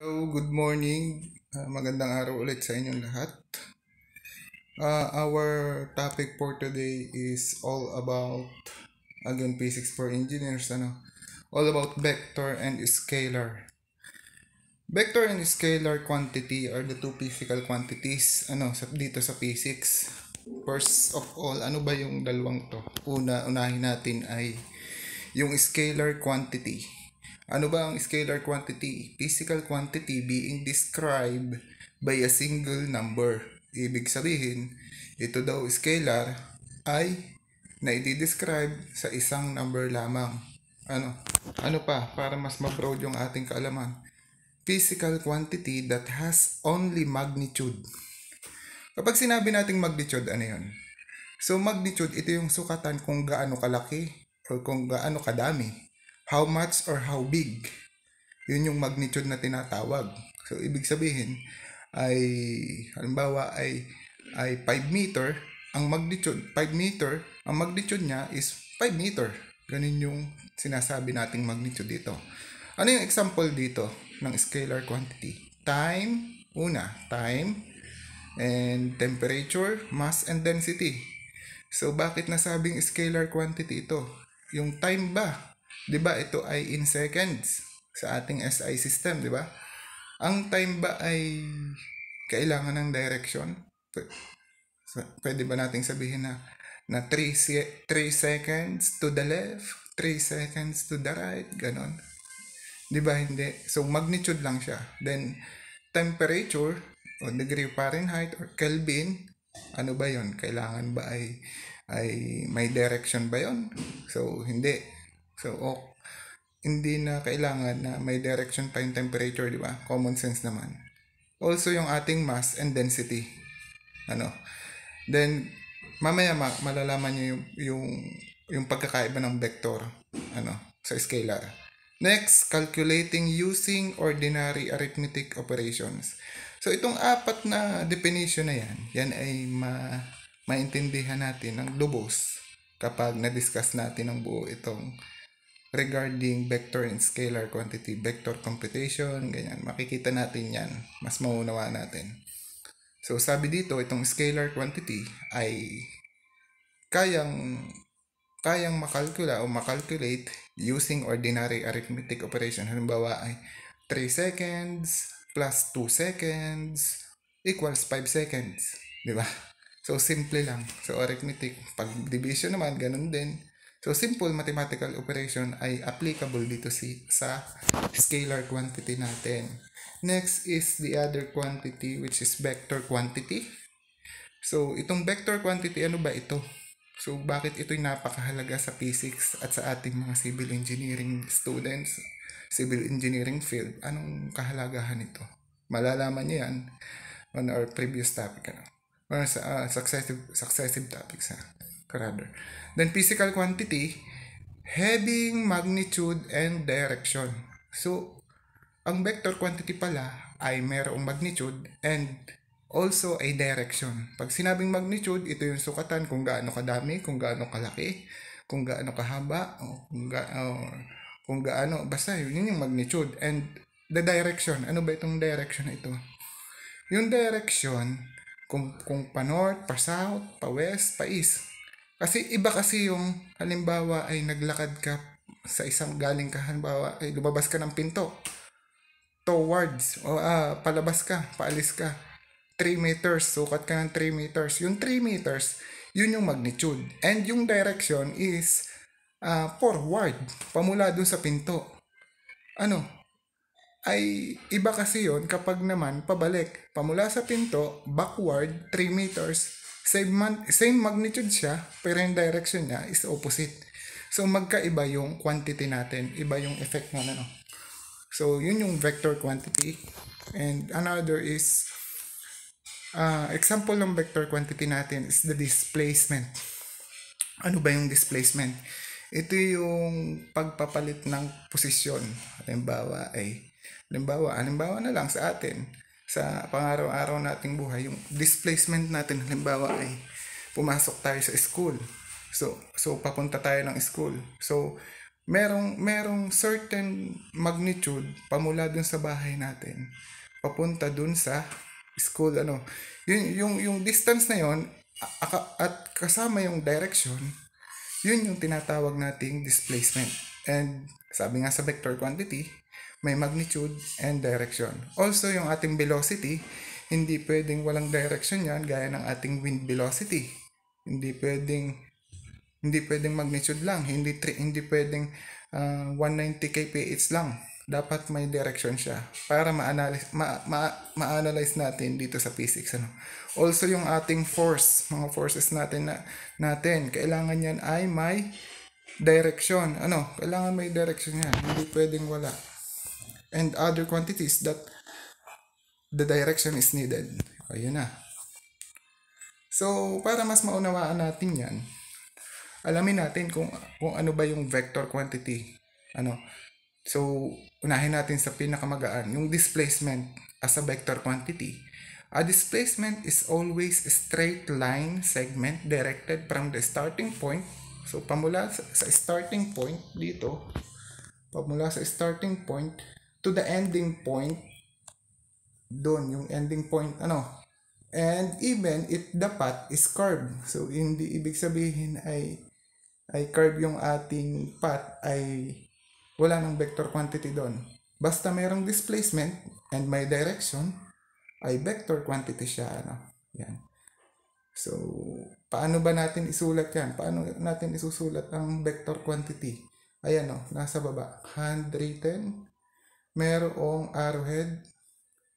Hello, good morning. Uh, magandang araw ulit sa inyong lahat. Uh, our topic for today is all about, again, physics for engineers, ano? All about vector and scalar. Vector and scalar quantity are the two physical quantities, ano, sa, dito sa physics. First of all, ano ba yung dalawang to? Una, unahin natin ay yung scalar quantity ano ba ang scalar quantity? Physical quantity being described by a single number. Ibig sabihin, ito daw scalar ay na i-describe sa isang number lamang. Ano? Ano pa? Para mas ma-broad yung ating kaalaman. Physical quantity that has only magnitude. Kapag sinabi nating magnitude, ano yun? So magnitude, ito yung sukatan kung gaano kalaki or kung gaano kadami how much or how big. Yun yung magnitude na tinatawag. So, ibig sabihin, ay, halimbawa ay, ay 5 meter, ang magnitude, 5 meter, ang magnitude niya is 5 meter. Ganun yung sinasabi nating magnitude dito. Ano yung example dito ng scalar quantity? Time, una, time, and temperature, mass, and density. So, bakit nasabing scalar quantity ito? Yung time ba 'Di ba? Ito ay in seconds sa ating SI system, 'di ba? Ang time ba ay kailangan ng direction? Pwede ba nating sabihin na na 3 se- 3 seconds to the left, 3 seconds to the right, ganon. 'Di ba hindi? So magnitude lang siya. Then temperature o degree Fahrenheit or Kelvin, ano ba 'yon? Kailangan ba ay ay may direction ba 'yon? So hindi So, oh, hindi na kailangan na may direction pa yung temperature, di ba? Common sense naman. Also, yung ating mass and density. Ano? Then, mamaya ma- malalaman nyo yung, yung, yung pagkakaiba ng vector ano, sa scalar. Next, calculating using ordinary arithmetic operations. So, itong apat na definition na yan, yan ay ma maintindihan natin ng lubos kapag na-discuss natin ng buo itong regarding vector and scalar quantity, vector computation, ganyan. Makikita natin yan. Mas maunawa natin. So, sabi dito, itong scalar quantity ay kayang kayang makalkula o makalculate using ordinary arithmetic operation. Halimbawa ay 3 seconds plus 2 seconds equals 5 seconds. Di ba? So, simple lang. So, arithmetic. Pag division naman, ganun din. So, simple mathematical operation ay applicable dito si, sa scalar quantity natin. Next is the other quantity which is vector quantity. So, itong vector quantity, ano ba ito? So, bakit ito'y napakahalaga sa physics at sa ating mga civil engineering students, civil engineering field? Anong kahalagahan nito? Malalaman niyo yan on our previous topic. Ano? Or sa uh, successive, successive topics, ha? rather. Then physical quantity, having magnitude and direction. So, ang vector quantity pala ay merong magnitude and also a direction. Pag sinabing magnitude, ito yung sukatan kung gaano kadami, kung gaano kalaki, kung gaano kahaba, o kung, ga, o, kung gaano, basta yun, yun yung magnitude. And the direction, ano ba itong direction na ito? Yung direction, kung, kung pa north, pa south, pa west, pa east, kasi iba kasi yung halimbawa ay naglakad ka sa isang galing ka halimbawa ay lumabas ka ng pinto towards o uh, palabas ka, paalis ka. 3 meters, sukat ka ng 3 meters. Yung 3 meters, yun yung magnitude. And yung direction is uh, forward, pamula dun sa pinto. Ano? Ay iba kasi yon kapag naman pabalik. Pamula sa pinto, backward, 3 meters, Same, man, same magnitude siya, pero yung direction niya is opposite. So magkaiba yung quantity natin, iba yung effect ng ano. So yun yung vector quantity. And another is, uh, example ng vector quantity natin is the displacement. Ano ba yung displacement? Ito yung pagpapalit ng posisyon. Halimbawa ay, halimbawa, halimbawa na lang sa atin sa pangaraw-araw araw nating buhay, yung displacement natin halimbawa ay pumasok tayo sa school. So, so papunta tayo ng school. So, merong merong certain magnitude pamula dun sa bahay natin papunta dun sa school ano yun yung yung distance na yon at kasama yung direction yun yung tinatawag nating displacement and sabi nga sa vector quantity may magnitude and direction. Also, yung ating velocity, hindi pwedeng walang direction yan gaya ng ating wind velocity. Hindi pwedeng hindi pwedeng magnitude lang, hindi hindi pwedeng uh, ah, 190 kph lang. Dapat may direction siya para ma-analyze ma, ma, ma natin dito sa physics ano. Also yung ating force, mga forces natin na natin, kailangan yan ay may direction. Ano, kailangan may direction yan. Hindi pwedeng wala and other quantities that the direction is needed. Ayun na. So, para mas maunawaan natin yan, alamin natin kung, kung ano ba yung vector quantity. Ano? So, unahin natin sa pinakamagaan, yung displacement as a vector quantity. A displacement is always a straight line segment directed from the starting point. So, pamula sa, sa starting point dito, pamula sa starting point to the ending point doon yung ending point ano and even if the path is curved so hindi ibig sabihin ay ay curve yung ating path ay wala ng vector quantity doon basta mayroong displacement and may direction ay vector quantity siya ano yan so paano ba natin isulat yan paano natin isusulat ang vector quantity ayan oh nasa baba handwritten merong arrowhead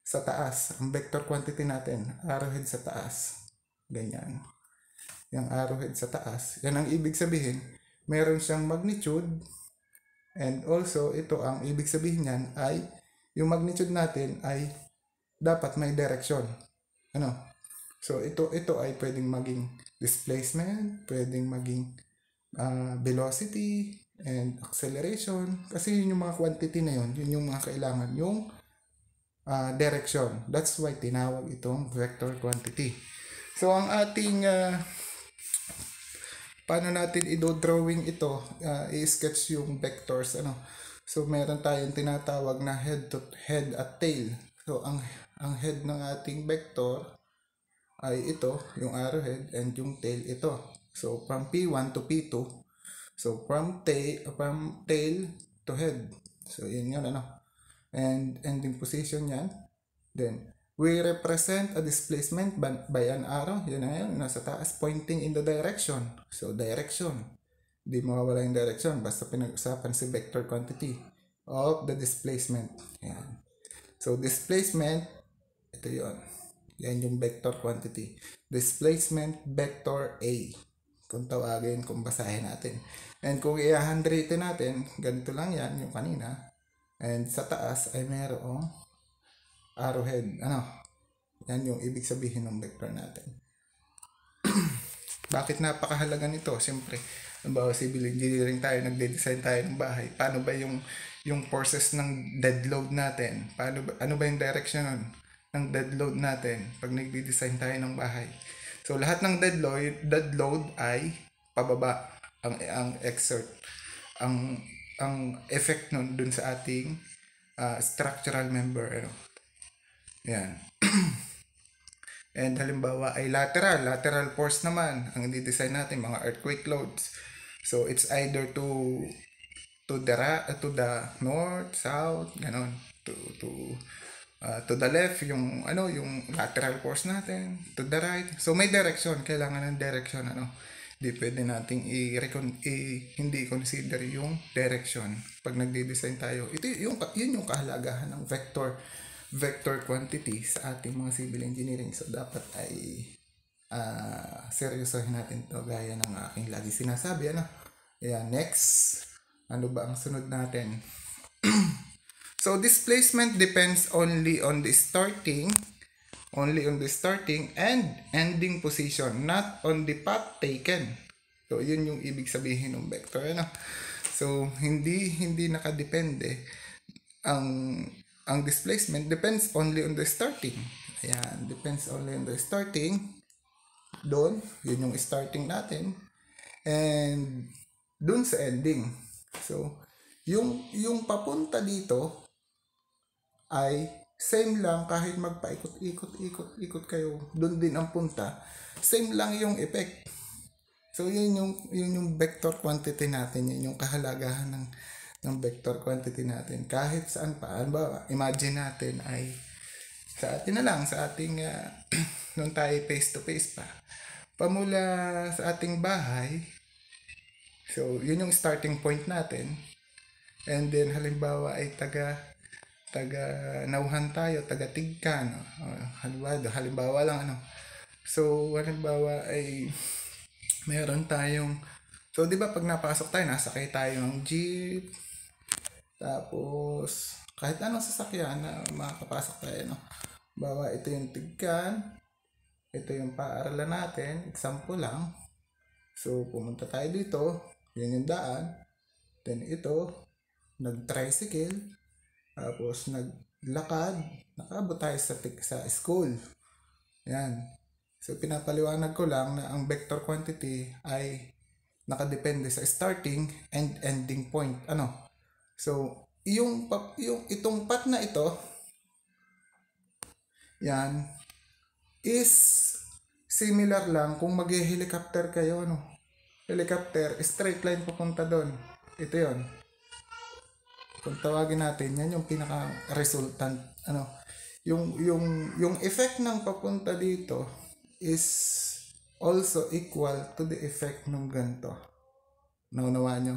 sa taas. Ang vector quantity natin, arrowhead sa taas. Ganyan. Yung arrowhead sa taas. Yan ang ibig sabihin. Meron siyang magnitude and also ito ang ibig sabihin niyan ay yung magnitude natin ay dapat may direction. Ano? So ito ito ay pwedeng maging displacement, pwedeng maging uh, velocity, and acceleration. Kasi yun yung mga quantity na yun. Yun yung mga kailangan. Yung uh, direction. That's why tinawag itong vector quantity. So, ang ating uh, paano natin i-drawing ito, uh, i-sketch yung vectors. Ano? So, meron tayong tinatawag na head, to, head at tail. So, ang, ang head ng ating vector ay ito, yung arrowhead, and yung tail ito. So, from P1 to P2, So from tail from tail to head. So yun yun ano. And ending position yan. Then we represent a displacement by, an arrow. Yun na yun. Nasa taas pointing in the direction. So direction. Di mawawala yung direction. Basta pinag-usapan si vector quantity of the displacement. Yan. So displacement, ito yun. Yan yung vector quantity. Displacement vector A kung tawagin, kung basahin natin. And kung i-handwritten natin, ganito lang yan, yung kanina. And sa taas ay merong arrowhead. Ano? Yan yung ibig sabihin ng vector natin. Bakit napakahalaga nito? Siyempre, nabawa civil engineering tayo, nagde-design tayo ng bahay. Paano ba yung yung forces ng dead load natin? Paano ba, ano ba yung direction ng dead load natin pag nagde-design tayo ng bahay? So lahat ng dead load, dead load ay pababa ang ang exert ang ang effect nun dun sa ating uh, structural member ano. Yan. And halimbawa ay lateral, lateral force naman ang didesign natin mga earthquake loads. So it's either to to the to the north, south, ganun. to to uh, to the left yung ano yung lateral force natin to the right so may direction kailangan ng direction ano di pwede nating i, i hindi consider yung direction pag nagde-design tayo ito yung yun yung kahalagahan ng vector vector quantity sa ating mga civil engineering so dapat ay uh, seryosohin natin to gaya ng aking lagi sinasabi ano Ayan, next ano ba ang sunod natin So displacement depends only on the starting, only on the starting and ending position, not on the path taken. So yun yung ibig sabihin ng vector ano. So hindi hindi nakadepende ang ang displacement depends only on the starting. Ayan, depends only on the starting. Doon, yun yung starting natin. And doon sa ending. So, yung yung papunta dito ay same lang kahit magpaikot-ikot-ikot-ikot kayo, doon din ang punta, same lang yung effect. So yun yung yun yung vector quantity natin, yun yung kahalagahan ng ng vector quantity natin. Kahit saan pa, ano ba, imagine natin ay sa atin na lang, sa ating uh, nung tayo face to face pa. Pamula sa ating bahay, so yun yung starting point natin. And then halimbawa ay taga taga nauhan tayo, taga tigka, no? Ah, halimbawa, halimbawa lang, ano. So, halimbawa ay meron tayong, so di ba pag napasok tayo, nasakay tayo ng jeep, tapos kahit anong sasakyan na makakapasok tayo, no? Bawa ito yung tigkan, ito yung paaralan natin, example lang. So, pumunta tayo dito, yun yung daan, then ito, nag-tricycle, tapos naglakad, nakaabot tayo sa, sa school. Yan. So pinapaliwanag ko lang na ang vector quantity ay nakadepende sa starting and ending point. Ano? So yung yung itong path na ito yan is similar lang kung mag-helicopter kayo ano. Helicopter straight line papunta doon. Ito 'yon kung tawagin natin, yan yung pinaka-resultant. Ano, yung, yung, yung effect ng papunta dito is also equal to the effect ng ganito. Naunawa nyo?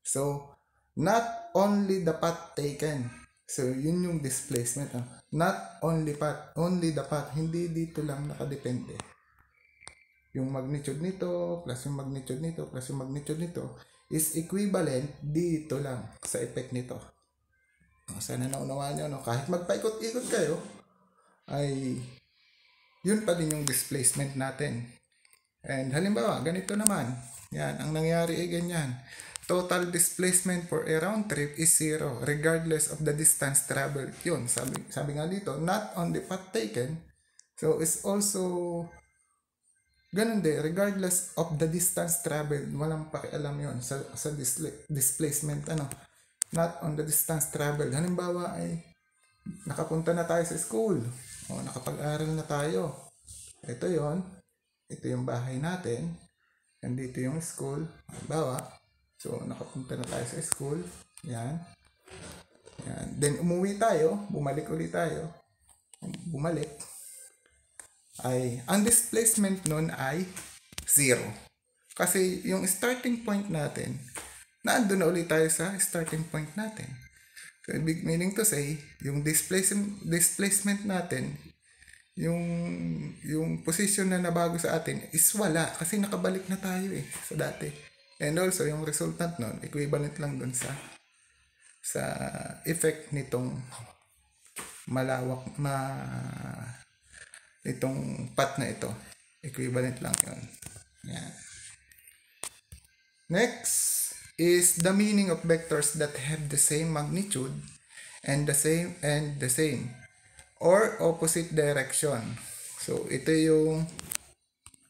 So, not only the path taken. So, yun yung displacement. Ah. Not only path, only the path. Hindi dito lang nakadepende. Yung magnitude nito, plus yung magnitude nito, plus yung magnitude nito is equivalent dito lang sa effect nito. Sana naunawaan nyo, no? kahit magpaikot-ikot kayo, ay yun pa din yung displacement natin. And halimbawa, ganito naman. Yan, ang nangyari ay ganyan. Total displacement for a round trip is zero regardless of the distance traveled. Yun, sabi, sabi nga dito, not on the path taken. So, it's also Ganun din, regardless of the distance traveled, walang pakialam yon sa, sa disla- displacement, ano, not on the distance traveled. Halimbawa ay nakapunta na tayo sa school, o nakapag-aral na tayo. Ito yon ito yung bahay natin, nandito yung school, halimbawa, so nakapunta na tayo sa school, yan, yan. Then umuwi tayo, bumalik ulit tayo, bumalik, ay, ang displacement nun ay zero. Kasi yung starting point natin, naandun na ulit tayo sa starting point natin. So, big meaning to say, yung displacement, displacement natin, yung, yung position na nabago sa atin is wala kasi nakabalik na tayo eh sa dati. And also, yung resultant nun, equivalent lang dun sa sa effect nitong malawak na itong pot na ito. Equivalent lang yun. Yan. Next is the meaning of vectors that have the same magnitude and the same and the same or opposite direction. So ito yung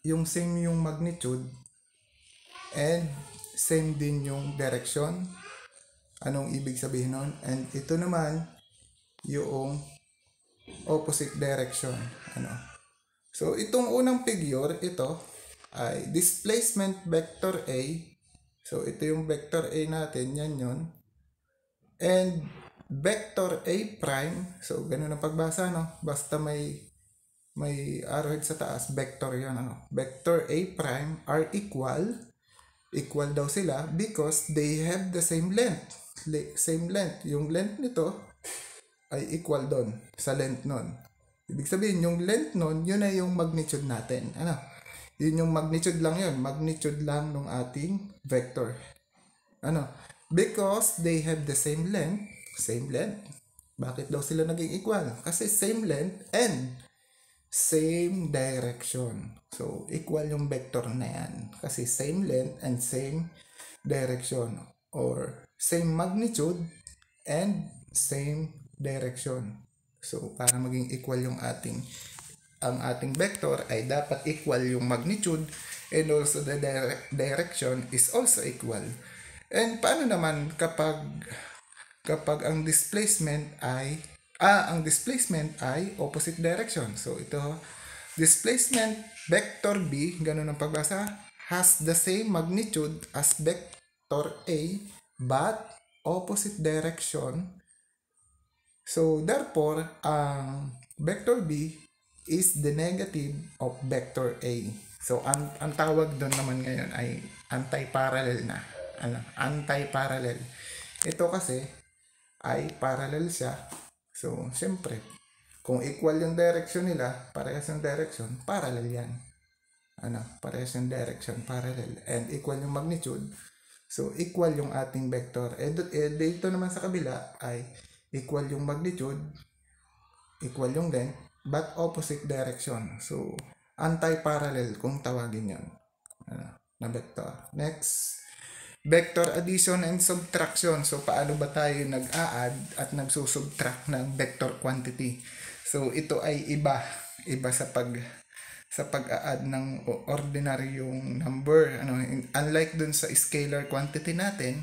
yung same yung magnitude and same din yung direction. Anong ibig sabihin nun? And ito naman yung opposite direction. Ano? So, itong unang figure, ito, ay displacement vector A. So, ito yung vector A natin, yan yun And vector A prime, so ganun ang pagbasa, no? Basta may may arrowhead sa taas, vector yan, ano? Vector A prime are equal, equal daw sila because they have the same length. Same length. Yung length nito ay equal doon sa length noon. Ibig sabihin, yung length noon, yun ay yung magnitude natin. Ano? Yun yung magnitude lang yun. Magnitude lang ng ating vector. Ano? Because they have the same length, same length. Bakit daw sila naging equal? Kasi same length and same direction. So, equal yung vector na yan. Kasi same length and same direction. Or same magnitude and same direction. So, para maging equal yung ating ang ating vector ay dapat equal yung magnitude and also the dire direction is also equal. And paano naman kapag kapag ang displacement ay ah, ang displacement ay opposite direction. So ito displacement vector B, ganun ang pagbasa, has the same magnitude as vector A but opposite direction So therefore, ang uh, vector B is the negative of vector A. So ang, ang tawag doon naman ngayon ay anti-parallel na. Ano, anti-parallel. Ito kasi ay parallel siya. So siyempre, kung equal yung direction nila, parehas yung direction, parallel yan. Ano, parehas yung direction, parallel. And equal yung magnitude. So equal yung ating vector. And, and eh, dito naman sa kabila ay equal yung magnitude, equal yung length, but opposite direction. So, anti-parallel kung tawagin yun ano, na vector. Next, vector addition and subtraction. So, paano ba tayo nag-a-add at nagsusubtract ng vector quantity? So, ito ay iba. Iba sa pag sa pag-a-add ng ordinaryong number. Ano, unlike dun sa scalar quantity natin,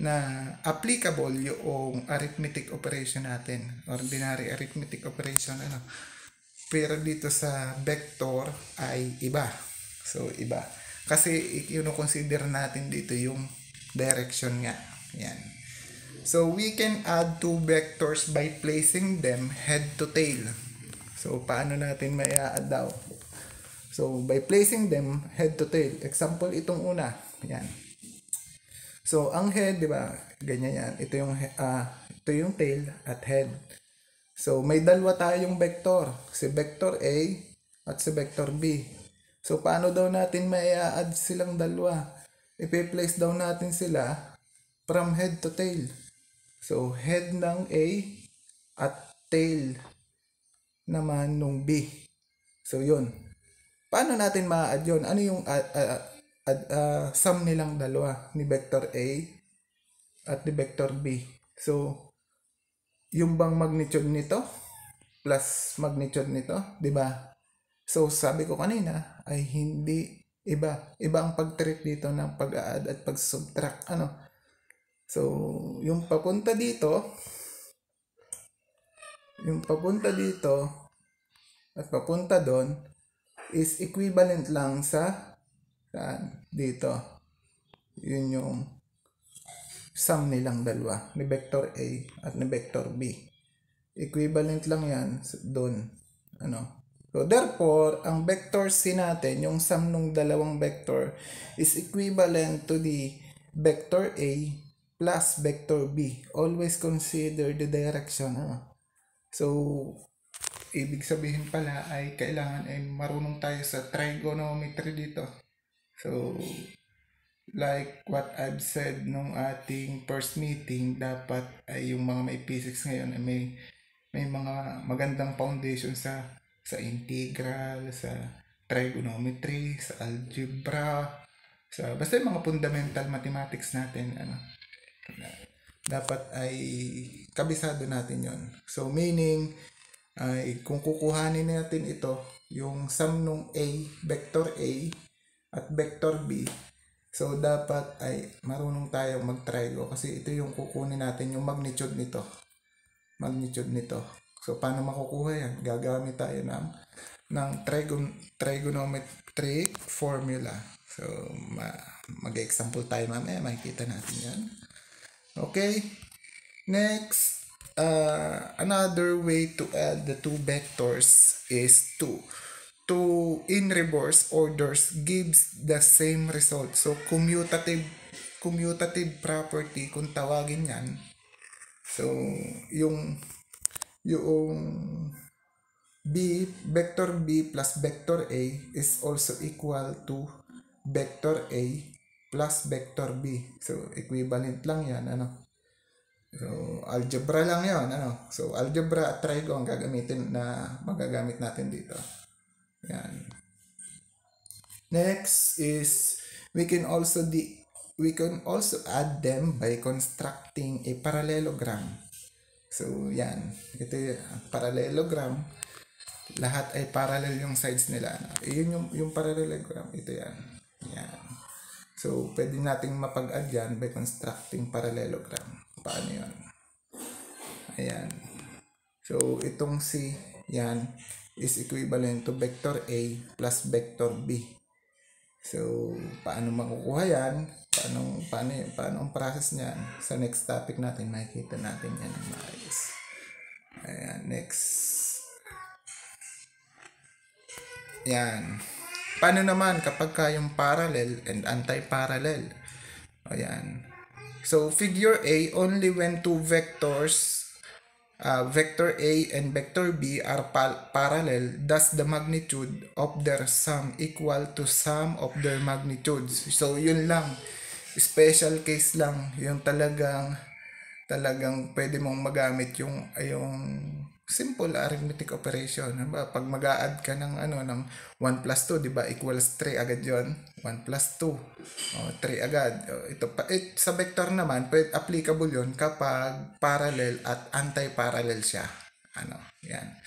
na applicable yung arithmetic operation natin, ordinary arithmetic operation ano. Pero dito sa vector ay iba. So iba. Kasi ino-consider natin dito yung direction nga. Yan. So we can add two vectors by placing them head to tail. So paano natin may add daw? So by placing them head to tail. Example itong una. Yan So, ang head, di ba, ganyan yan. Ito yung, uh, ito yung tail at head. So, may dalawa tayong vector. Si vector A at si vector B. So, paano daw natin may add silang dalawa? ipe place daw natin sila from head to tail. So, head ng A at tail naman nung B. So, yun. Paano natin ma-add yun? Ano yung uh, uh, at uh, sum nilang dalawa ni vector A at ni vector B. So, yung bang magnitude nito plus magnitude nito, 'di ba? So, sabi ko kanina ay hindi iba. Iba ang pag dito ng pag-add at pag-subtract. Ano? So, yung papunta dito, yung papunta dito at papunta doon is equivalent lang sa Saan? Dito. Yun yung sum nilang dalawa ni vector A at ni vector B. Equivalent lang yan doon. Ano? So therefore, ang vector C natin, yung sum ng dalawang vector is equivalent to the vector A plus vector B. Always consider the direction. Ano? So, ibig sabihin pala ay kailangan ay marunong tayo sa trigonometry dito. So, like what I've said nung ating first meeting, dapat ay yung mga may physics ngayon ay may may mga magandang foundation sa sa integral, sa trigonometry, sa algebra, sa basta yung mga fundamental mathematics natin ano. Dapat ay kabisado natin 'yon. So meaning ay kung kukuhanin natin ito, yung sum nung A, vector A at vector B. So, dapat ay marunong tayo mag-trigo kasi ito yung kukunin natin, yung magnitude nito. Magnitude nito. So, paano makukuha yan? Gagamit tayo ng, ng trigon, trigonometric formula. So, ma mag-example tayo mamaya. Makikita natin yan. Okay? Next, uh, another way to add the two vectors is 2 to in reverse orders gives the same result. So, commutative commutative property kung tawagin yan. So, yung yung B, vector B plus vector A is also equal to vector A plus vector B. So, equivalent lang yan. Ano? So, algebra lang yon ano? So, algebra at trigon gagamitin na magagamit natin dito. Yan. Next is we can also the we can also add them by constructing a parallelogram. So yan, ito yung parallelogram. Lahat ay parallel yung sides nila. Eh, yun yung, yung parallelogram, ito yan. Yan. So pwede nating mapag-add yan by constructing parallelogram. Paano yun? Ayan. So itong si yan, is equivalent to vector A plus vector B. So, paano makukuha yan? Paano, paano, paano ang process niyan? Sa next topic natin, makikita natin yan ng maayos. Ayan, next. Yan. Paano naman kapag ka yung parallel and anti-parallel? Ayan. So, figure A only when two vectors uh, vector A and vector B are pa parallel, thus the magnitude of their sum equal to sum of their magnitudes. So, yun lang. Special case lang. Yung talagang, talagang pwede mong magamit yung, yung simple arithmetic operation. Diba? Pag mag add ka ng, ano, ng 1 plus 2, di ba? Equals 3 agad yon 1 plus 2. O, 3 agad. O, oh, ito, pa, it, eh, sa vector naman, pwede, applicable yon kapag parallel at anti-parallel siya. Ano, yan.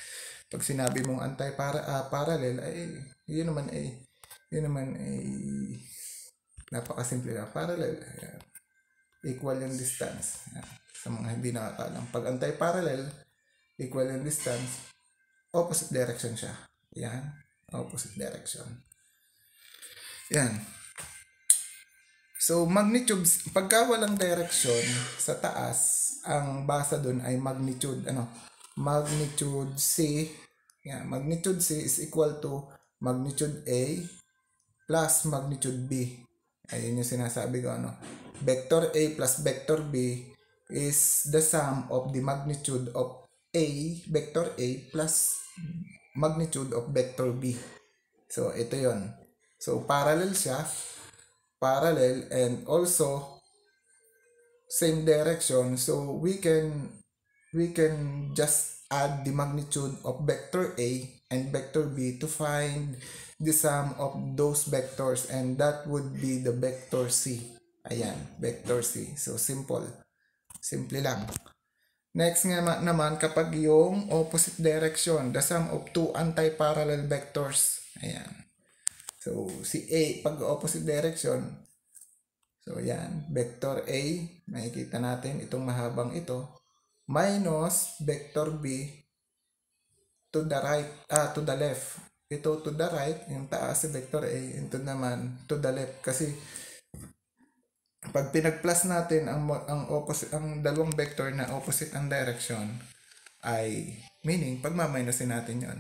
Pag sinabi mong anti-parallel, uh, ay, yun naman ay, yun naman ay, napakasimple na parallel. Ayan. Equal yung distance. Ayan. Sa mga hindi nakakalang. Pag anti-parallel, equal in distance, opposite direction siya. Yan. Opposite direction. Yan. So, magnitude, pagka walang direction sa taas, ang basa doon ay magnitude, ano, magnitude C, yan, magnitude C is equal to magnitude A plus magnitude B. Ayun yung sinasabi ko, ano, vector A plus vector B is the sum of the magnitude of A, vector A plus magnitude of vector B. So, ito yon So, parallel siya. Parallel and also same direction. So, we can we can just add the magnitude of vector A and vector B to find the sum of those vectors and that would be the vector C. Ayan, vector C. So, simple. Simple lang. Next nga naman kapag yung opposite direction, the sum of two anti-parallel vectors. Ayan. So, si A, pag opposite direction, so ayan, vector A, makikita natin itong mahabang ito, minus vector B to the right, ah, to the left. Ito to the right, yung taas si vector A, ito naman to the left. Kasi pag pinag-plus natin ang ang opposite ang dalawang vector na opposite ang direction ay meaning pag maminusin natin 'yon.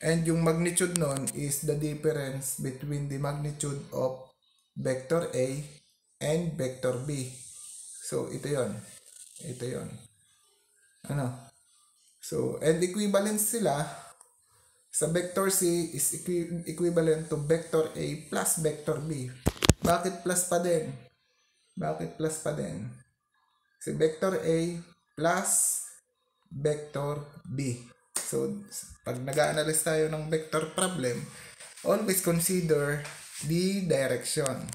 And yung magnitude noon is the difference between the magnitude of vector A and vector B. So ito 'yon. Ito 'yon. Ano? So and equivalent sila sa vector C is equi equivalent to vector A plus vector B. Bakit plus pa din? Bakit plus pa din? Kasi vector A plus vector B. So, pag nag analyze tayo ng vector problem, always consider the direction.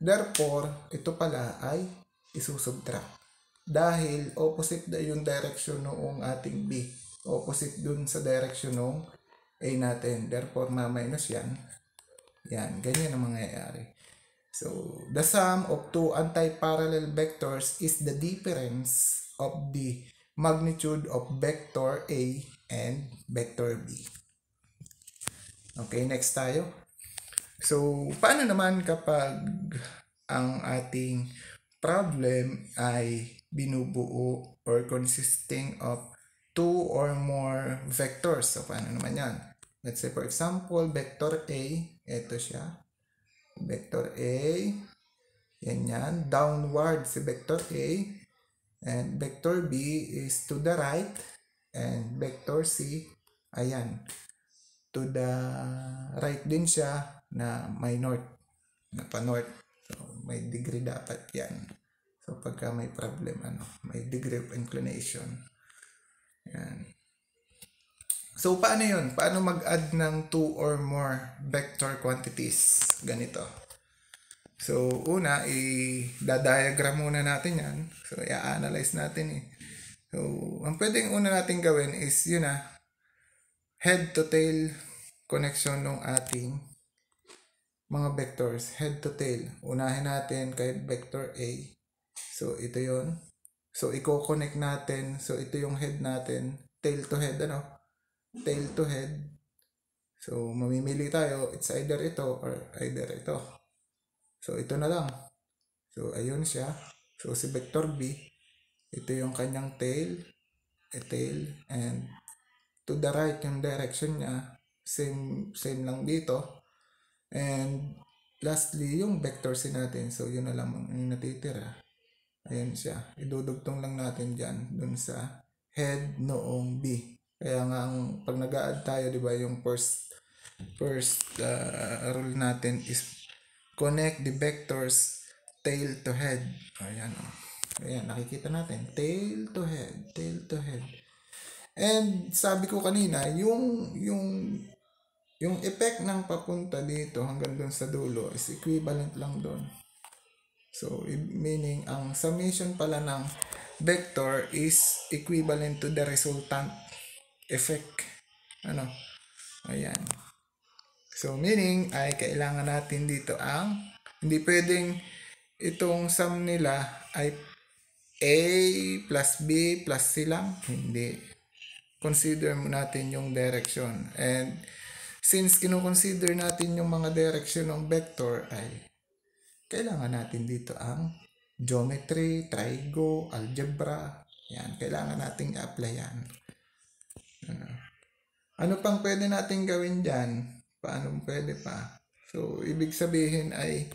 Therefore, ito pala ay isusubtract. Dahil opposite na yung direction noong ating B. Opposite dun sa direction noong A natin. Therefore, ma-minus yan. Yan, ganyan ang mangyayari. So, the sum of two anti-parallel vectors is the difference of the magnitude of vector A and vector B. Okay, next tayo. So, paano naman kapag ang ating problem ay binubuo or consisting of two or more vectors? So, paano naman yan? Let's say, for example, vector A, ito siya. Vector A. Yan yan. Downward si vector A. And vector B is to the right. And vector C, ayan. To the right din siya na may north. Na pa-north. So, may degree dapat yan. So, pagka may problem, ano, may degree of inclination. Yan. So, paano yun? Paano mag-add ng two or more vector quantities? Ganito. So, una, i-diagram muna natin yan. So, i-analyze natin eh. So, ang pwedeng una natin gawin is, yun na, head to tail connection ng ating mga vectors, head to tail. Unahin natin kay vector A. So, ito yon So, i-connect natin. So, ito yung head natin. Tail to head, ano? tail to head. So, mamimili tayo. It's either ito or either ito. So, ito na lang. So, ayun siya. So, si vector B, ito yung kanyang tail, a eh, tail, and to the right yung direction niya. Same, same lang dito. And lastly, yung vector C natin. So, yun na lang yung natitira. Ayun siya. Idudugtong lang natin dyan dun sa head noong B. Kaya nga ang pag nag tayo, 'di ba, yung first first uh, rule natin is connect the vectors tail to head. Ayan oh. Ayan, nakikita natin. Tail to head, tail to head. And sabi ko kanina, yung yung yung effect ng papunta dito hanggang doon sa dulo is equivalent lang doon. So, meaning ang summation pala ng vector is equivalent to the resultant effect. Ano? Ayan. So, meaning ay kailangan natin dito ang hindi pwedeng itong sum nila ay A plus B plus C lang. Hindi. Consider mo natin yung direction. And since kinoconsider natin yung mga direction ng vector ay kailangan natin dito ang geometry, trigo, algebra. Yan. Kailangan nating apply yan ano pang pwede natin gawin dyan? Paano pwede pa? So, ibig sabihin ay,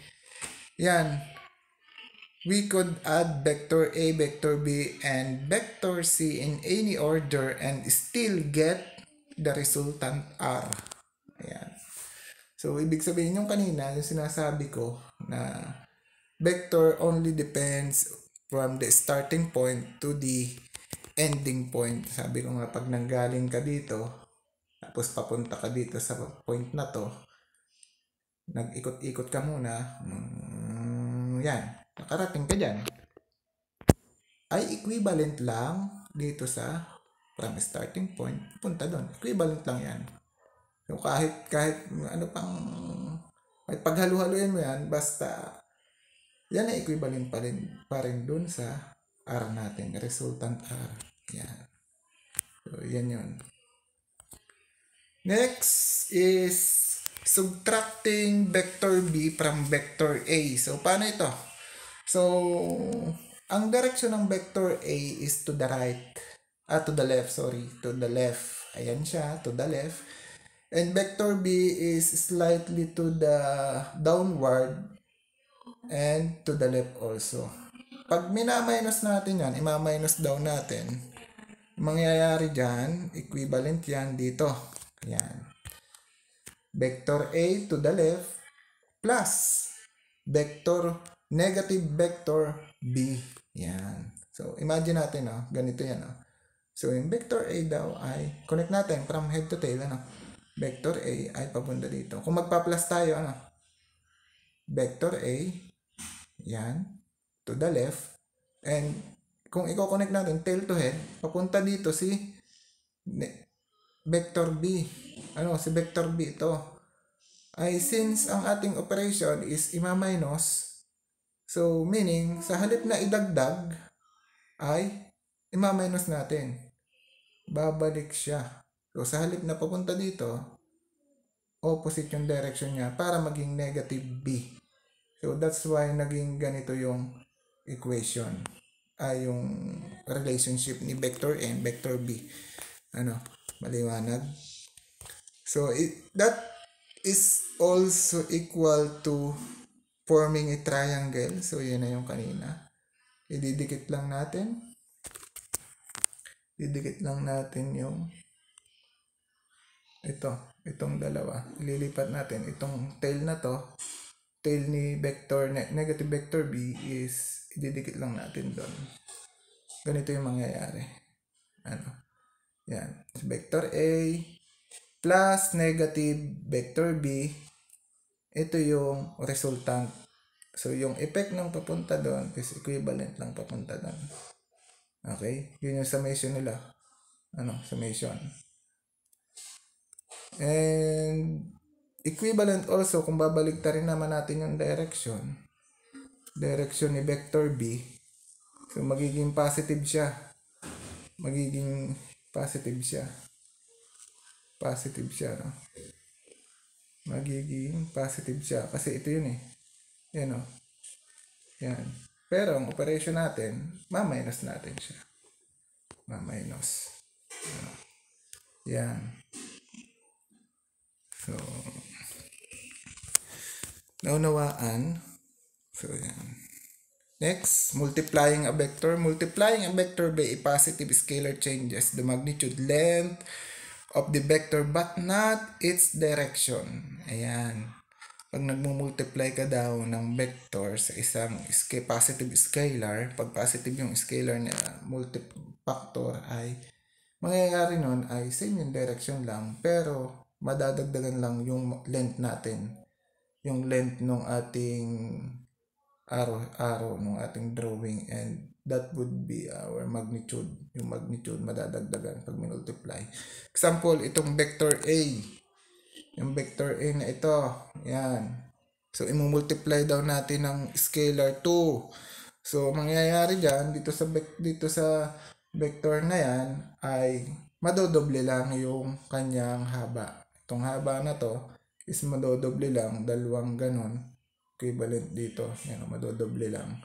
yan, we could add vector A, vector B, and vector C in any order and still get the resultant R. Ayan. So, ibig sabihin yung kanina, yung sinasabi ko na vector only depends from the starting point to the ending point. Sabi ko nga, pag nanggaling ka dito, tapos papunta ka dito sa point na to, nag-ikot-ikot ka muna, mm, yan, nakarating ka dyan. Ay equivalent lang dito sa from starting point, punta doon. Equivalent lang yan. Yung kahit, kahit ano pang, kahit paghalu-haluin mo yan, basta, yan ay equivalent pa rin, pa rin doon sa R natin, resultant R. Yan. So, yan yun. Next is subtracting vector B from vector A. So, paano ito? So, ang direction ng vector A is to the right. Ah, to the left, sorry. To the left. Ayan siya, to the left. And vector B is slightly to the downward and to the left also. Pag minaminus natin yan, imaminus daw natin, mangyayari dyan, equivalent yan dito. Ayan. Vector A to the left plus vector, negative vector B. Yan. So, imagine natin, oh, ganito yan. Oh. So, yung vector A daw ay, connect natin from head to tail, ano? Vector A ay papunta dito. Kung magpa-plus tayo, ano? Vector A, yan to the left. And kung i-connect natin tail to head, papunta dito si vector B. Ano, si vector B ito. Ay since ang ating operation is ima-minus, so meaning sa halip na idagdag ay ima-minus natin. Babalik siya. So sa halip na papunta dito, opposite yung direction niya para maging negative B. So that's why naging ganito yung equation ay uh, yung relationship ni vector A and vector B. Ano, maliwanag. So it, that is also equal to forming a triangle. So yun na yung kanina. Ididikit lang natin. Didikit lang natin yung ito, itong dalawa. Ililipat natin itong tail na to. Tail ni vector, negative vector B is ididikit lang natin doon. Ganito yung mangyayari. Ano? Yan. Vector A plus negative vector B. Ito yung resultant. So, yung effect ng papunta doon is equivalent lang papunta doon. Okay? Yun yung summation nila. Ano? Summation. And equivalent also kung babaligtarin naman natin yung direction direction ni vector B, so magiging positive siya. Magiging positive siya. Positive siya, no? Magiging positive siya. Kasi ito yun eh. Yan, no? Yan. Pero ang operation natin, ma-minus natin siya. Ma-minus. Yan. So, naunawaan, So, yan. Next, multiplying a vector. Multiplying a vector by a positive scalar changes the magnitude length of the vector but not its direction. Ayan. Pag nagmumultiply ka daw ng vector sa isang positive scalar, pag positive yung scalar na multifactor ay mangyayari nun ay same yung direction lang pero madadagdagan lang yung length natin. Yung length ng ating araw-araw ng ating drawing and that would be our magnitude. Yung magnitude madadagdagan pag minultiply. Example, itong vector A. Yung vector A na ito. Yan. So, imumultiply daw natin ng scalar 2. So, mangyayari dyan, dito sa, dito sa vector na yan, ay madodoble lang yung kanyang haba. Itong haba na to is madodoble lang, dalawang ganon equivalent dito. Yan, madodoble lang.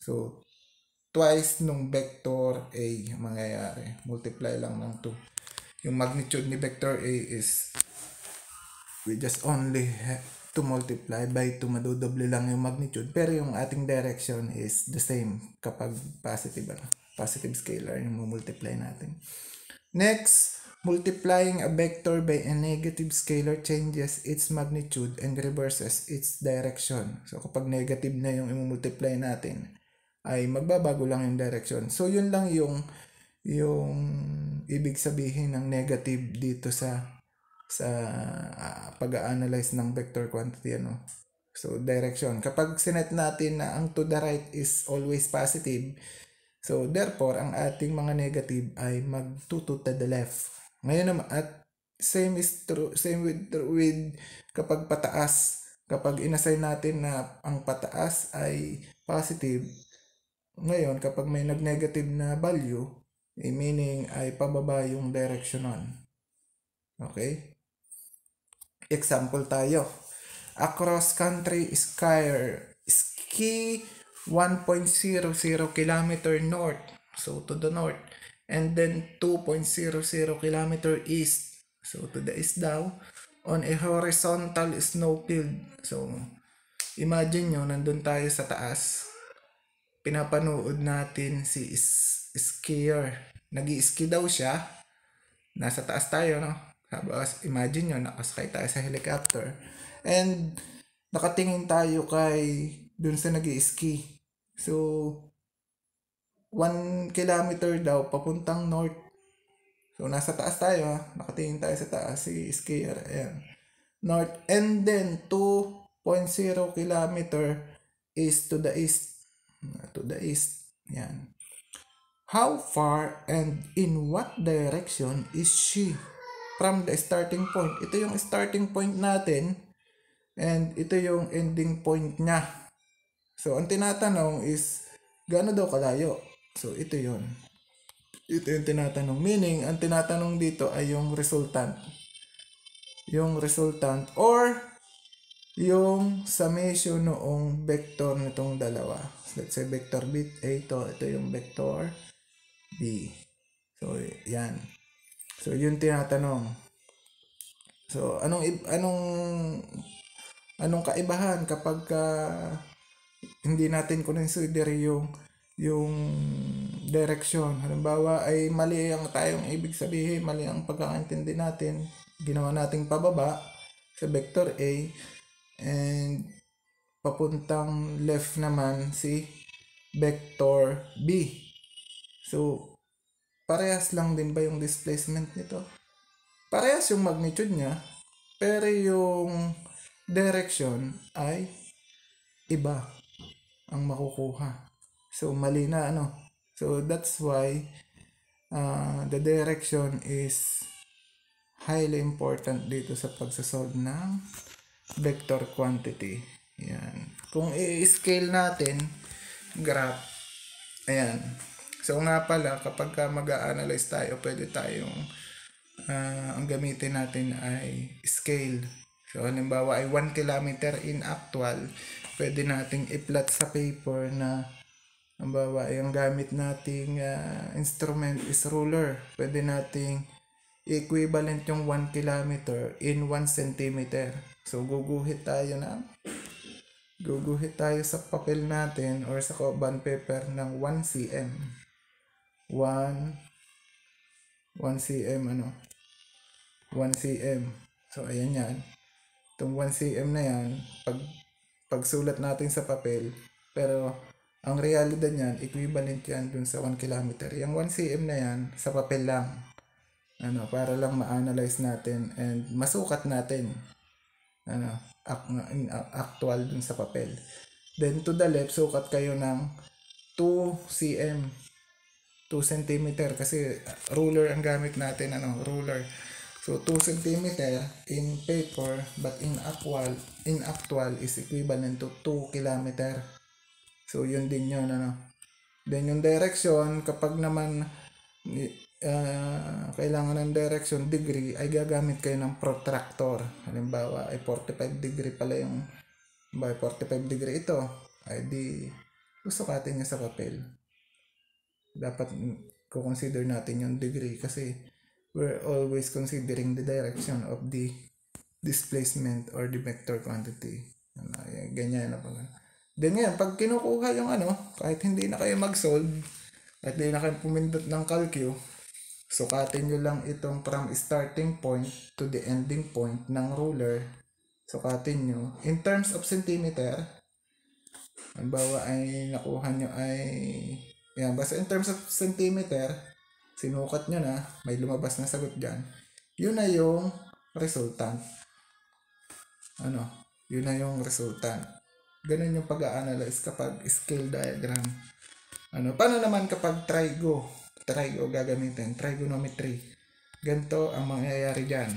So, twice nung vector A mangyayari. Multiply lang ng 2. Yung magnitude ni vector A is we just only to multiply by 2. Madodoble lang yung magnitude. Pero yung ating direction is the same kapag positive. Ano? Positive scalar yung multiply natin. Next, Multiplying a vector by a negative scalar changes its magnitude and reverses its direction. So kapag negative na yung i-multiply natin, ay magbabago lang yung direction. So yun lang yung yung ibig sabihin ng negative dito sa sa uh, ah, pag-analyze ng vector quantity ano. So direction. Kapag sinet natin na ang to the right is always positive, so therefore ang ating mga negative ay magtuto to the left. Ngayon naman, at same is true, same with, with kapag pataas, kapag inassign natin na ang pataas ay positive, ngayon kapag may nag-negative na value, eh, meaning ay pababa yung direction nun. Okay? Example tayo. Across country skier, ski 1.00 km north. So to the north and then 2.00 km east so to the east daw on a horizontal snow snowfield so imagine nyo nandun tayo sa taas pinapanood natin si skier nag ski daw siya nasa taas tayo no tapos imagine nyo nakasakay tayo sa helicopter and nakatingin tayo kay dun sa nag ski so 1 kilometer daw papuntang north. So, nasa taas tayo ha. Ah. Nakatingin tayo sa taas. Si skier. Ayan. North. And then, 2.0 kilometer is to the east. Ah, to the east. Ayan. How far and in what direction is she from the starting point? Ito yung starting point natin and ito yung ending point niya. So, ang tinatanong is, gaano daw kalayo? So, ito yon Ito yung tinatanong. Meaning, ang tinatanong dito ay yung resultant. Yung resultant or yung summation noong vector nitong dalawa. So, let's say vector B, ito, ito yung vector B. So, yan. So, yun tinatanong. So, anong, anong, anong kaibahan kapag uh, hindi natin consider yung yung direksyon. Halimbawa ay mali ang tayong ibig sabihin, mali ang pagkakaintindi natin. Ginawa nating pababa sa vector A and papuntang left naman si vector B. So, parehas lang din ba yung displacement nito? Parehas yung magnitude niya, pero yung direction ay iba ang makukuha. So mali na ano. So that's why uh, the direction is highly important dito sa pagsasolve ng vector quantity. Yan. Kung i-scale natin, graph, ayan. So nga pala, kapag mag analyze tayo, pwede tayong, uh, ang gamitin natin ay scale. So halimbawa ay 1 kilometer in actual, pwede nating i-plot sa paper na ang bawa, yung gamit nating uh, instrument is ruler. Pwede nating equivalent yung 1 kilometer in 1 centimeter. So, guguhit tayo na guguhit tayo sa papel natin or sa bond paper ng 1 cm. 1 1 cm ano? 1 cm. So, ayan yan. Itong 1 cm na yan, pag, pagsulat natin sa papel, pero ang realidad niyan, equivalent yan dun sa 1 kilometer. Yung 1 cm na yan, sa papel lang. Ano, para lang ma-analyze natin and masukat natin. Ano, actual dun sa papel. Then to the left, sukat kayo ng 2 cm. 2 cm kasi ruler ang gamit natin, ano, ruler. So 2 cm in paper but in actual in actual is equivalent to 2 kilometer. So, yun din yun, ano. Then, yung direction, kapag naman uh, kailangan ng direction degree, ay gagamit kayo ng protractor. Halimbawa, ay 45 degree pala yung, by 45 degree ito, ay di, gusto katin niya sa papel. Dapat kukonsider natin yung degree kasi we're always considering the direction of the displacement or the vector quantity. Ano, ganyan na ano pala. Then ngayon, pag kinukuha yung ano, kahit hindi na kayo mag-solve, kahit hindi na kayo pumindot ng calcu, sukatin nyo lang itong from starting point to the ending point ng ruler. Sukatin nyo. In terms of centimeter, halimbawa ay nakuha nyo ay, yan, basta in terms of centimeter, sinukat nyo na, may lumabas na sagot dyan. Yun na yung resultant. Ano? Yun na yung resultant. Ganun yung pag analyze kapag skill diagram. Ano, paano naman kapag trigo? Trigo gagamitin, trigonometry. Ganito ang mangyayari dyan.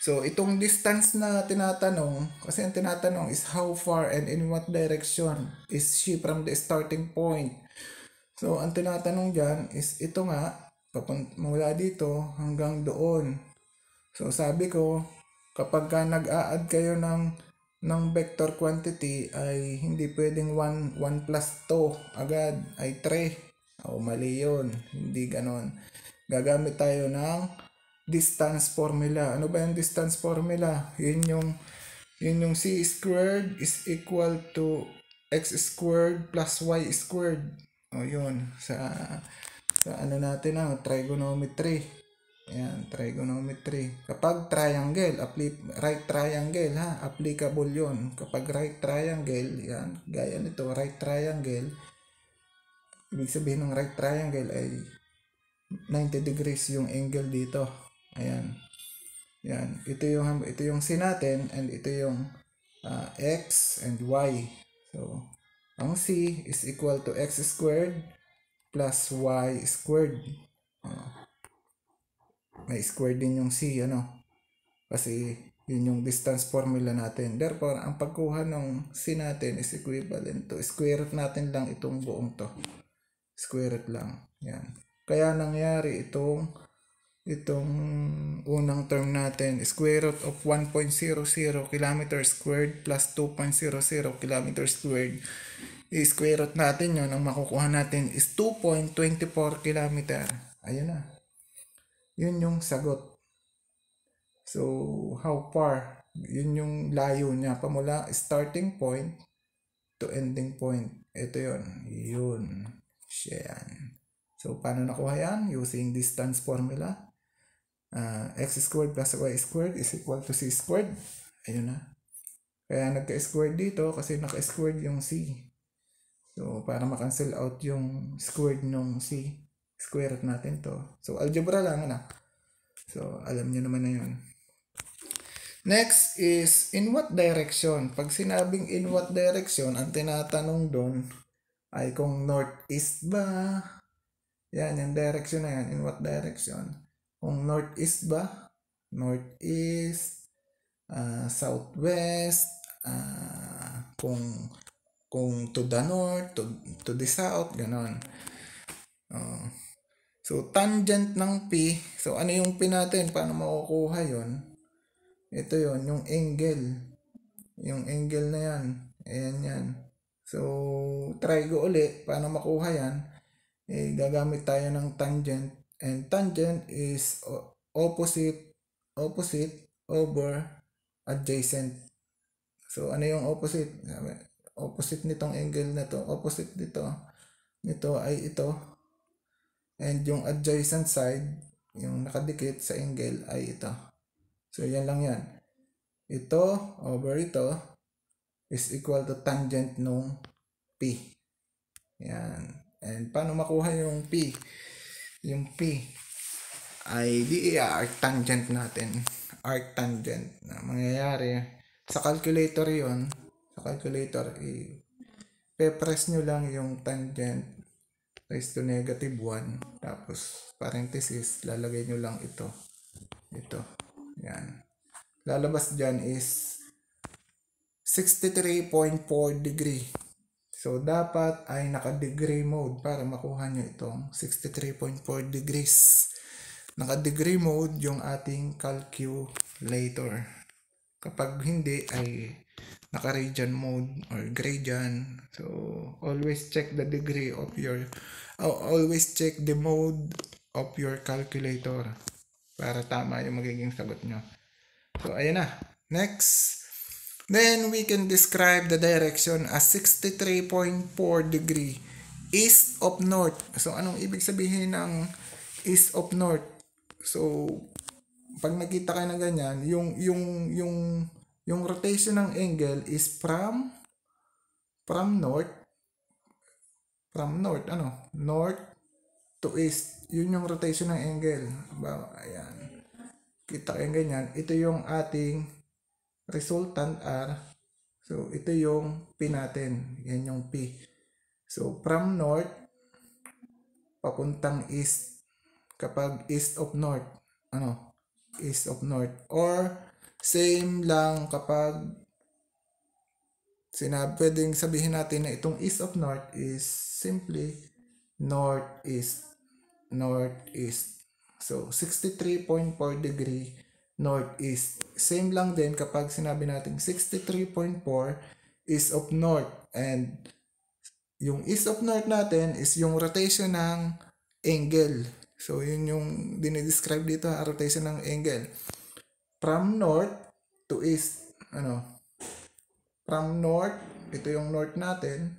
So, itong distance na tinatanong, kasi ang tinatanong is how far and in what direction is she from the starting point. So, ang tinatanong dyan is ito nga, mula dito hanggang doon. So, sabi ko, kapag ka nag-a-add kayo ng ng vector quantity ay hindi pwedeng 1, 1 plus 2 agad ay 3. O mali yun. Hindi ganon. Gagamit tayo ng distance formula. Ano ba yung distance formula? Yun yung yun yung c squared is equal to x squared plus y squared. O yun sa sa ano natin ang ah, trigonometry. Ayan, trigonometry. Kapag triangle, apply, right triangle ha, applicable yon. Kapag right triangle, yan, gaya nito, right triangle, ibig sabihin ng right triangle ay 90 degrees yung angle dito. Ayan. Yan, ito yung ito yung sin natin and ito yung uh, x and y. So, ang c is equal to x squared plus y squared. Uh, may square din yung C, ano? Kasi yun yung distance formula natin. Therefore, ang pagkuha ng C natin is equivalent to square root natin lang itong buong to. Square root lang. Yan. Kaya nangyari itong itong unang term natin, square root of 1.00 km squared plus 2.00 km squared. I square root natin yun, ang makukuha natin is 2.24 km. Ayun na. Yun yung sagot. So, how far? Yun yung layo niya. Pamula starting point to ending point. Ito yun. Yun. Siya yan. So, paano nakuha yan? Using distance formula. Uh, x squared plus y squared is equal to c squared. Ayun na. Kaya nagka-squared dito kasi naka-squared yung c. So, para makancel out yung squared nung c square root natin to. So, algebra lang na. Ano? So, alam nyo naman na yun. Next is, in what direction? Pag sinabing in what direction, ang tinatanong doon ay kung northeast ba? Yan, yung direction na yan. In what direction? Kung northeast ba? Northeast, uh, southwest, uh, kung kung to the north, to, to the south, ganon. Uh, So, tangent ng P. So, ano yung P natin? Paano makukuha yon Ito yon yung angle. Yung angle na yan. Ayan yan. So, try ko ulit. Paano makuha yan? Eh, gagamit tayo ng tangent. And tangent is opposite, opposite over adjacent. So, ano yung opposite? Opposite nitong angle na to. Opposite dito. Nito ay ito And yung adjacent side, yung nakadikit sa angle ay ito. So, yan lang yan. Ito over ito is equal to tangent nung P. Yan. And paano makuha yung P? Yung P ay di i-arc tangent natin. Arc tangent na mangyayari. Sa calculator yon Sa calculator, i-press nyo lang yung tangent raised to negative 1 tapos parenthesis lalagay nyo lang ito ito yan lalabas dyan is 63.4 degree so dapat ay naka degree mode para makuha nyo itong 63.4 degrees naka degree mode yung ating calculator kapag hindi ay naka-radian mode or gradient. So, always check the degree of your, oh, always check the mode of your calculator para tama yung magiging sagot nyo. So, ayan na. Next. Then, we can describe the direction as 63.4 degree east of north. So, anong ibig sabihin ng east of north? So, pag nakita ka na ganyan, yung, yung, yung yung rotation ng angle is from from north from north ano north to east yun yung rotation ng angle ba ayan kita kayo ganyan ito yung ating resultant R so ito yung P natin yan yung P so from north papuntang east kapag east of north ano east of north or Same lang kapag sinabi, pwedeng sabihin natin na itong east of north is simply northeast. Northeast. So, 63.4 degree northeast. Same lang din kapag sinabi natin 63.4 is of north. And yung east of north natin is yung rotation ng angle. So, yun yung dinidescribe dito, rotation ng angle from north to east ano from north ito yung north natin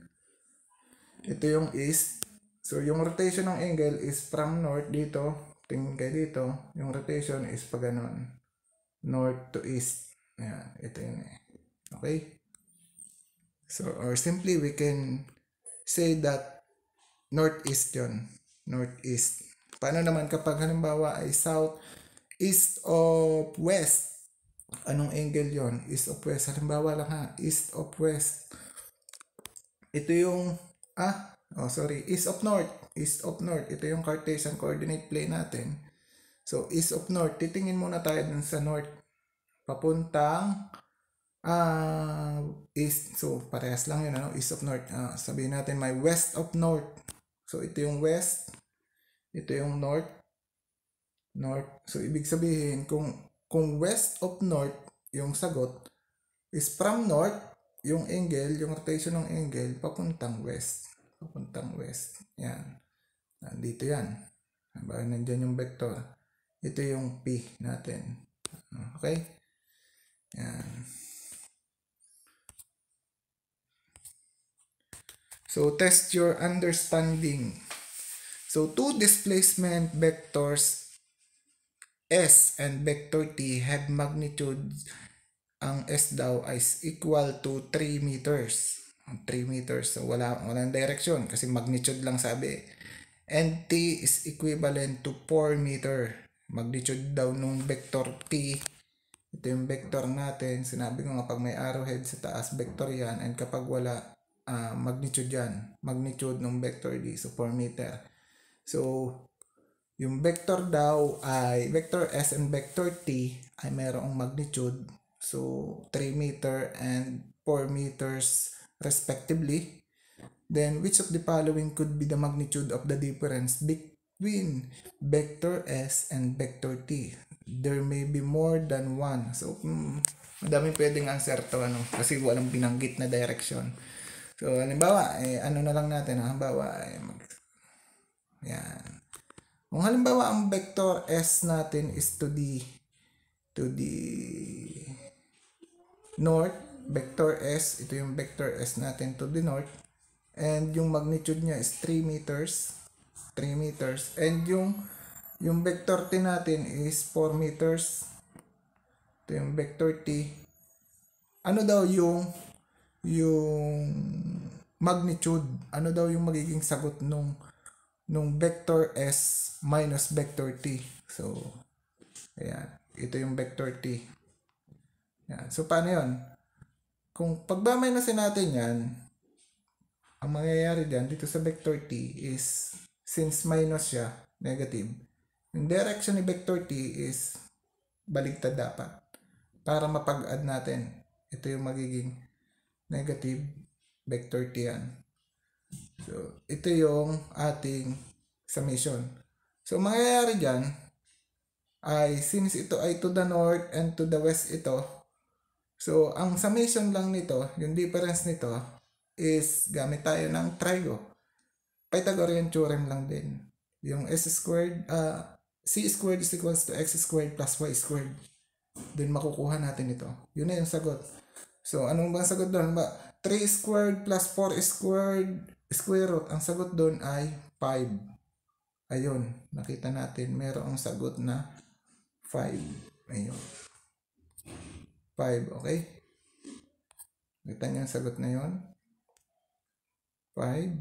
ito yung east so yung rotation ng angle is from north dito tingin kayo dito yung rotation is pa ganun north to east ayan ito yun eh okay so or simply we can say that northeast yun northeast paano naman kapag halimbawa ay south east of west. Anong angle yon East of west. Halimbawa lang ha, east of west. Ito yung, ah, oh sorry, east of north. East of north. Ito yung Cartesian coordinate plane natin. So, east of north. Titingin muna tayo dun sa north. Papuntang ah, uh, east. So, parehas lang yun, ano? East of north. Ah, sabihin natin may west of north. So, ito yung west. Ito yung north north. So, ibig sabihin, kung, kung west of north, yung sagot, is from north, yung angle, yung rotation ng angle, papuntang west. Papuntang west. Yan. Nandito yan. Diba? Nandyan yung vector. Ito yung P natin. Okay? Yan. So, test your understanding. So, two displacement vectors S and vector T have magnitude ang S daw is equal to 3 meters. 3 meters. So wala, walang direction kasi magnitude lang sabi. And T is equivalent to 4 meter. Magnitude daw nung vector T. Ito yung vector natin. Sinabi ko nga pag may arrowhead sa taas, vector yan. And kapag wala, uh, magnitude yan. Magnitude nung vector D. So 4 meter. So yung vector daw ay, vector S and vector T ay mayroong magnitude. So, 3 meter and 4 meters respectively. Then, which of the following could be the magnitude of the difference between vector S and vector T? There may be more than one. So, hmm, madami pwedeng answer to ano, kasi walang binanggit na direction. So, halimbawa, eh, ano na lang natin, halimbawa, eh, mag, yan, kung halimbawa ang vector S natin is to the to the north, vector S, ito yung vector S natin to the north and yung magnitude niya is 3 meters, 3 meters and yung yung vector T natin is 4 meters. Ito yung vector T. Ano daw yung yung magnitude? Ano daw yung magiging sagot nung nung vector S minus vector T. So, ayan. Ito yung vector T. Ayan. So, paano yun? Kung pagbaminusin natin yan, ang mangyayari dyan dito sa vector T is since minus siya, negative, yung direction ni vector T is baligtad dapat para mapag-add natin. Ito yung magiging negative vector T yan. So, ito yung ating summation. So, mangyayari dyan ay since ito ay to the north and to the west ito, so, ang summation lang nito, yung difference nito, is gamit tayo ng trigo. Pythagorean theorem lang din. Yung s squared, uh, c squared is equals to x squared plus y squared. Then makukuha natin ito. Yun na yung sagot. So, anong bang sagot doon? 3 squared plus 4 squared square root. Ang sagot doon ay 5. Ayun, nakita natin merong sagot na 5. Ayun. 5, okay? Nakita niyo ang sagot na yon 5.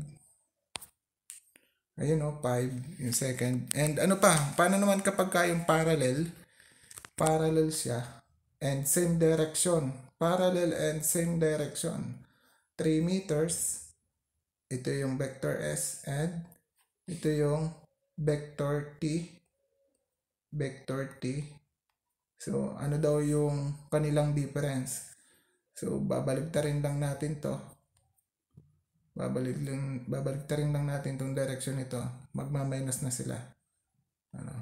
Ayun o, oh, 5 yung second. And ano pa, paano naman kapag ka yung parallel? Parallel siya. And same direction. Parallel and same direction. 3 meters ito yung vector S and ito yung vector T. Vector T. So, ano daw yung kanilang difference? So, babaligtarin lang natin to. Babalik lang, babaligtarin lang natin tong direction nito. Magma-minus na sila. Ano?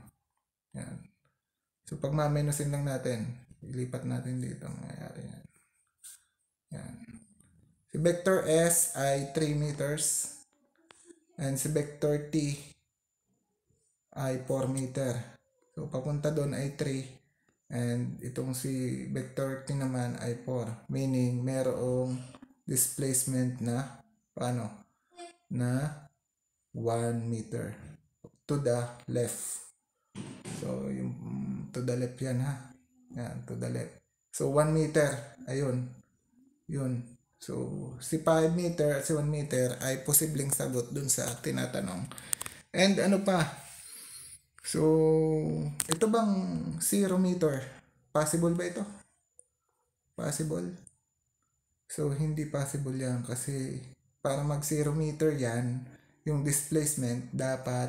Yan. So, pag ma-minusin lang natin, ilipat natin dito. Nangyayari yan. Yan. Si vector S ay 3 meters. And si vector T ay 4 meter. So, papunta doon ay 3. And itong si vector T naman ay 4. Meaning, merong displacement na, paano? Na 1 meter to the left. So, yung to the left yan ha. Yan, to the left. So, 1 meter. Ayun. Yun. So, si 5 meter at si 1 meter ay posibleng sagot dun sa tinatanong. And ano pa? So, ito bang 0 meter? Possible ba ito? Possible? So, hindi possible yan kasi para mag 0 meter yan, yung displacement dapat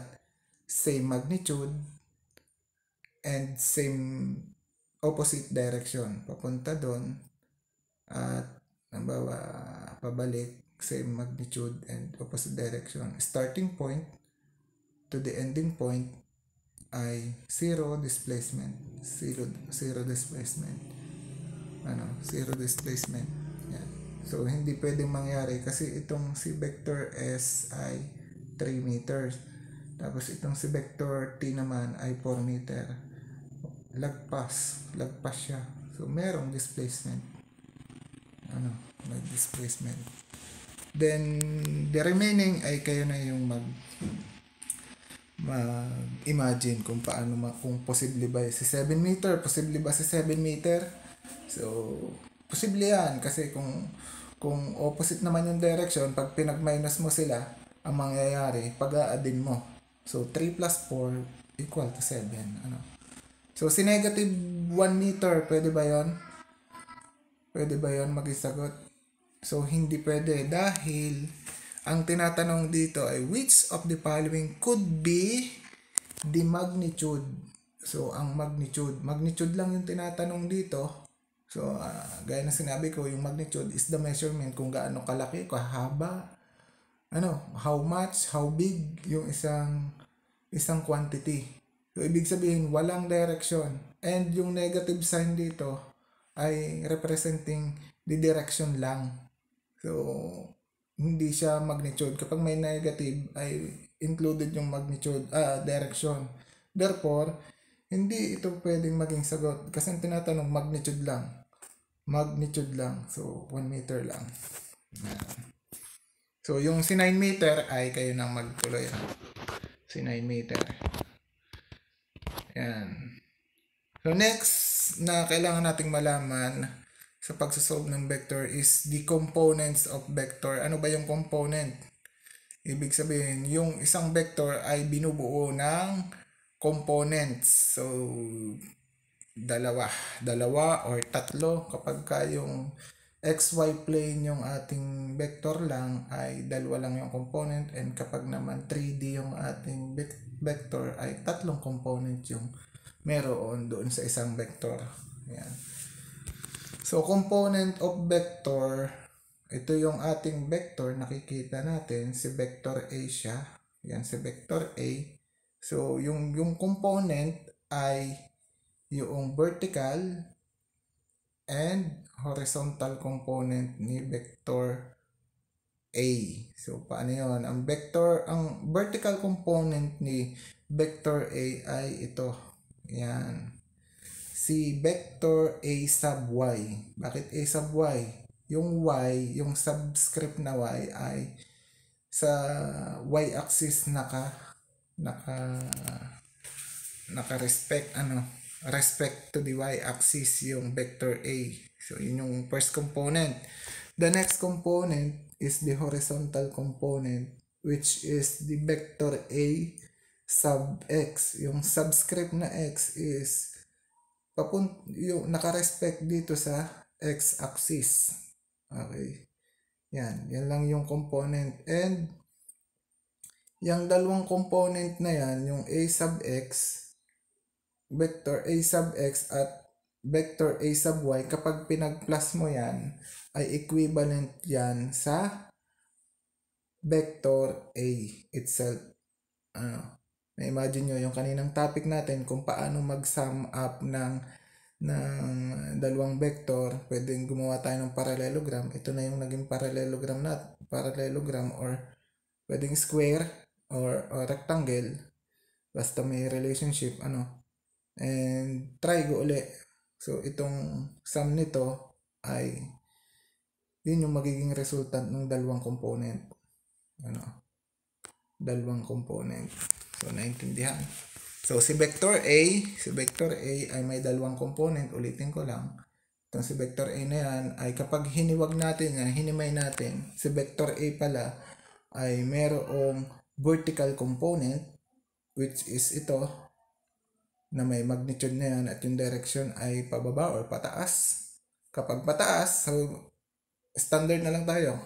same magnitude and same opposite direction papunta doon at Nambawa, pabalik, same magnitude and opposite direction. Starting point to the ending point ay zero displacement. Zero, zero displacement. Ano, zero displacement. Yan. So, hindi pwedeng mangyari kasi itong si vector S ay 3 meters. Tapos itong si vector T naman ay 4 meter. Lagpas. Lagpas siya. So, merong displacement ano, mag-displacement. Then, the remaining ay kayo na yung mag mag-imagine kung paano ma, kung posible ba si 7 meter, posible ba si 7 meter? So, posible yan kasi kung kung opposite naman yung direction, pag pinag-minus mo sila, ang mangyayari, pag aadin mo. So, 3 plus 4 equal to 7. Ano? So, si negative 1 meter, pwede ba yon Pwede ba yon magisagot? So, hindi pwede dahil ang tinatanong dito ay which of the following could be the magnitude. So, ang magnitude. Magnitude lang yung tinatanong dito. So, uh, gaya na sinabi ko, yung magnitude is the measurement kung gaano kalaki, kahaba, ano, how much, how big yung isang isang quantity. So, ibig sabihin, walang direction. And yung negative sign dito, ay representing the direction lang. So, hindi siya magnitude. Kapag may negative, ay included yung magnitude, ah, direction. Therefore, hindi ito pwedeng maging sagot kasi tinatanong magnitude lang. Magnitude lang. So, 1 meter lang. So, yung si 9 meter ay kayo nang magtuloy. Si 9 meter. Ayan. So, next, na kailangan nating malaman sa pagsasolve ng vector is the components of vector. Ano ba yung component? Ibig sabihin, yung isang vector ay binubuo ng components. So, dalawa. Dalawa or tatlo kapag yung XY plane yung ating vector lang ay dalawa lang yung component and kapag naman 3D yung ating vector ay tatlong component yung component meron doon sa isang vector. Ayan. So, component of vector, ito yung ating vector, nakikita natin, si vector A siya. Yan, si vector A. So, yung, yung component ay yung vertical and horizontal component ni vector A. So, paano yun? Ang vector, ang vertical component ni vector A ay ito yan. Si vector A sub Y. Bakit A sub Y? Yung Y, yung subscript na Y ay sa Y-axis naka naka naka respect ano respect to the y-axis yung vector A. So, yun yung first component. The next component is the horizontal component which is the vector A sub x. Yung subscript na x is papunt yung naka-respect dito sa x-axis. Okay. Yan. Yan lang yung component. And yung dalawang component na yan, yung a sub x, vector a sub x at vector a sub y, kapag pinag-plus mo yan, ay equivalent yan sa vector a itself. Ano, na-imagine nyo yung kaninang topic natin kung paano mag-sum up ng, ng dalawang vector. Pwedeng gumawa tayo ng parallelogram. Ito na yung naging parallelogram nat parallelogram or pwedeng square or, or rectangle. Basta may relationship, ano. And trigo uli. So, itong sum nito ay yun yung magiging resultant ng dalawang component. Ano? Dalawang component. So, naintindihan. So, si vector A, si vector A ay may dalawang component. Ulitin ko lang. Itong si vector A na yan ay kapag hiniwag natin yan, hinimay natin, si vector A pala ay merong vertical component which is ito na may magnitude na yan at yung direction ay pababa or pataas. Kapag pataas, so standard na lang tayo.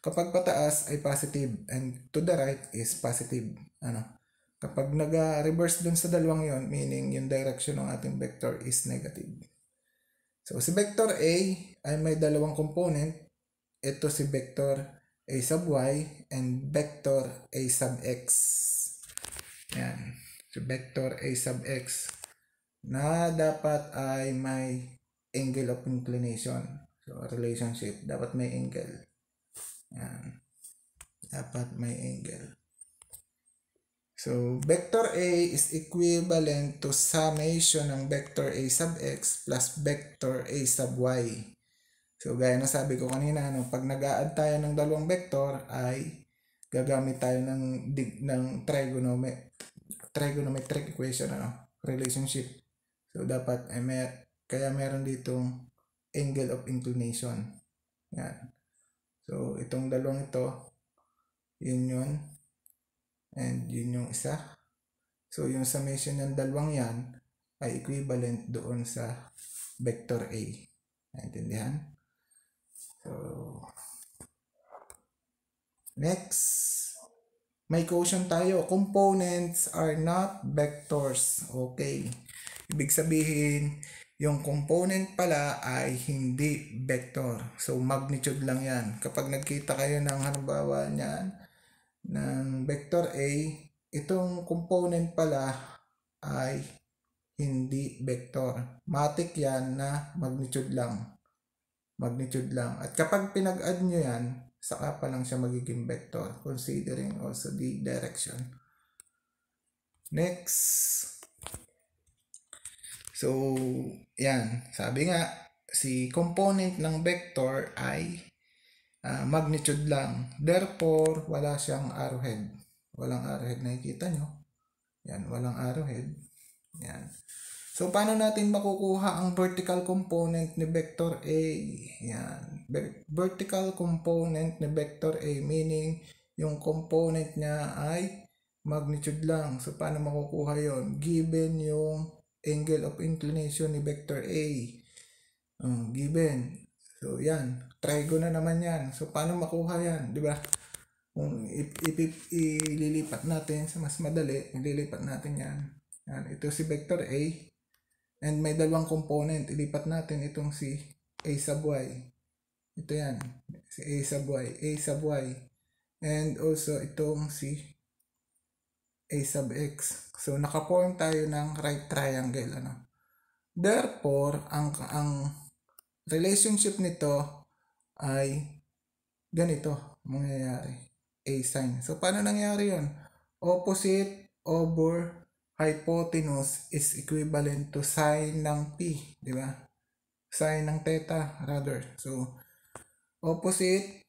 Kapag pataas ay positive and to the right is positive. Ano? Kapag nag-reverse dun sa dalawang yon meaning yung direction ng ating vector is negative. So, si vector A ay may dalawang component. Ito si vector A sub Y and vector A sub X. Yan. So, vector A sub X na dapat ay may angle of inclination. So, relationship. Dapat may angle. Yan. Dapat may angle. So, vector A is equivalent to summation ng vector A sub x plus vector A sub y. So, gaya na sabi ko kanina, no, pag nag add tayo ng dalawang vector, ay gagamit tayo ng, ng trigonomet trigonometric equation, ano, relationship. So, dapat, ay eh, may, kaya meron ditong angle of inclination. Yan. So, itong dalawang ito, yun yun. And yun yung isa. So yung summation ng dalawang yan ay equivalent doon sa vector A. Naintindihan? So, next. May quotient tayo. Components are not vectors. Okay. Ibig sabihin, yung component pala ay hindi vector. So, magnitude lang yan. Kapag nagkita kayo ng halimbawa niyan, ng vector A, itong component pala ay hindi vector. Matic yan na magnitude lang. Magnitude lang. At kapag pinag-add nyo yan, saka pa lang siya magiging vector considering also the direction. Next. So, yan. Sabi nga, si component ng vector ay uh, magnitude lang. Therefore, wala siyang arrowhead. Walang arrowhead. Nakikita nyo? Yan, walang arrowhead. Yan. So, paano natin makukuha ang vertical component ni vector A? Yan. vertical component ni vector A, meaning yung component niya ay magnitude lang. So, paano makukuha yon Given yung angle of inclination ni vector A. Um, given. So, yan try ko na naman yan. So, paano makuha yan? Di ba? Kung ipip, ililipat natin sa mas madali, ililipat natin yan. yan. Ito si vector A. And may dalawang component. Ilipat natin itong si A sub Y. Ito yan. Si A sub Y. A sub Y. And also itong si A sub X. So, nakaform tayo ng right triangle. Ano? Therefore, ang, ang relationship nito ay ganito mangyayari. A sign. So, paano nangyayari yon? Opposite over hypotenuse is equivalent to sine ng P. Di ba? Sine ng theta, rather. So, opposite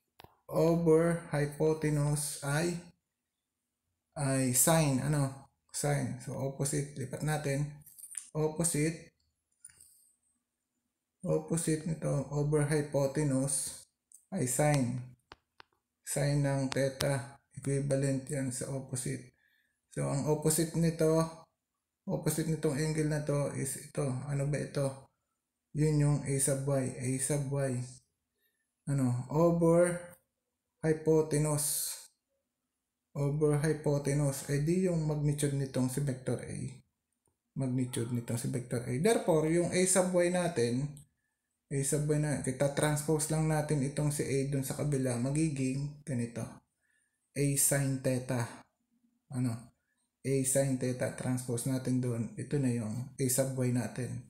over hypotenuse ay ay sine. Ano? Sine. So, opposite. Lipat natin. Opposite. Opposite nito over hypotenuse ay sine. Sine ng theta, equivalent yan sa opposite. So, ang opposite nito, opposite nitong angle na to is ito. Ano ba ito? Yun yung a sub y. A sub y. Ano? Over hypotenuse. Over hypotenuse. Eh, di yung magnitude nitong si vector A. Magnitude nitong si vector A. Therefore, yung a sub y natin, eh sabay na, kita-transpose lang natin itong si A dun sa kabila, magiging ganito. A sin theta. Ano? A sin theta, transpose natin dun. Ito na yung A sub y natin.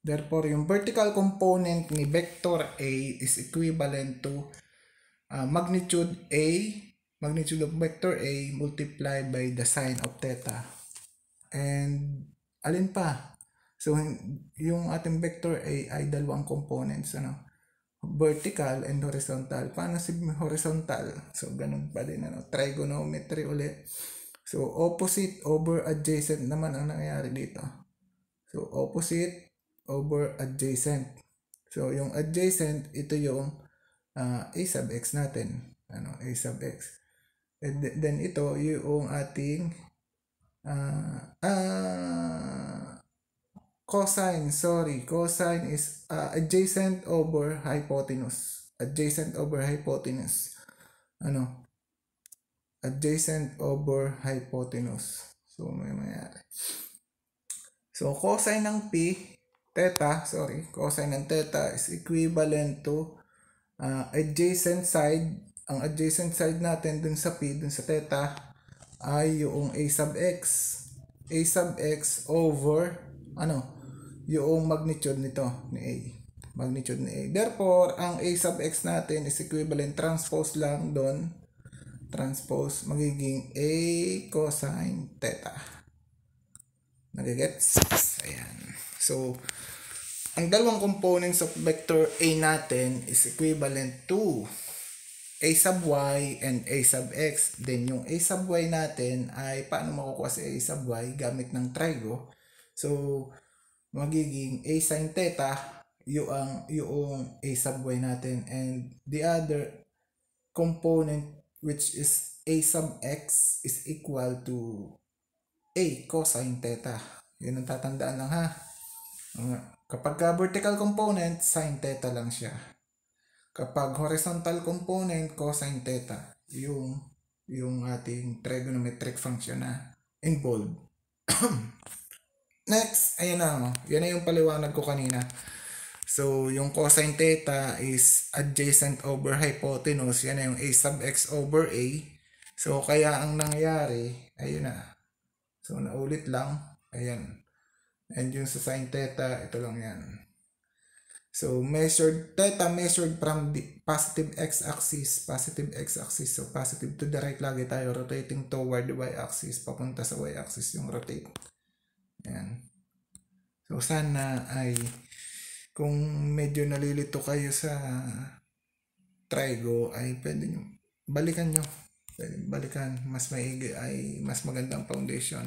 Therefore, yung vertical component ni vector A is equivalent to uh, magnitude A, magnitude of vector A multiplied by the sine of theta. And alin pa? So, yung ating vector ay, ay dalawang components, ano, vertical and horizontal. Paano si horizontal? So, ganun pa din, ano, trigonometry ulit. So, opposite over adjacent naman ang nangyayari dito. So, opposite over adjacent. So, yung adjacent, ito yung uh, A sub x natin. Ano, A sub x. And then, ito yung ating uh, uh, cosine, sorry, cosine is uh, adjacent over hypotenuse. Adjacent over hypotenuse. Ano? Adjacent over hypotenuse. So, may mayari. So, cosine ng P, theta, sorry, cosine ng theta is equivalent to uh, adjacent side. Ang adjacent side natin dun sa P, dun sa theta, ay yung A sub x. A sub x over, ano, yung magnitude nito ni A. Magnitude ni A. Therefore, ang A sub x natin is equivalent transpose lang doon. Transpose magiging A cosine theta. Nagigets? Ayan. So, ang dalawang components of vector A natin is equivalent to a sub y and a sub x. Then yung a sub y natin ay paano makukuha si a sub y gamit ng trigo. So magiging a sin theta yung, yung a sub y natin and the other component which is a sub x is equal to a cosine theta. Yun ang tatandaan lang ha. Kapag ka vertical component, sine theta lang siya. Kapag horizontal component, cosine theta. Yung, yung ating trigonometric function na involved. Next, ayan na. Oh. Yan na yung paliwanag ko kanina. So, yung cosine theta is adjacent over hypotenuse. Yan na yung A sub x over A. So, kaya ang nangyari, ayun na. So, naulit lang. Ayan. And yung sa sine theta, ito lang yan. So, measured, theta measured from the positive x-axis, positive x-axis. So, positive to the right lagi tayo, rotating toward the y-axis, papunta sa y-axis yung rotate. Ayan. So sana ay kung medyo nalilito kayo sa trigo ay pwede nyo balikan nyo pwede balikan mas maigi ay mas magandang foundation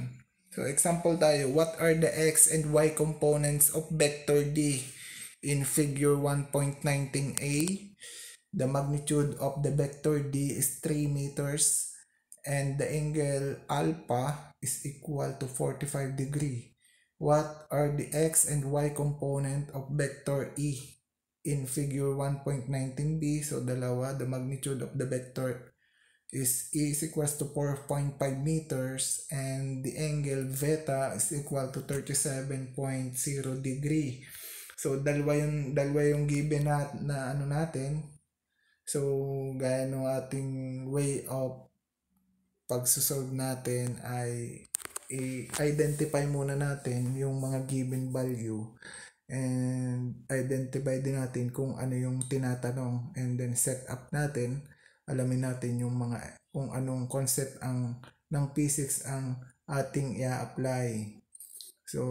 so example tayo what are the x and y components of vector d in figure 1.19a the magnitude of the vector d is 3 meters and the angle alpha is equal to 45 degrees. What are the x and y component of vector E in figure 1.19b? So dalawa, the magnitude of the vector is E is equals to 4.5 meters and the angle beta is equal to 37.0 degree. So dalawa yung dalawa yung given na, na ano natin. So gaya ng ating way of pagsusolve natin ay i-identify muna natin yung mga given value and identify din natin kung ano yung tinatanong and then set up natin alamin natin yung mga kung anong concept ang ng physics ang ating i-apply so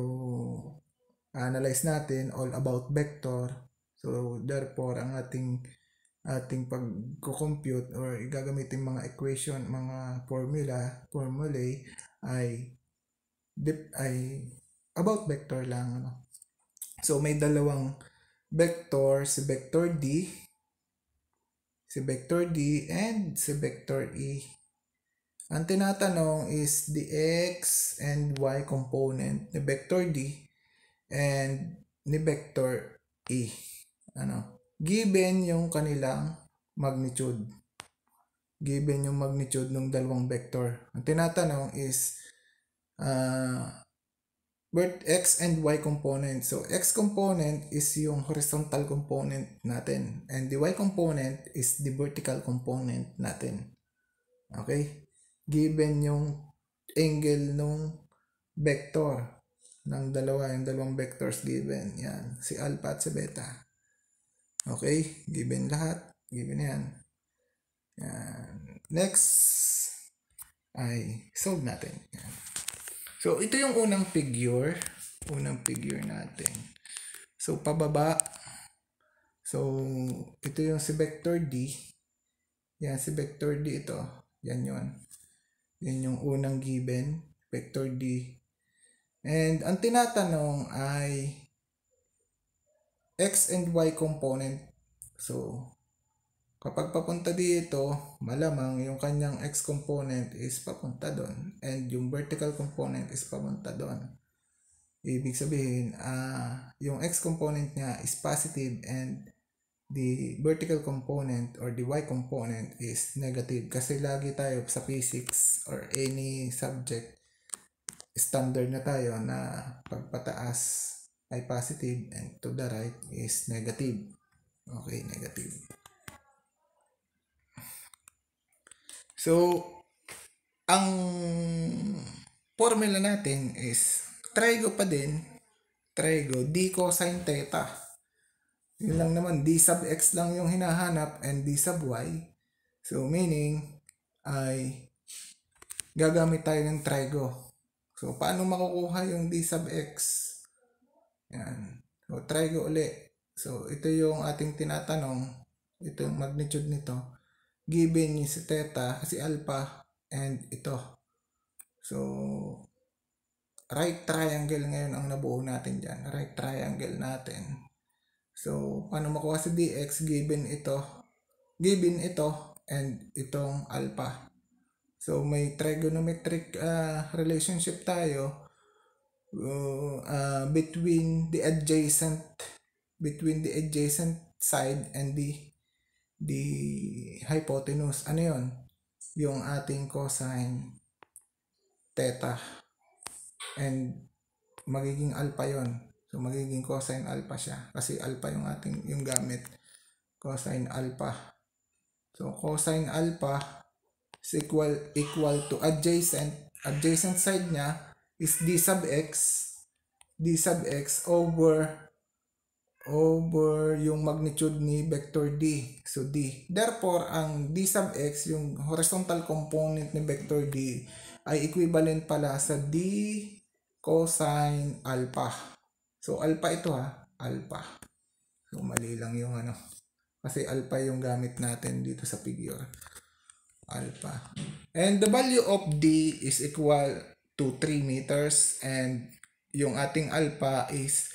analyze natin all about vector so therefore ang ating ating pagko-compute or gagamitin mga equation, mga formula, formulae ay dip ay about vector lang ano. So may dalawang vector, si vector D, si vector D and si vector E. Ang tinatanong is the x and y component ni vector D and ni vector E. Ano? Given yung kanilang magnitude. Given yung magnitude ng dalawang vector. Ang tinatanong is uh, ah, birth x and y component. So, x component is yung horizontal component natin. And the y component is the vertical component natin. Okay? Given yung angle nung vector ng dalawa, yung dalawang vectors given. Yan. Si alpha at si beta. Okay? Given lahat. Given yan. Yan. Next ay solve natin. Yan. So, ito yung unang figure. Unang figure natin. So, pababa. So, ito yung si vector D. Yan, si vector D ito. Yan yon Yan yung unang given. Vector D. And, ang tinatanong ay x and y component. So, Kapag papunta dito, malamang yung kanyang x component is papunta doon and yung vertical component is papunta doon. Ibig sabihin, uh, yung x component niya is positive and the vertical component or the y component is negative kasi lagi tayo sa physics or any subject standard na tayo na pagpataas ay positive and to the right is negative. Okay, negative. So, ang formula natin is trigo pa din, trigo, d cosine theta. Yun lang naman, d sub x lang yung hinahanap and d sub y. So, meaning, ay gagamit tayo ng trigo. So, paano makukuha yung d sub x? Yan. So, trigo uli. So, ito yung ating tinatanong. Ito yung magnitude nito given si theta, si alpha, and ito. So, right triangle ngayon ang nabuo natin dyan. Right triangle natin. So, paano makuha sa dx given ito? Given ito and itong alpha. So, may trigonometric uh, relationship tayo uh, uh, between the adjacent between the adjacent side and the the hypotenuse. Ano yon Yung ating cosine theta. And magiging alpha yon So magiging cosine alpha siya. Kasi alpha yung ating yung gamit. Cosine alpha. So cosine alpha is equal, equal to adjacent. Adjacent side niya is d sub x. d sub x over over yung magnitude ni vector D. So D. Therefore, ang D sub x, yung horizontal component ni vector D, ay equivalent pala sa D cosine alpha. So alpha ito ha, alpha. So mali lang yung ano. Kasi alpha yung gamit natin dito sa figure. Alpha. And the value of D is equal to 3 meters and yung ating alpha is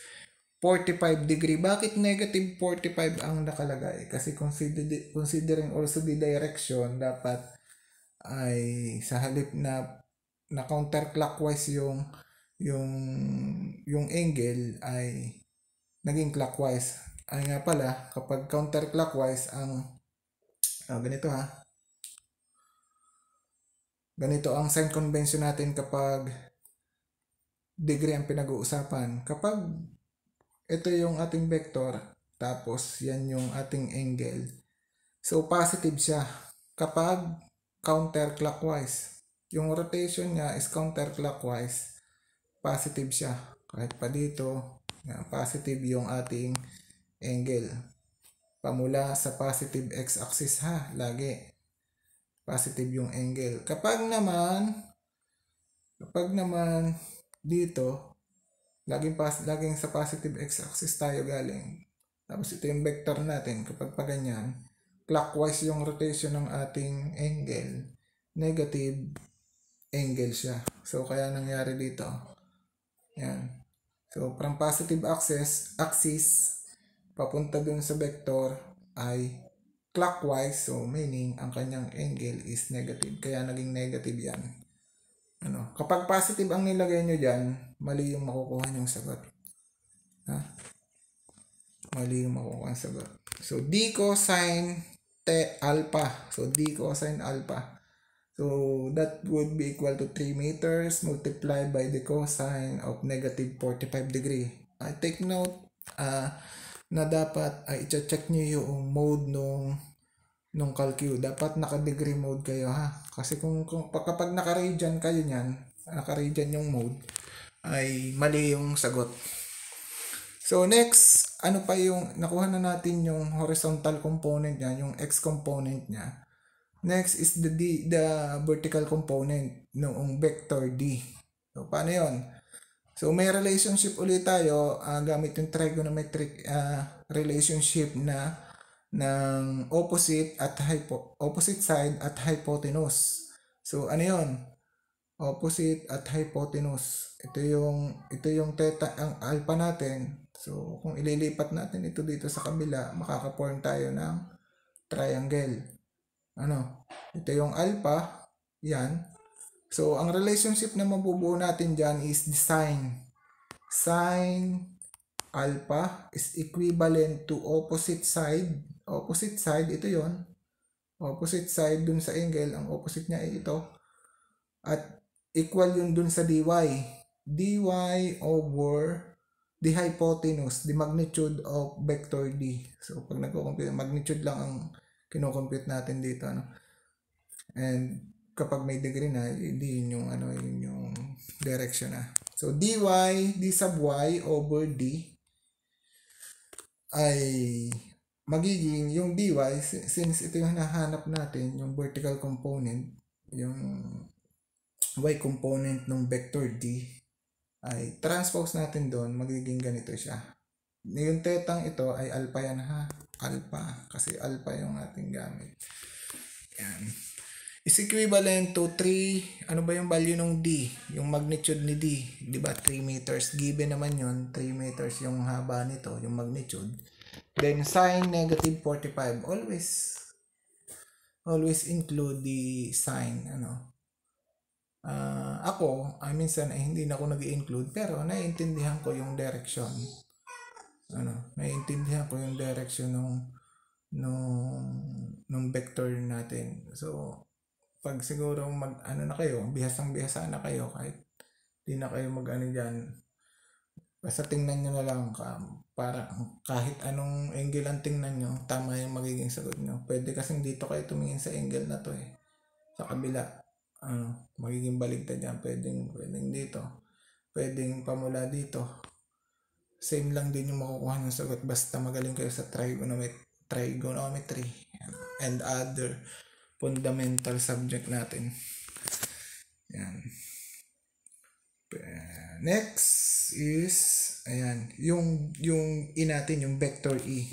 45 degree. Bakit negative 45 ang nakalagay? Kasi consider, considering also the direction, dapat ay sa halip na na counterclockwise yung yung yung angle ay naging clockwise. Ay nga pala, kapag counterclockwise ang oh, ganito ha. Ganito ang sign convention natin kapag degree ang pinag-uusapan. Kapag ito yung ating vector, tapos yan yung ating angle. So positive siya kapag counterclockwise. Yung rotation niya is counterclockwise. Positive siya. Kahit pa dito, positive yung ating angle. Pamula sa positive x-axis ha, lagi. Positive yung angle. Kapag naman, kapag naman dito, Laging, pas, laging sa positive x-axis tayo galing. Tapos ito yung vector natin. Kapag pa ganyan, clockwise yung rotation ng ating angle. Negative angle siya. So, kaya nangyari dito. Yan. So, from positive axis, axis, papunta dun sa vector ay clockwise. So, meaning, ang kanyang angle is negative. Kaya naging negative yan ano, kapag positive ang nilagay nyo dyan, mali yung makukuha nyong sagot. Ha? Mali yung makukuha ang sagot. So, D cosine T alpha. So, D cosine alpha. So, that would be equal to 3 meters multiplied by the cosine of negative 45 degree. I take note uh, na dapat ay uh, i-check nyo yung mode nung nung CalQ. Dapat naka-degree mode kayo ha. Kasi kung, kung kapag naka-radian kayo niyan, naka-radian yung mode, ay mali yung sagot. So next, ano pa yung nakuha na natin yung horizontal component niya, yung x component niya. Next is the D, the vertical component noong vector D. So paano 'yon? So may relationship ulit tayo uh, gamit yung trigonometric uh, relationship na ng opposite at hypo opposite side at hypotenuse. So ano 'yon? Opposite at hypotenuse. Ito yung ito yung theta ang alpha natin. So kung ililipat natin ito dito sa kabila, makaka-form tayo ng triangle. Ano? Ito yung alpha, 'yan. So ang relationship na mabubuo natin diyan is the sine. Sine alpha is equivalent to opposite side opposite side, ito yon Opposite side dun sa angle, ang opposite niya ay ito. At equal yun dun sa dy. dy over the hypotenuse, the magnitude of vector d. So, pag nagko-compute, magnitude lang ang kinocompute natin dito. Ano? And kapag may degree na, hindi eh, yun yung, ano, yun yung direction na. So, dy, d sub y over d ay magiging yung DY, since ito yung hinahanap natin, yung vertical component, yung y component ng vector D, ay transpose natin doon, magiging ganito siya. Yung tetang ito ay alpha yan ha. Alpha. Kasi alpha yung ating gamit. Yan. Is equivalent to 3, ano ba yung value ng D? Yung magnitude ni D. di ba 3 meters. Given naman yon 3 meters yung haba nito, yung magnitude Then sine negative 45, always, always include the sine, ano. Uh, ako, I ah, minsan ay eh, hindi na ako nag include pero naiintindihan ko yung direction. Ano, naiintindihan ko yung direction ng nung nung vector natin. So, pag siguro mag ano na kayo, bihasang bihasa na kayo kahit di na kayo mag ano diyan. Basta tingnan niyo na lang ka um, para kahit anong angle ang tingnan nyo, tama yung magiging sagot nyo. Pwede kasing dito kayo tumingin sa angle na to eh. Sa kabila, ano, magiging baligtad yan. Pwedeng, pwedeng dito. Pwedeng pamula dito. Same lang din yung makukuha ng sagot basta magaling kayo sa trigonometry, trigonometry and other fundamental subject natin. Yan. Eh, next is, ayan, yung, yung E natin, yung vector E.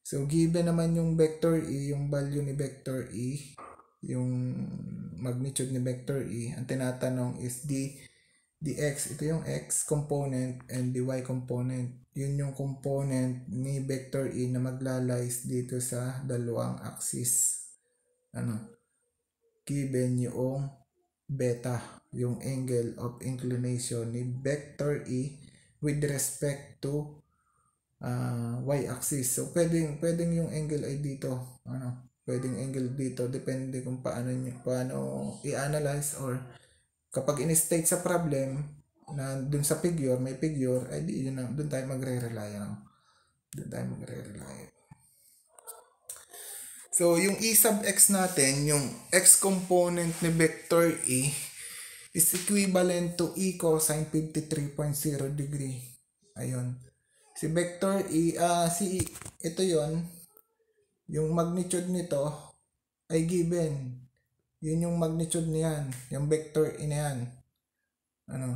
So, given naman yung vector E, yung value ni vector E, yung magnitude ni vector E, ang tinatanong is the dx. Ito yung x component and the y component. Yun yung component ni vector E na maglalays dito sa dalawang axis. Ano? Given yung beta yung angle of inclination ni vector E with respect to uh, y-axis. So, pwedeng, pwedeng yung angle ay dito. Ano, pwedeng angle dito. Depende kung paano, nyo, paano i-analyze or kapag in-state sa problem na dun sa figure, may figure, ay di yun ang, dun tayo magre-rely. Ano? Dun tayo magre-rely. So, yung E sub x natin, yung x component ni vector E, is equivalent to E cosine 53.0 degree. Ayun. Si vector E, uh, si ito yon yung magnitude nito ay given. Yun yung magnitude niyan, yung vector E na yan. Ano?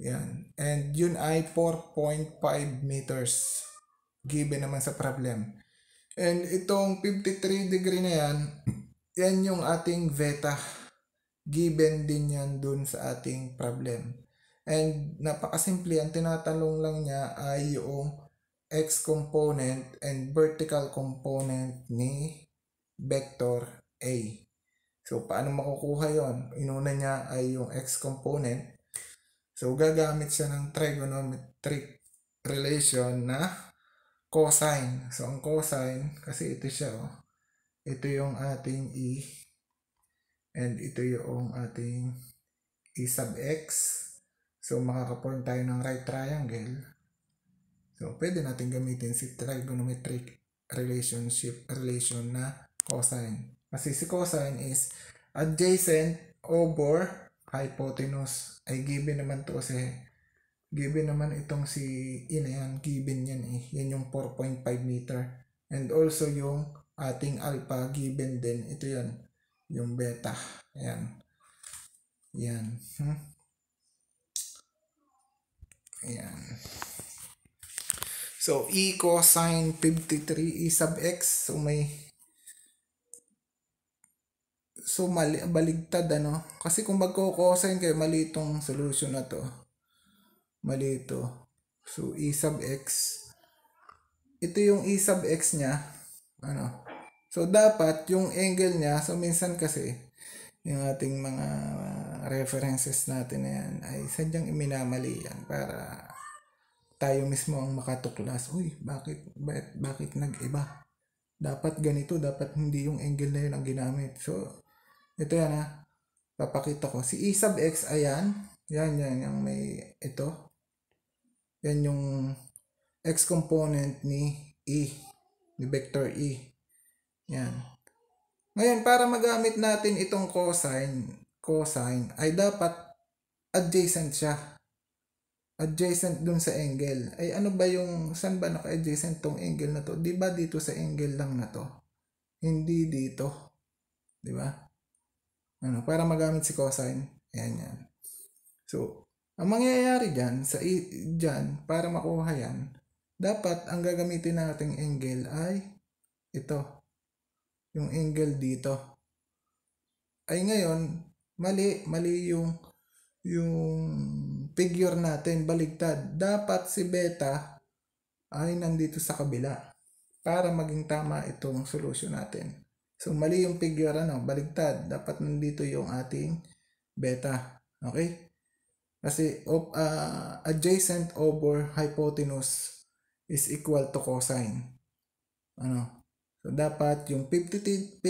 Yan. And yun ay 4.5 meters. Given naman sa problem. And itong 53 degree na yan, yan yung ating veta given din yan dun sa ating problem. And napakasimple, ang tinatanong lang niya ay yung x component and vertical component ni vector A. So, paano makukuha yon Inuna niya ay yung x component. So, gagamit siya ng trigonometric relation na cosine. So, ang cosine, kasi ito siya, oh. ito yung ating E And ito yung ating e sub x. So, makakaporm tayo ng right triangle. So, pwede natin gamitin si trigonometric relationship relation na cosine. Kasi si cosine is adjacent over hypotenuse. Ay, given naman to kasi given naman itong si E na yan. Given yan eh. Yan yung 4.5 meter. And also yung ating alpha given din. Ito yan. Yung beta. Ayan. Ayan. Hmm? Ayan. So, E cosine 53 E sub X. So, may So, mali, baligtad, ano? Kasi kung magko-cosine kayo, mali itong solution na to. Mali ito. So, E sub X. Ito yung E sub X niya. Ano? So, dapat yung angle niya, so minsan kasi, yung ating mga references natin na yan, ay sadyang iminamali yan para tayo mismo ang makatuklas. Uy, bakit, bakit, bakit nag-iba? Dapat ganito, dapat hindi yung angle na yun ang ginamit. So, ito yan ha. Papakita ko. Si E sub X, ayan. Yan, yan, yung may ito. Yan yung X component ni E, ni vector E. Yan. Ngayon, para magamit natin itong cosine, cosine ay dapat adjacent siya. Adjacent dun sa angle. Ay ano ba yung, saan ba naka-adjacent tong angle na to? Di ba dito sa angle lang na to? Hindi dito. Di ba? Ano, para magamit si cosine. Ayan yan. So, ang mangyayari dyan, sa dyan, para makuha yan, dapat ang gagamitin nating angle ay ito yung angle dito. Ay ngayon, mali, mali yung yung figure natin baligtad. Dapat si beta ay nandito sa kabila para maging tama itong solution natin. So mali yung figure ano, baligtad. Dapat nandito yung ating beta. Okay? Kasi of, uh, ah, adjacent over hypotenuse is equal to cosine. Ano? So, dapat yung 53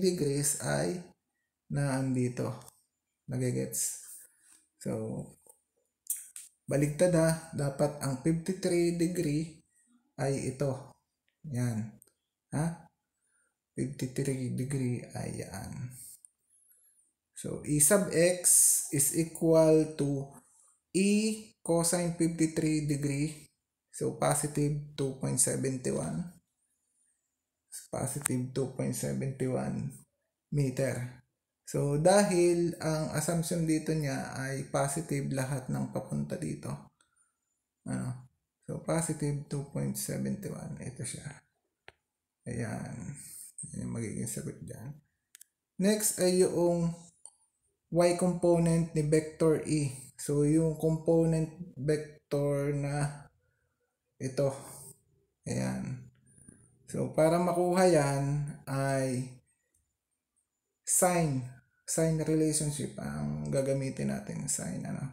degrees ay naandito. dito. Nagigets. So, baligtad ha. Dapat ang 53 degree ay ito. Yan. Ha? 53 degree ay yan. So, E sub x is equal to E cosine 53 degree. So, positive 2.71 positive 2.71 meter. So, dahil ang assumption dito niya ay positive lahat ng papunta dito. Ano? So, positive 2.71. Ito siya. Ayan. Yan yung magiging sagot dyan. Next ay yung y component ni vector E. So, yung component vector na ito. Ayan. So, para makuha yan ay sign. Sign relationship ang gagamitin natin. Sign, ano.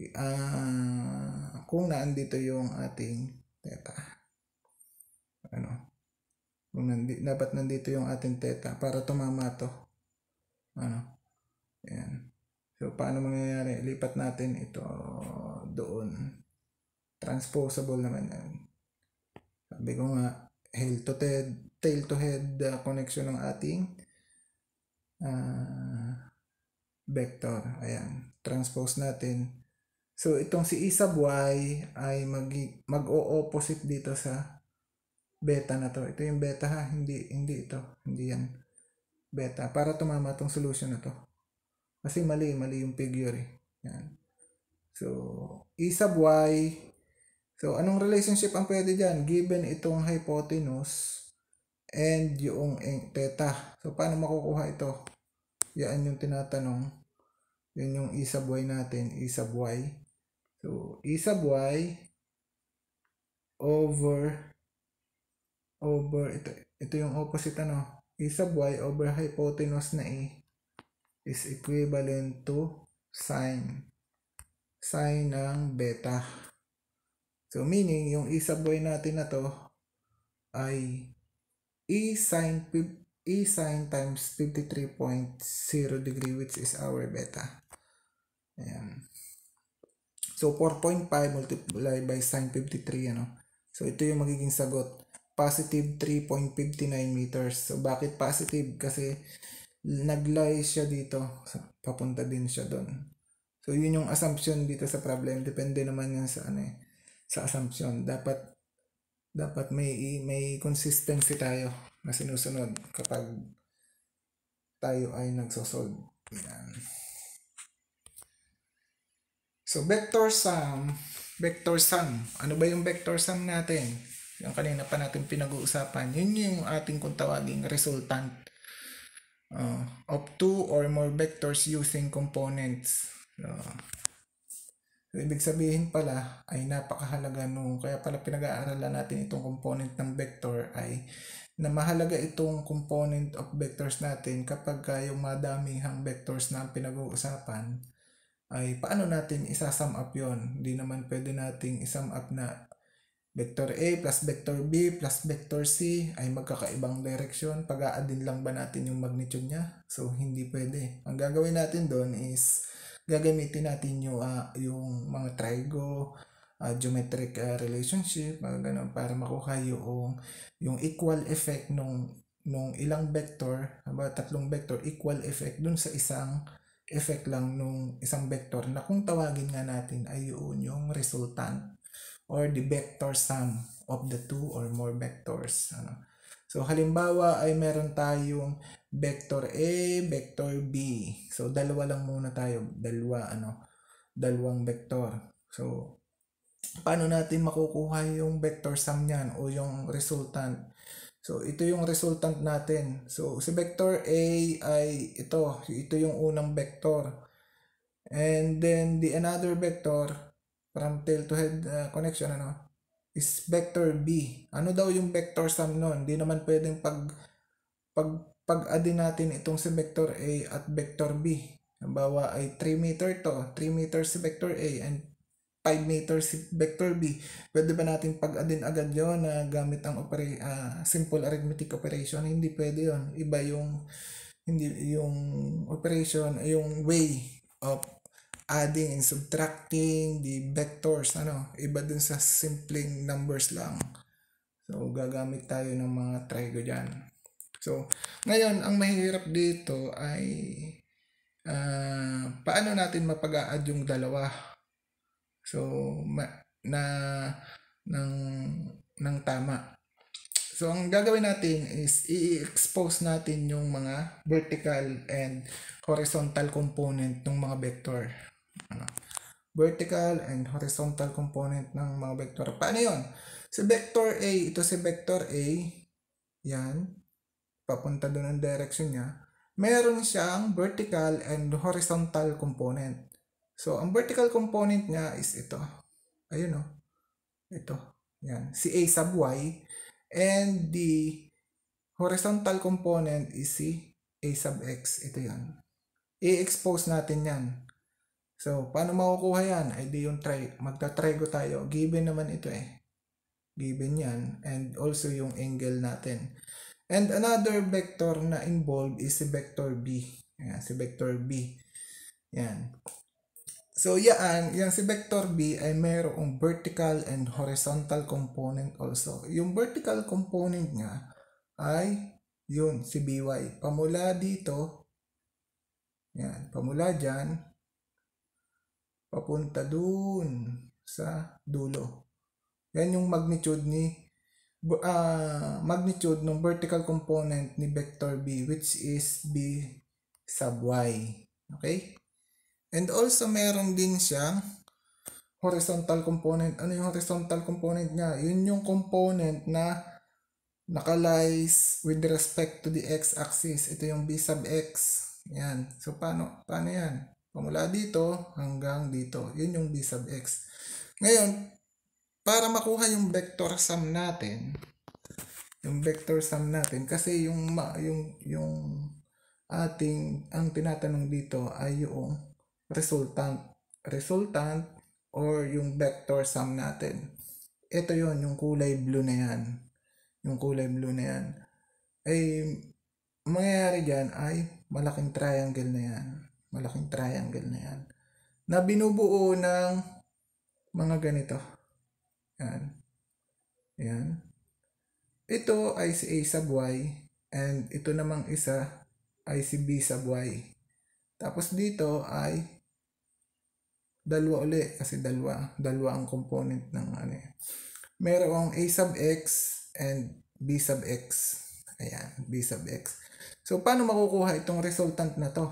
Uh, kung naandito yung ating theta. Ano. Kung nandi, dapat nandito yung ating theta para tumama to. Ano. Ayan. So, paano mangyayari? Lipat natin ito doon. Transposable naman yan. Sabi ko nga, head to head, tail to head uh, connection ng ating uh, vector. Ayan, transpose natin. So itong si E sub y ay mag mag-o-opposite dito sa beta na to. Ito yung beta ha, hindi hindi ito, hindi yan beta para tumama tong solution na to. Kasi mali, mali yung figure eh. Yan. So E sub y So, anong relationship ang pwede dyan? Given itong hypotenuse and yung theta. So, paano makukuha ito? Yan yung tinatanong. Yan yung E sub y natin. E sub y. So, E sub y over over ito, ito yung opposite ano. E sub y over hypotenuse na E is equivalent to sine sine ng beta. So meaning, yung isa isaboy natin na to ay E sin e sine times 53.0 degree which is our beta. Ayan. So 4.5 multiplied by sine 53 ano. So ito yung magiging sagot. Positive 3.59 meters. So bakit positive? Kasi naglie siya dito. Papunta din siya doon. So yun yung assumption dito sa problem. Depende naman yan sa ano eh sa assumption. Dapat dapat may may consistency tayo na sinusunod kapag tayo ay nagsosolve. Yan. So, vector sum, vector sum. Ano ba yung vector sum natin? Yung kanina pa natin pinag-uusapan. Yun yung ating kung tawaging resultant uh, of two or more vectors using components. So, uh, So, ibig sabihin pala ay napakahalaga nung kaya pala pinag-aaralan natin itong component ng vector ay na mahalaga itong component of vectors natin kapag yung madamihang vectors na pinag-uusapan ay paano natin isa-sum up yon Hindi naman pwede nating isum up na vector A plus vector B plus vector C ay magkakaibang direksyon. Pag-aadin lang ba natin yung magnitude niya? So, hindi pwede. Ang gagawin natin doon is gagamitin natin yung, uh, yung mga trigo, uh, geometric uh, relationship, mga uh, ganun, para makuha yung, yung equal effect nung, nung ilang vector, ba, tatlong vector, equal effect dun sa isang effect lang nung isang vector na kung tawagin nga natin ay yun yung resultant or the vector sum of the two or more vectors. Ano. So halimbawa ay meron tayong vector A, vector B. So dalawa lang muna tayo, dalawa ano, dalawang vector. So paano natin makukuha yung vector sum niyan o yung resultant? So ito yung resultant natin. So si vector A ay ito, ito yung unang vector. And then the another vector from tail to head uh, connection ano, is vector B. Ano daw yung vector sum nun? Hindi naman pwedeng pag, pag, pag-addin natin itong si vector A at vector B. Halimbawa ay 3 meter to, 3 meter si vector A and 5 meter si vector B. Pwede ba natin pag-addin agad yon na gamit ang opera uh, simple arithmetic operation? Hindi pwede yon Iba yung hindi yung operation, yung way of adding and subtracting the vectors, ano, iba dun sa simpleng numbers lang. So, gagamit tayo ng mga trigo dyan. So, ngayon, ang mahirap dito ay uh, paano natin mapag-add yung dalawa. So, ma na ng ng tama. So, ang gagawin natin is i-expose natin yung mga vertical and horizontal component ng mga vector ano, vertical and horizontal component ng mga vector. Paano yon? Sa vector A, ito si vector A, yan, papunta doon ang direction niya, meron siyang vertical and horizontal component. So, ang vertical component niya is ito. Ayun o. Oh. Ito. Yan. Si A sub Y. And the horizontal component is si A sub X. Ito yan. I-expose natin yan So, paano makukuha yan? Ay eh, di yung try, magta-trigo tayo. Given naman ito eh. Given yan. And also yung angle natin. And another vector na involved is si vector B. Ayan, si vector B. Yan. So, yan, yan si vector B ay mayroong vertical and horizontal component also. Yung vertical component nga ay yun, si BY. Pamula dito, yan, pamula dyan, papunta doon sa dulo. Yan yung magnitude ni uh, magnitude ng vertical component ni vector b which is b sub y. Okay? And also meron din siyang horizontal component. Ano yung horizontal component niya? Yun yung component na nakalies with respect to the x-axis. Ito yung b sub x. Yan. So, paano, paano yan? Mula dito hanggang dito. Yun yung B sub x. Ngayon, para makuha yung vector sum natin, yung vector sum natin, kasi yung, yung, yung ating, ang tinatanong dito ay yung resultant, resultant or yung vector sum natin. Ito yon yung kulay blue na yan. Yung kulay blue na yan. Ay, mangyayari dyan ay malaking triangle na yan malaking triangle na yan, na binubuo ng mga ganito. Yan. Yan. Ito ay si A sub Y and ito namang isa ay si B sub Y. Tapos dito ay dalawa uli kasi dalawa, dalawa ang component ng ano eh. Merong A sub X and B sub X. Ayan, B sub X. So, paano makukuha itong resultant na to?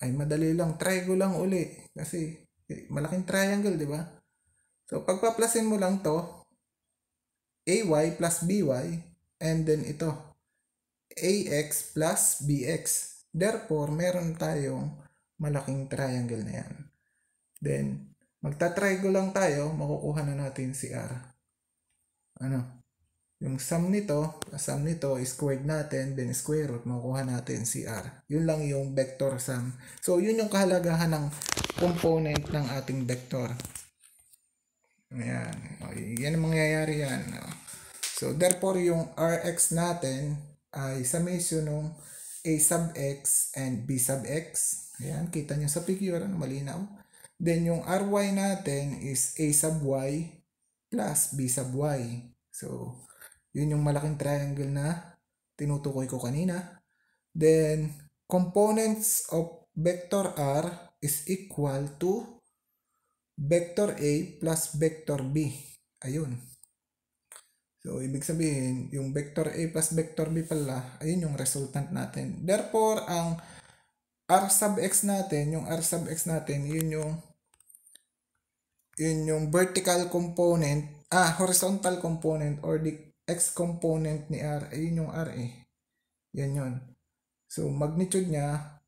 ay madali lang, try ko lang uli. Kasi eh, malaking triangle, di ba? So, pagpaplasin mo lang to, ay plus by, and then ito, ax plus bx. Therefore, meron tayong malaking triangle na yan. Then, magta try ko lang tayo, makukuha na natin si R. Ano? Yung sum nito, sum nito, squared natin, then square root, makukuha natin si R. Yun lang yung vector sum. So, yun yung kahalagahan ng component ng ating vector. Ayan. O, yan ang mangyayari yan. O. So, therefore, yung Rx natin ay summation ng A sub x and B sub x. Ayan, kita nyo sa figure, ano, malinaw. Then, yung Ry natin is A sub y plus B sub y. So, yun yung malaking triangle na tinutukoy ko kanina. Then, components of vector R is equal to vector A plus vector B. Ayun. So, ibig sabihin, yung vector A plus vector B pala, ayun yung resultant natin. Therefore, ang R sub x natin, yung R sub x natin, yun yung yun yung vertical component, ah, horizontal component or the x component ni R, ayun yung R eh. Yan yun. So, magnitude niya,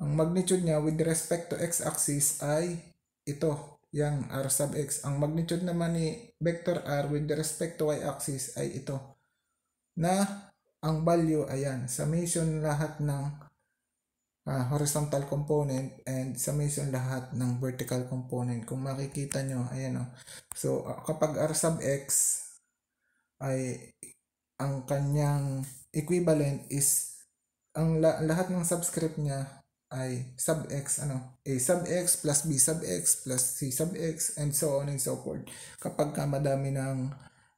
ang magnitude niya with respect to x-axis ay ito, yung R sub x. Ang magnitude naman ni vector R with respect to y-axis ay ito, na ang value, ayan, summation lahat ng uh, horizontal component and summation lahat ng vertical component. Kung makikita nyo, ayan o. Oh. So, uh, kapag R sub x, ay ang kanyang equivalent is ang la- lahat ng subscript niya ay sub x ano a sub x plus b sub x plus c sub x and so on and so forth kapag ka madami ng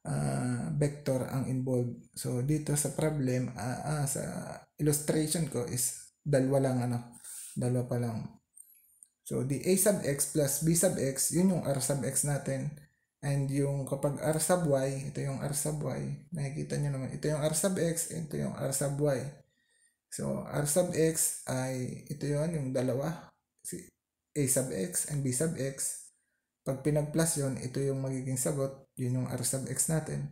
uh, vector ang involved so dito sa problem uh, uh, sa illustration ko is dalawa lang ano dalawa pa lang so the a sub x plus b sub x yun yung r sub x natin And yung kapag R sub y, ito yung R sub y. Nakikita nyo naman, ito yung R sub x, ito yung R sub y. So, R sub x ay ito yon yung dalawa. Si A sub x and B sub x. Pag pinag-plus yun, ito yung magiging sagot. Yun yung R sub x natin.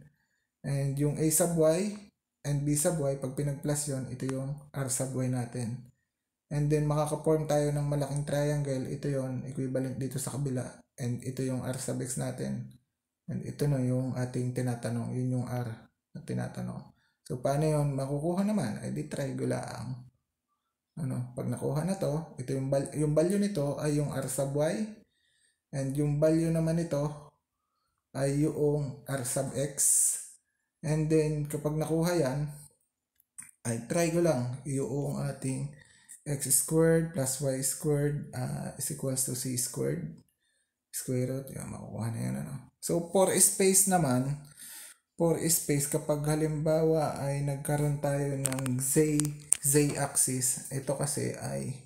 And yung A sub y and B sub y, pag pinag-plus yun, ito yung R sub y natin. And then, makaka-form tayo ng malaking triangle. Ito yon equivalent dito sa kabila. And ito yung R sub x natin. And ito na yung ating tinatanong, yun yung R na tinatanong. So paano yun makukuha naman? Ay di triangular ang ano, pag nakuha na to, ito yung, yung value nito ay yung R sub Y and yung value naman nito ay yung R sub X and then kapag nakuha yan ay try ko lang yung ating x squared plus y squared uh, is equals to c squared square root yun makukuha na yan ano So, for space naman, for space, kapag halimbawa ay nagkaroon tayo ng z, z-axis, ito kasi ay,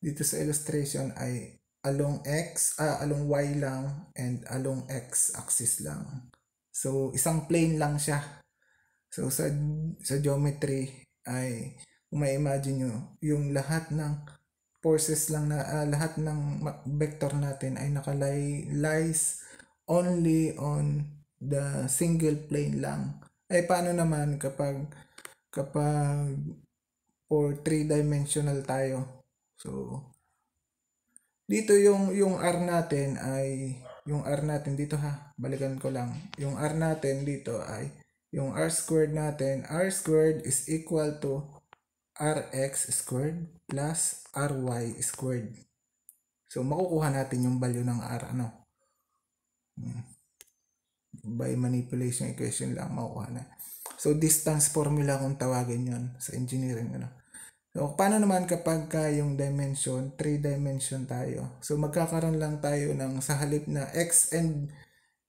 dito sa illustration ay along x, ah, along y lang, and along x-axis lang. So, isang plane lang siya. So, sa, sa geometry ay, kung may imagine nyo, yung lahat ng forces lang na, ah, lahat ng vector natin ay nakalay, lies, only on the single plane lang. Ay paano naman kapag kapag for three dimensional tayo. So dito yung yung R natin ay yung R natin dito ha. Balikan ko lang. Yung R natin dito ay yung R squared natin. R squared is equal to Rx squared plus Ry squared. So makukuha natin yung value ng R ano Hmm. by manipulation equation lang makukuha na. So, distance formula kung tawagin yon sa engineering. Ano. So, paano naman kapag ka yung dimension, 3 dimension tayo? So, magkakaroon lang tayo ng sa halip na x and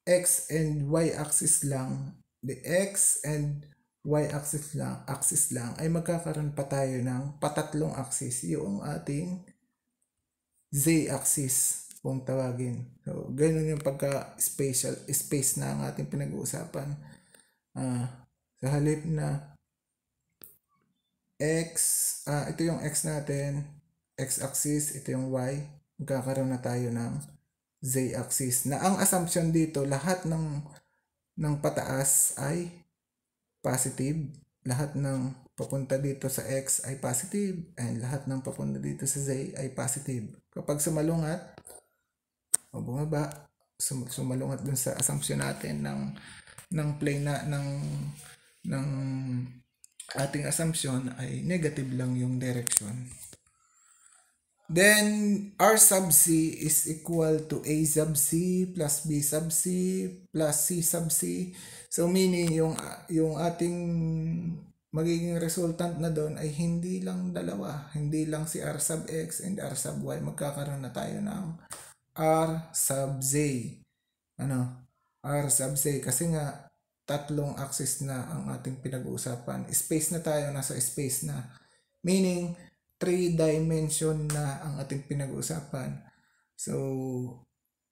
x and y axis lang, the x and y axis lang, axis lang ay magkakaroon pa tayo ng patatlong axis yung ating z axis kung tawagin. So, ganun yung pagka-spatial space na ang ating pinag-uusapan. Uh, sa halip na x, uh, ito yung x natin, x-axis, ito yung y, magkakaroon na tayo ng z-axis. Na ang assumption dito, lahat ng, ng pataas ay positive. Lahat ng papunta dito sa x ay positive and lahat ng papunta dito sa z ay positive. Kapag sumalungat, o bumaba, sum- sumalungat dun sa assumption natin ng ng plane na ng ng ating assumption ay negative lang yung direction. Then, R sub C is equal to A sub C plus B sub C plus C sub C. So, meaning yung, yung ating magiging resultant na doon ay hindi lang dalawa. Hindi lang si R sub X and R sub Y. Magkakaroon na tayo ng R sub Z. Ano? R sub Z. Kasi nga, tatlong axis na ang ating pinag-uusapan. Space na tayo, nasa space na. Meaning, three dimension na ang ating pinag-uusapan. So,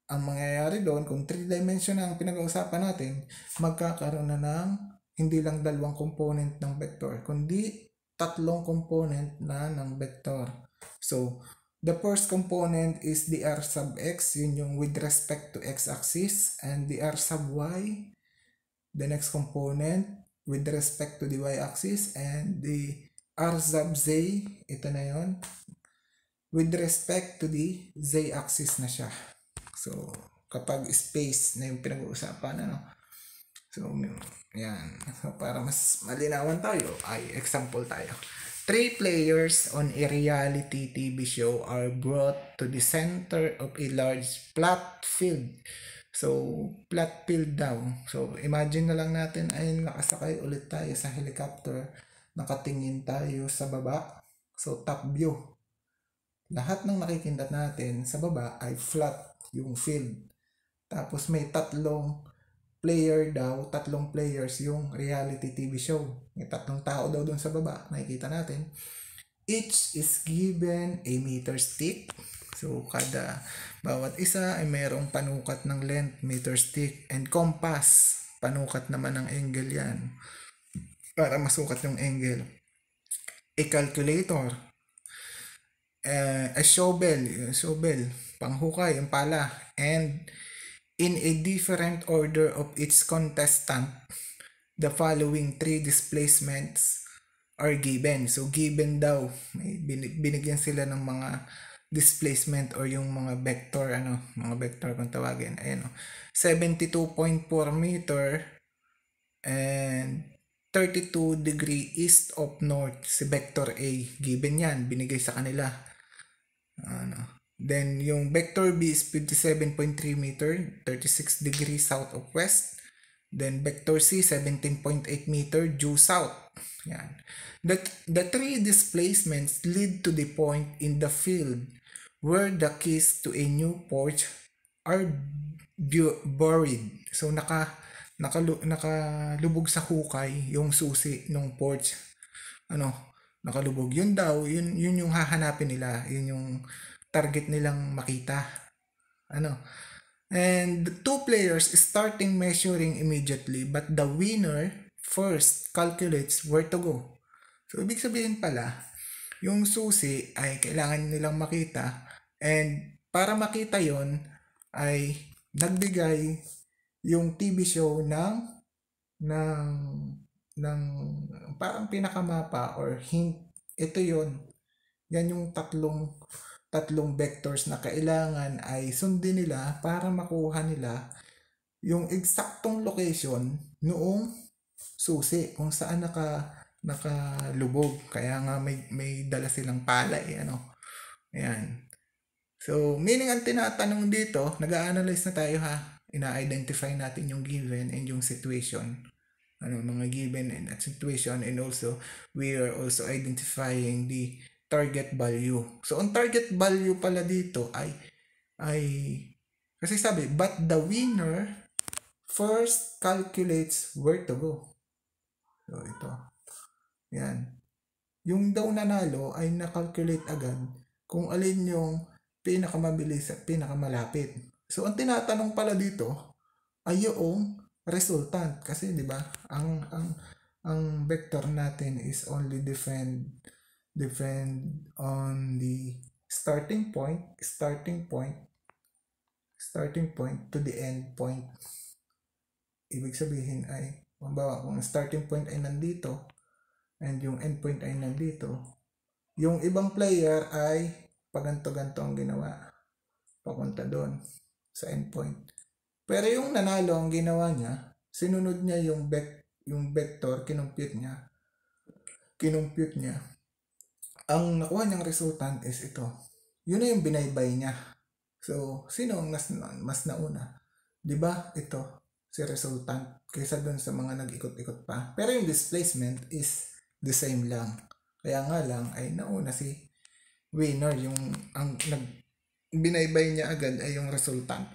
ang mangyayari doon, kung three dimension na ang pinag-uusapan natin, magkakaroon na ng hindi lang dalawang component ng vector, kundi tatlong component na ng vector. So, The first component is the R sub x, yun yung with respect to x-axis, and the R sub y, the next component with respect to the y-axis, and the R sub z, ito na yon with respect to the z-axis na siya. So, kapag space na yung pinag-uusapan, ano? So, yan. So, para mas malinawan tayo, ay example tayo. Three players on a reality TV show are brought to the center of a large plot field. So, plot field daw. So, imagine na lang natin ay nakasakay ulit tayo sa helicopter. Nakatingin tayo sa baba. So, top view. Lahat ng nakikindat natin sa baba ay flat yung field. Tapos may tatlong player daw, tatlong players yung reality TV show. Yung tatlong tao daw doon sa baba, nakikita natin. Each is given a meter stick. So, kada bawat isa ay mayroong panukat ng length, meter stick, and compass. Panukat naman ng angle yan. Para masukat yung angle. A calculator. Uh, a shovel. shovel. Panghukay, yung pala. And in a different order of its contestant, the following three displacements are given. So given daw, may binigyan sila ng mga displacement or yung mga vector, ano, mga vector kung tawagin. Ayan o, 72.4 meter and 32 degree east of north si vector A. Given yan, binigay sa kanila. Ano, Then, yung vector B is 57.3 meter, 36 degrees south of west. Then, vector C, 17.8 meter due south. Yan. The, the three displacements lead to the point in the field where the keys to a new porch are buried. So, naka, naka, nakalubog sa hukay yung susi ng porch. Ano, nakalubog. Yun daw, yun, yun yung hahanapin nila. Yun yung target nilang makita. Ano? And the two players starting measuring immediately but the winner first calculates where to go. So, ibig sabihin pala, yung susi ay kailangan nilang makita and para makita yon ay nagbigay yung TV show ng ng ng parang pinakamapa or hint ito yon yan yung tatlong tatlong vectors na kailangan ay sundin nila para makuha nila yung eksaktong location noong susi kung saan naka nakalubog kaya nga may may dala silang pala eh ano ayan so meaning ang tinatanong dito nag analyze na tayo ha ina-identify natin yung given and yung situation ano mga given and situation and also we are also identifying the target value. So, ang target value pala dito ay, ay, kasi sabi, but the winner first calculates where to go. So, ito. Yan. Yung daw nanalo ay nakalculate agad kung alin yung pinakamabilis at pinakamalapit. So, ang tinatanong pala dito ay yung resultant kasi 'di ba? Ang ang ang vector natin is only defend depend on the starting point, starting point, starting point to the end point. Ibig sabihin ay, mabawa kung starting point ay nandito, and yung end point ay nandito, yung ibang player ay paganto-ganto ang ginawa papunta doon sa end point. Pero yung nanalo ang ginawa niya, sinunod niya yung back yung vector, kinumpute niya. Kinumpute niya ang nakuha niyang resultant is ito. Yun na yung binaybay niya. So, sino ang mas, mas nauna? ba diba? Ito, si resultant kaysa dun sa mga nag-ikot-ikot pa. Pero yung displacement is the same lang. Kaya nga lang ay nauna si winner yung ang nag binaybay niya agad ay yung resultant.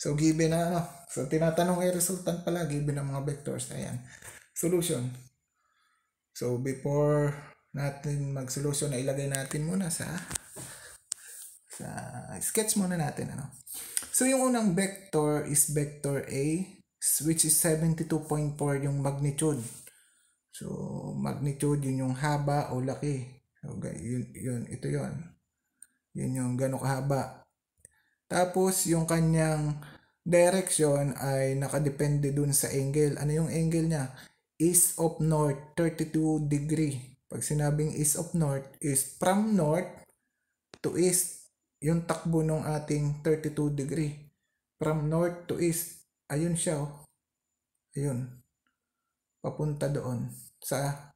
So given na ano, so tinatanong ay resultant pala given ang mga vectors ayan. Solution. So before natin mag-solution na ilagay natin muna sa sa sketch muna natin ano. So yung unang vector is vector A which is 72.4 yung magnitude. So magnitude yun yung haba o laki. So yun, yun ito yun. Yun yung gano'ng kahaba. Tapos yung kanyang direction ay nakadepende dun sa angle. Ano yung angle niya? East of north 32 degree. Pag sinabing east of north is from north to east, yung takbo ng ating 32 degree. From north to east, ayun siya oh. Ayun. Papunta doon sa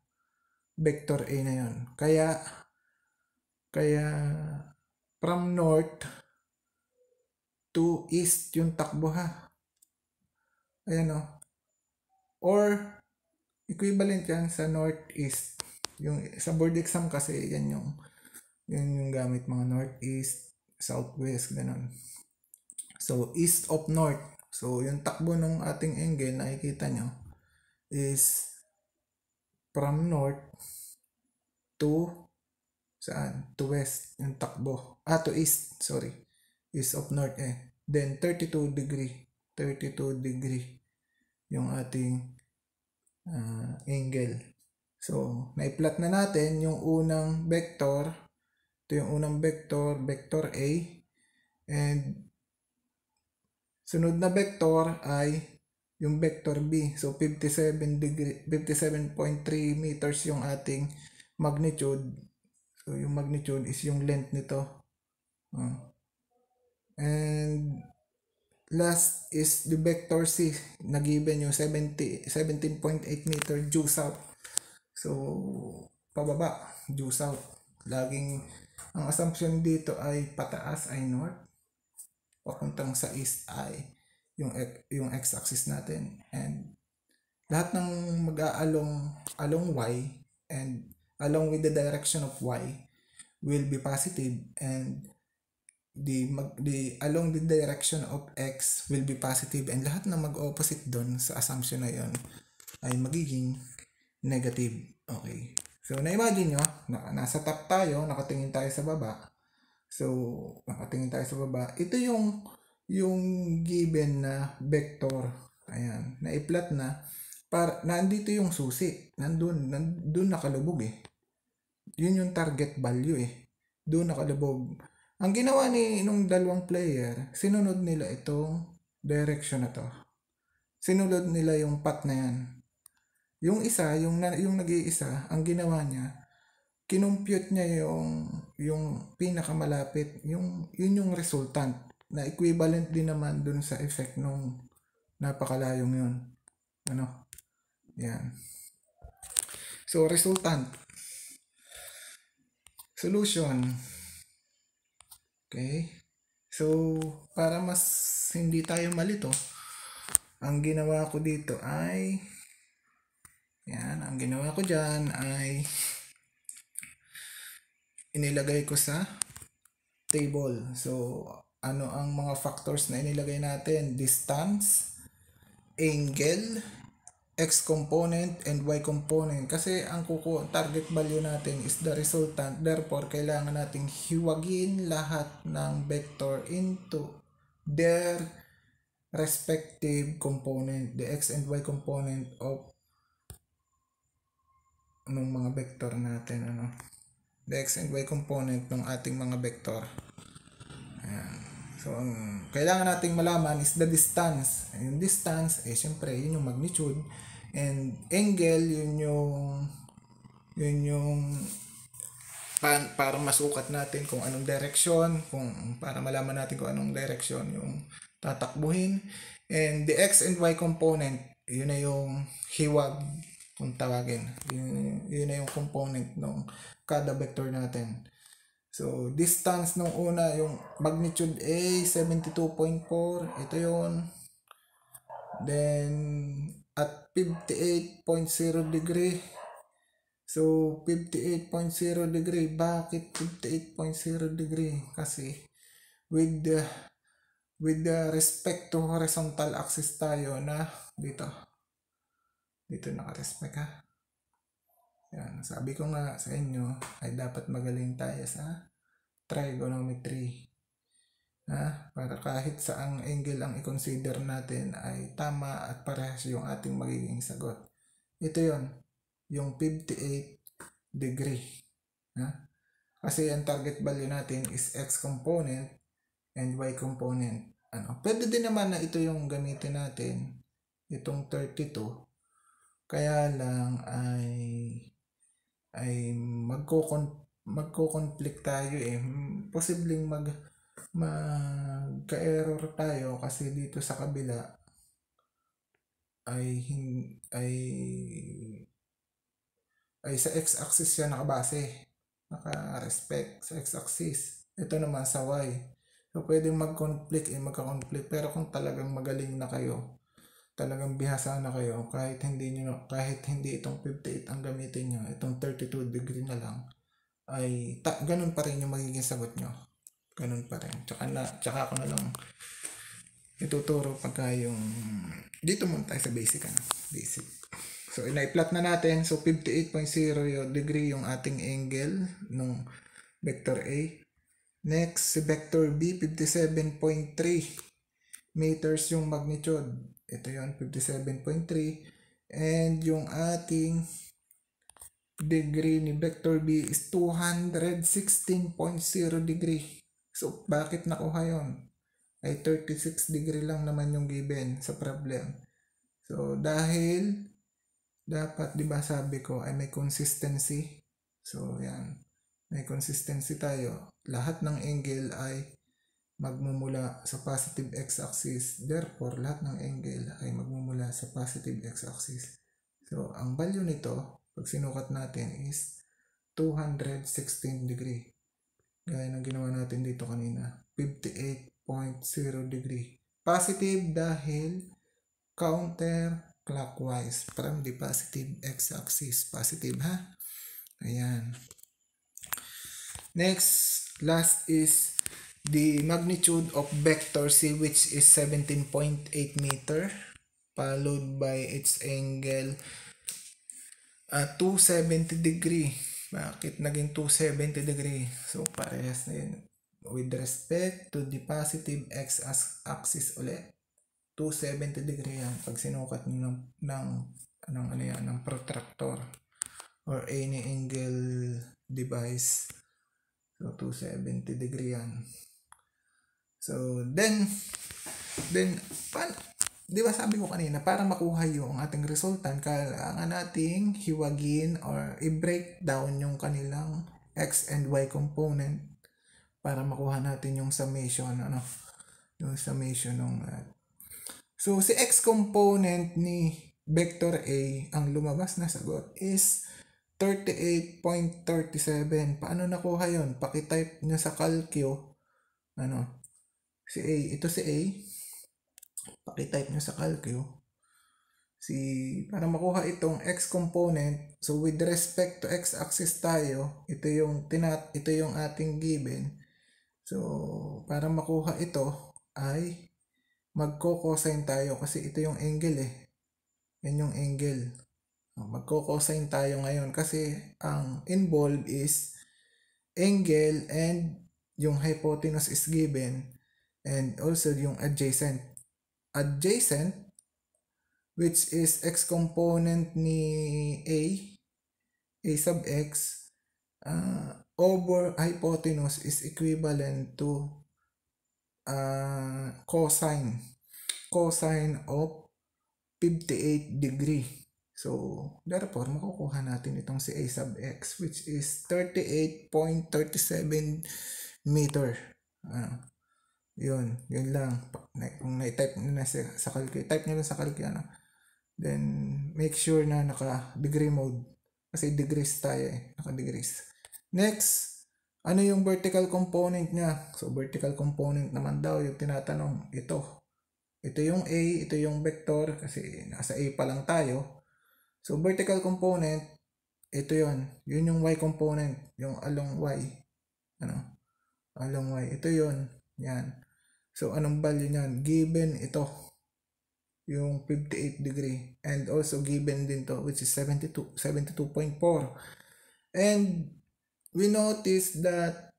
vector A na yon. Kaya, kaya from north to east yung takbo ha. Ayan oh. Or, equivalent yan sa northeast. Yung sa board exam kasi yan yung yan yung gamit mga northeast, southwest, ganun. So east of north. So yung takbo ng ating angle nakikita nyo is from north to saan? To west yung takbo. Ah, to east, sorry. East of north eh. Then 32 degree. 32 degree yung ating uh, angle. So, naiplot na natin yung unang vector. Ito yung unang vector, vector A. And sunod na vector ay yung vector B. So, 57 degree, 57.3 meters yung ating magnitude. So, yung magnitude is yung length nito. Ah. And last is the vector C na given yung 70, 17.8 meter juice out So, pababa, due south. Laging, ang assumption dito ay pataas ay north. Papuntang sa east ay yung, yung x-axis natin. And lahat ng mag-aalong along y and along with the direction of y will be positive and the mag the along the direction of x will be positive and lahat na mag-opposite doon sa assumption na yon ay magiging negative. Okay. So, na-imagine nyo, na, nasa top tayo, nakatingin tayo sa baba. So, nakatingin tayo sa baba. Ito yung, yung given na vector. Ayan, na-plot na. Para, nandito yung susi. Nandun, nandun nakalubog eh. Yun yung target value eh. Doon nakalubog. Ang ginawa ni nung dalawang player, sinunod nila itong direction na to. Sinunod nila yung path na yan yung isa, yung, yung nag-iisa, ang ginawa niya, kinumpute niya yung, yung pinakamalapit, yung, yun yung resultant na equivalent din naman dun sa effect nung napakalayong yun. Ano? Yan. So, resultant. Solution. Okay. So, para mas hindi tayo malito, ang ginawa ko dito ay yan, ang ginawa ko dyan ay inilagay ko sa table. So, ano ang mga factors na inilagay natin? Distance, angle, x component, and y component. Kasi ang kuku target value natin is the resultant. Therefore, kailangan nating hiwagin lahat ng vector into their respective component, the x and y component of ng mga vector natin ano the x and y component ng ating mga vector Ayan. so ang kailangan nating malaman is the distance yung distance eh syempre yun yung magnitude and angle yun yung yun yung pa, para masukat natin kung anong direction kung para malaman natin kung anong direction yung tatakbuhin and the x and y component yun na yung hiwag kung tawagin. Yun, yun na yung component ng kada vector natin. So, distance nung una, yung magnitude A, 72.4. Ito yun. Then, at 58.0 degree. So, 58.0 degree. Bakit 58.0 degree? Kasi, with the, with the respect to horizontal axis tayo na dito dito nakarespect ka. Yan. Sabi ko nga sa inyo ay dapat magaling tayo sa trigonometry. Ha? Para kahit saang angle ang i-consider natin ay tama at parehas yung ating magiging sagot. Ito yon yung 58 degree. Ha? Kasi ang target value natin is x component and y component. Ano? Pwede din naman na ito yung gamitin natin, itong 32 kaya lang ay ay magkokon magko-conflict tayo eh. Posibleng mag magka-error tayo kasi dito sa kabila ay ay ay sa x-axis siya nakabase. Naka-respect sa x-axis. Ito naman sa y. So, pwedeng mag-conflict eh, magka-conflict. Pero kung talagang magaling na kayo, talagang bihasa na kayo kahit hindi niyo kahit hindi itong 58 ang gamitin niyo itong 32 degree na lang ay ta, ganun pa rin yung magiging sagot niyo ganun pa rin tsaka na tsaka ko na lang ituturo pagka yung dito muna tayo sa basic ano basic so ina-plot na natin so 58.0 degree yung ating angle nung vector A next si vector B 57.3 meters yung magnitude ito yon 57.3. And yung ating degree ni vector B is 216.0 degree. So, bakit nakuha yon? Ay 36 degree lang naman yung given sa problem. So, dahil dapat, di ba sabi ko, ay may consistency. So, yan. May consistency tayo. Lahat ng angle ay magmumula sa positive x-axis. Therefore, lahat ng angle ay magmumula sa positive x-axis. So, ang value nito, pag sinukat natin is 216 degree. Gaya ng ginawa natin dito kanina, 58.0 degree. Positive dahil counter clockwise from the positive x-axis. Positive ha? Ayan. Next, last is the magnitude of vector C which is 17.8 meter followed by its angle uh, 270 degree bakit naging 270 degree so parehas na yun with respect to the positive x axis ulit 270 degree yan pag sinukat ng, ng ng ano yan ng protractor or any angle device so 270 degree yan So, then, then, paano, di ba sabi ko kanina, para makuha yung ating resultant, kailangan nating hiwagin or i-break down yung kanilang x and y component para makuha natin yung summation, ano, yung summation ng uh, So, si x component ni vector A, ang lumabas na sagot is 38.37. Paano nakuha yon Pakitype nyo sa calcio. Ano? Si A, ito si A. Pakitype nyo sa calcio. Si, para makuha itong x component, so with respect to x axis tayo, ito yung, tinat, ito yung ating given. So, para makuha ito ay magko-cosine tayo kasi ito yung angle eh. Yan yung angle. Magko-cosine tayo ngayon kasi ang involved is angle and yung hypotenuse is given and also yung adjacent. Adjacent, which is x component ni A, A sub x, uh, over hypotenuse is equivalent to uh, cosine, cosine of 58 degree. So, therefore, makukuha natin itong si A sub x, which is 38.37 meter. Uh, yun, yun lang. Kung na-type nyo na sa, sa calculator, type nyo lang sa calculator. Then, make sure na naka-degree mode. Kasi degrees tayo eh. Naka-degrees. Next, ano yung vertical component niya? So, vertical component naman daw yung tinatanong. Ito. Ito yung A, ito yung vector. Kasi nasa A pa lang tayo. So, vertical component, ito yon Yun yung Y component. Yung along Y. Ano? Along Y. Ito yon yan. So, anong value niyan? Given ito, yung 58 degree. And also given din to, which is 72, 72.4. And we notice that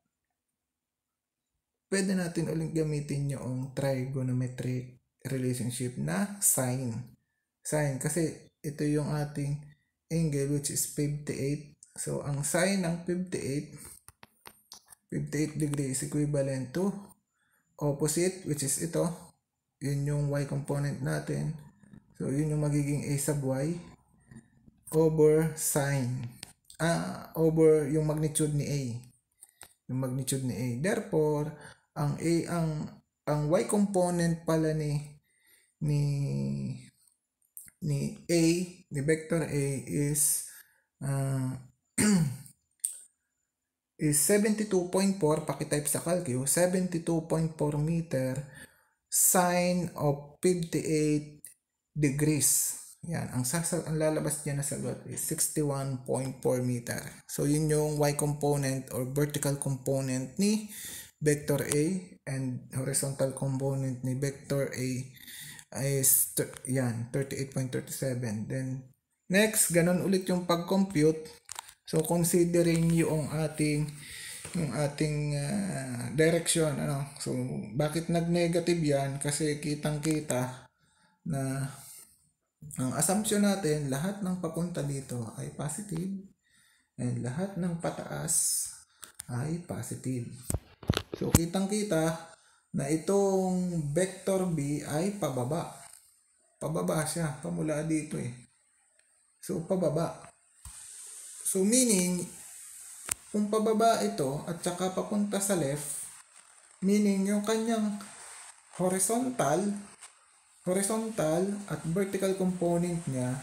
pwede natin ulit gamitin yung trigonometric relationship na sine. Sine, kasi ito yung ating angle which is 58. So, ang sine ng 58, 58 degree is equivalent to opposite which is ito yun yung y component natin so yun yung magiging a sub y over sine ah over yung magnitude ni a yung magnitude ni a therefore ang a ang ang y component pala ni ni ni a ni vector a is uh, is 72.4, pakitype sa calcu, 72.4 meter sine of 58 degrees. Yan, ang, sasal, ang lalabas niya na sagot is 61.4 meter. So, yun yung y component or vertical component ni vector A and horizontal component ni vector A is yan, 38.37. Then, next, ganun ulit yung pag-compute So considering yung ating yung ating uh, direction ano. So bakit nag-negative 'yan? Kasi kitang-kita na ang assumption natin lahat ng papunta dito ay positive and lahat ng pataas ay positive. So kitang-kita na itong vector B ay pababa. Pababa siya, pamula dito eh. So pababa. So meaning, kung pababa ito at saka papunta sa left, meaning yung kanyang horizontal, horizontal at vertical component niya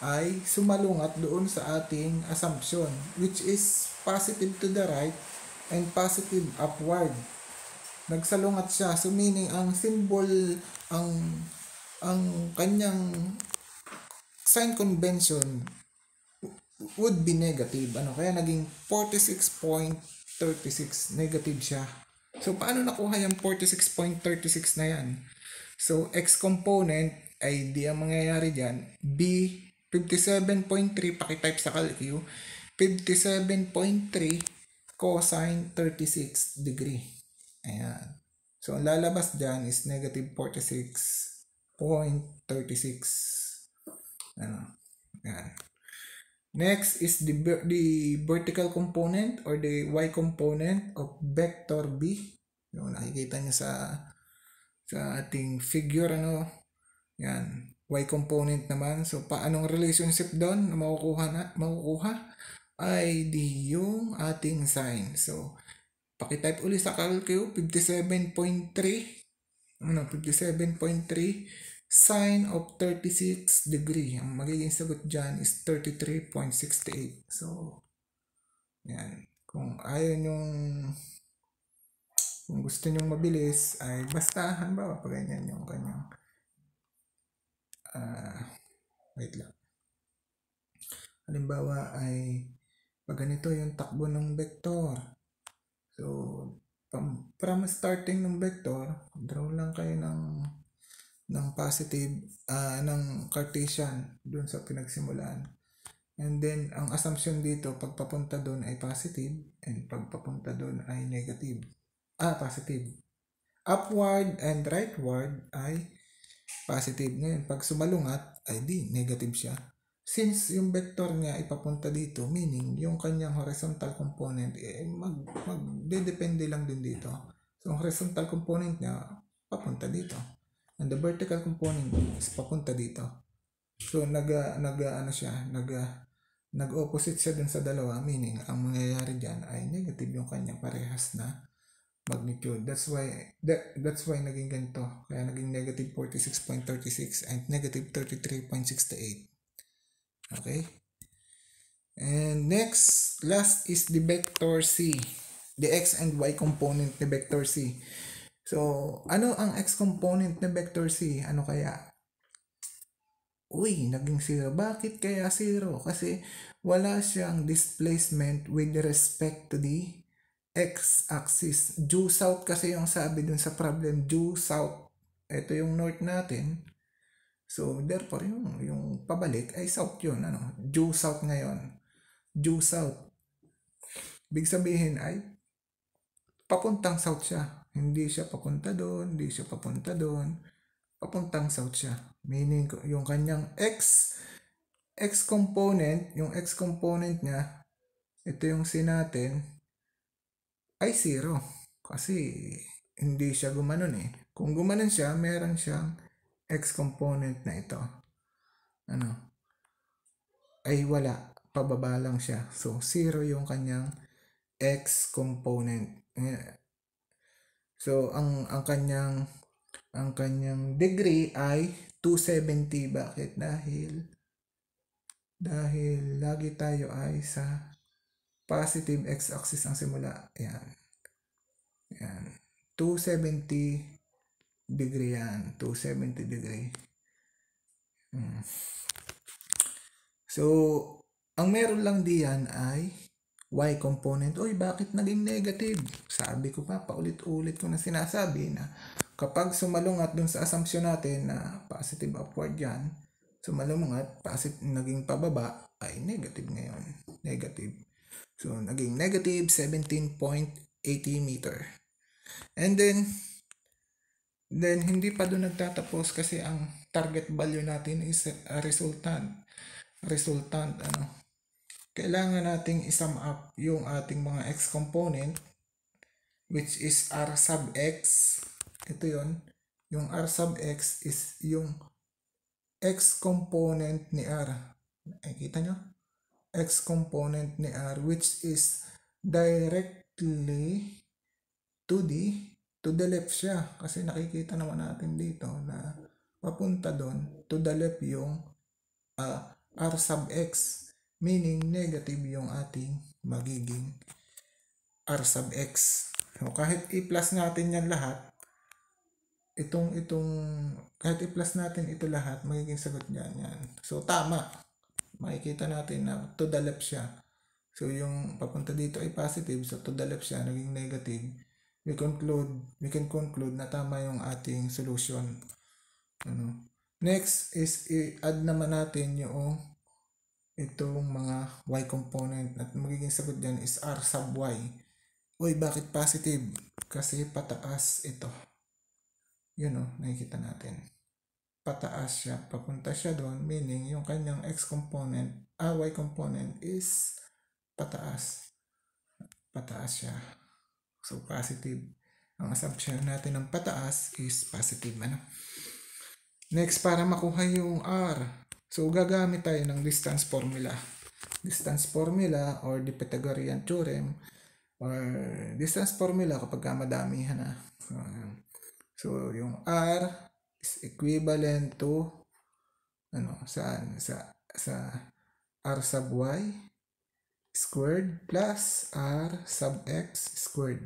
ay sumalungat doon sa ating assumption which is positive to the right and positive upward. Nagsalungat siya. So meaning ang symbol, ang ang kanyang sign convention would be negative. Ano? Kaya naging 46.36. Negative siya. So, paano nakuha yung 46.36 na yan? So, x component ay di ang mangyayari dyan. B, 57.3, pakitype sa CalQ. 57.3 cosine 36 degree. Ayan. So, ang lalabas dyan is negative 46.36. Ano? Ayan. Next is the, the vertical component or the y component of vector B. Yung nakikita niyo sa sa ating figure ano. Yan, y component naman. So paanong relationship doon na makukuha na makukuha ay di yung ating sign. So paki-type uli sa calculator 57.3 ano 57.3 sine of 36 degree. Ang magiging sagot dyan is 33.68. So, yan. Kung ayaw nyong, kung gusto nyong mabilis, ay basta, halimbawa, pag ganyan yung kanyang, uh, wait lang. Halimbawa ay, pag ganito yung takbo ng vector. So, from, from starting ng vector, draw lang kayo ng ng positive uh, ng Cartesian doon sa pinagsimulaan. And then, ang assumption dito, pagpapunta doon ay positive and pagpapunta doon ay negative. Ah, positive. Upward and rightward ay positive. Ngayon, pag sumalungat, ay di, negative siya. Since yung vector niya ipapunta dito, meaning yung kanyang horizontal component, eh, mag, magdedepende lang din dito. So, yung horizontal component niya, papunta dito and the vertical component is papunta dito. So nag uh, nag ano siya, nag nag-opposite siya dun sa dalawa, meaning ang mangyayari diyan ay negative yung kanyang parehas na magnitude. That's why that, that's why naging ganito. Kaya naging negative 46.36 and negative 33.68. Okay? And next, last is the vector C. The x and y component ni vector C. So, ano ang x component ng vector c? Ano kaya? Uy, naging 0. Bakit kaya 0? Kasi wala siyang displacement with respect to the x-axis. Due south kasi yung sabi dun sa problem. Due south. Ito yung north natin. So, therefore, yung, yung pabalik ay south yun. Ano? Due south ngayon. Due south. Big sabihin ay papuntang south siya hindi siya papunta doon, hindi siya papunta doon. Papuntang south siya. Meaning, yung kanyang x, x component, yung x component niya, ito yung c natin, ay 0. Kasi, hindi siya gumanon eh. Kung gumanon siya, meron siyang x component na ito. Ano? Ay wala. Pababa lang siya. So, 0 yung kanyang x component. Eh, So, ang, ang kanyang ang kanyang degree ay 270. Bakit? Dahil dahil lagi tayo ay sa positive x-axis ang simula. Ayan. Ayan. 270 degree yan. 270 degree. Hmm. So, ang meron lang diyan ay Y component, oy bakit naging negative? Sabi ko pa, paulit-ulit ko na sinasabi na kapag sumalungat dun sa assumption natin na positive upward yan, sumalungat, positive, naging pababa, ay negative ngayon. Negative. So, naging negative 17.80 meter. And then, then hindi pa doon nagtatapos kasi ang target value natin is resultant. Resultant, ano, kailangan nating isum up yung ating mga x component which is r sub x. Ito yon Yung r sub x is yung x component ni r. Nakikita nyo? x component ni r which is directly to the to the left siya kasi nakikita naman natin dito na papunta doon to the left yung uh, r sub x Meaning, negative yung ating magiging R sub x. So, kahit i-plus natin yan lahat, itong, itong, kahit i-plus natin ito lahat, magiging sagot niyan yan. So, tama. Makikita natin na to the left siya. So, yung papunta dito ay positive, so to the left siya, naging negative. We conclude, we can conclude na tama yung ating solution. Ano? Next is i-add naman natin yung itong mga y component at magiging sagot dyan is r sub y. Uy, bakit positive? Kasi pataas ito. Yun o, oh, nakikita natin. Pataas siya, papunta siya doon, meaning yung kanyang x component, ah, y component is pataas. Pataas siya. So, positive. Ang assumption natin ng pataas is positive. Ano? Next, para makuha yung r, So, gagamit tayo ng distance formula. Distance formula or the Pythagorean theorem or distance formula kapag madamihan na. So, yung R is equivalent to ano, saan? Sa, sa R sub Y squared plus R sub X squared.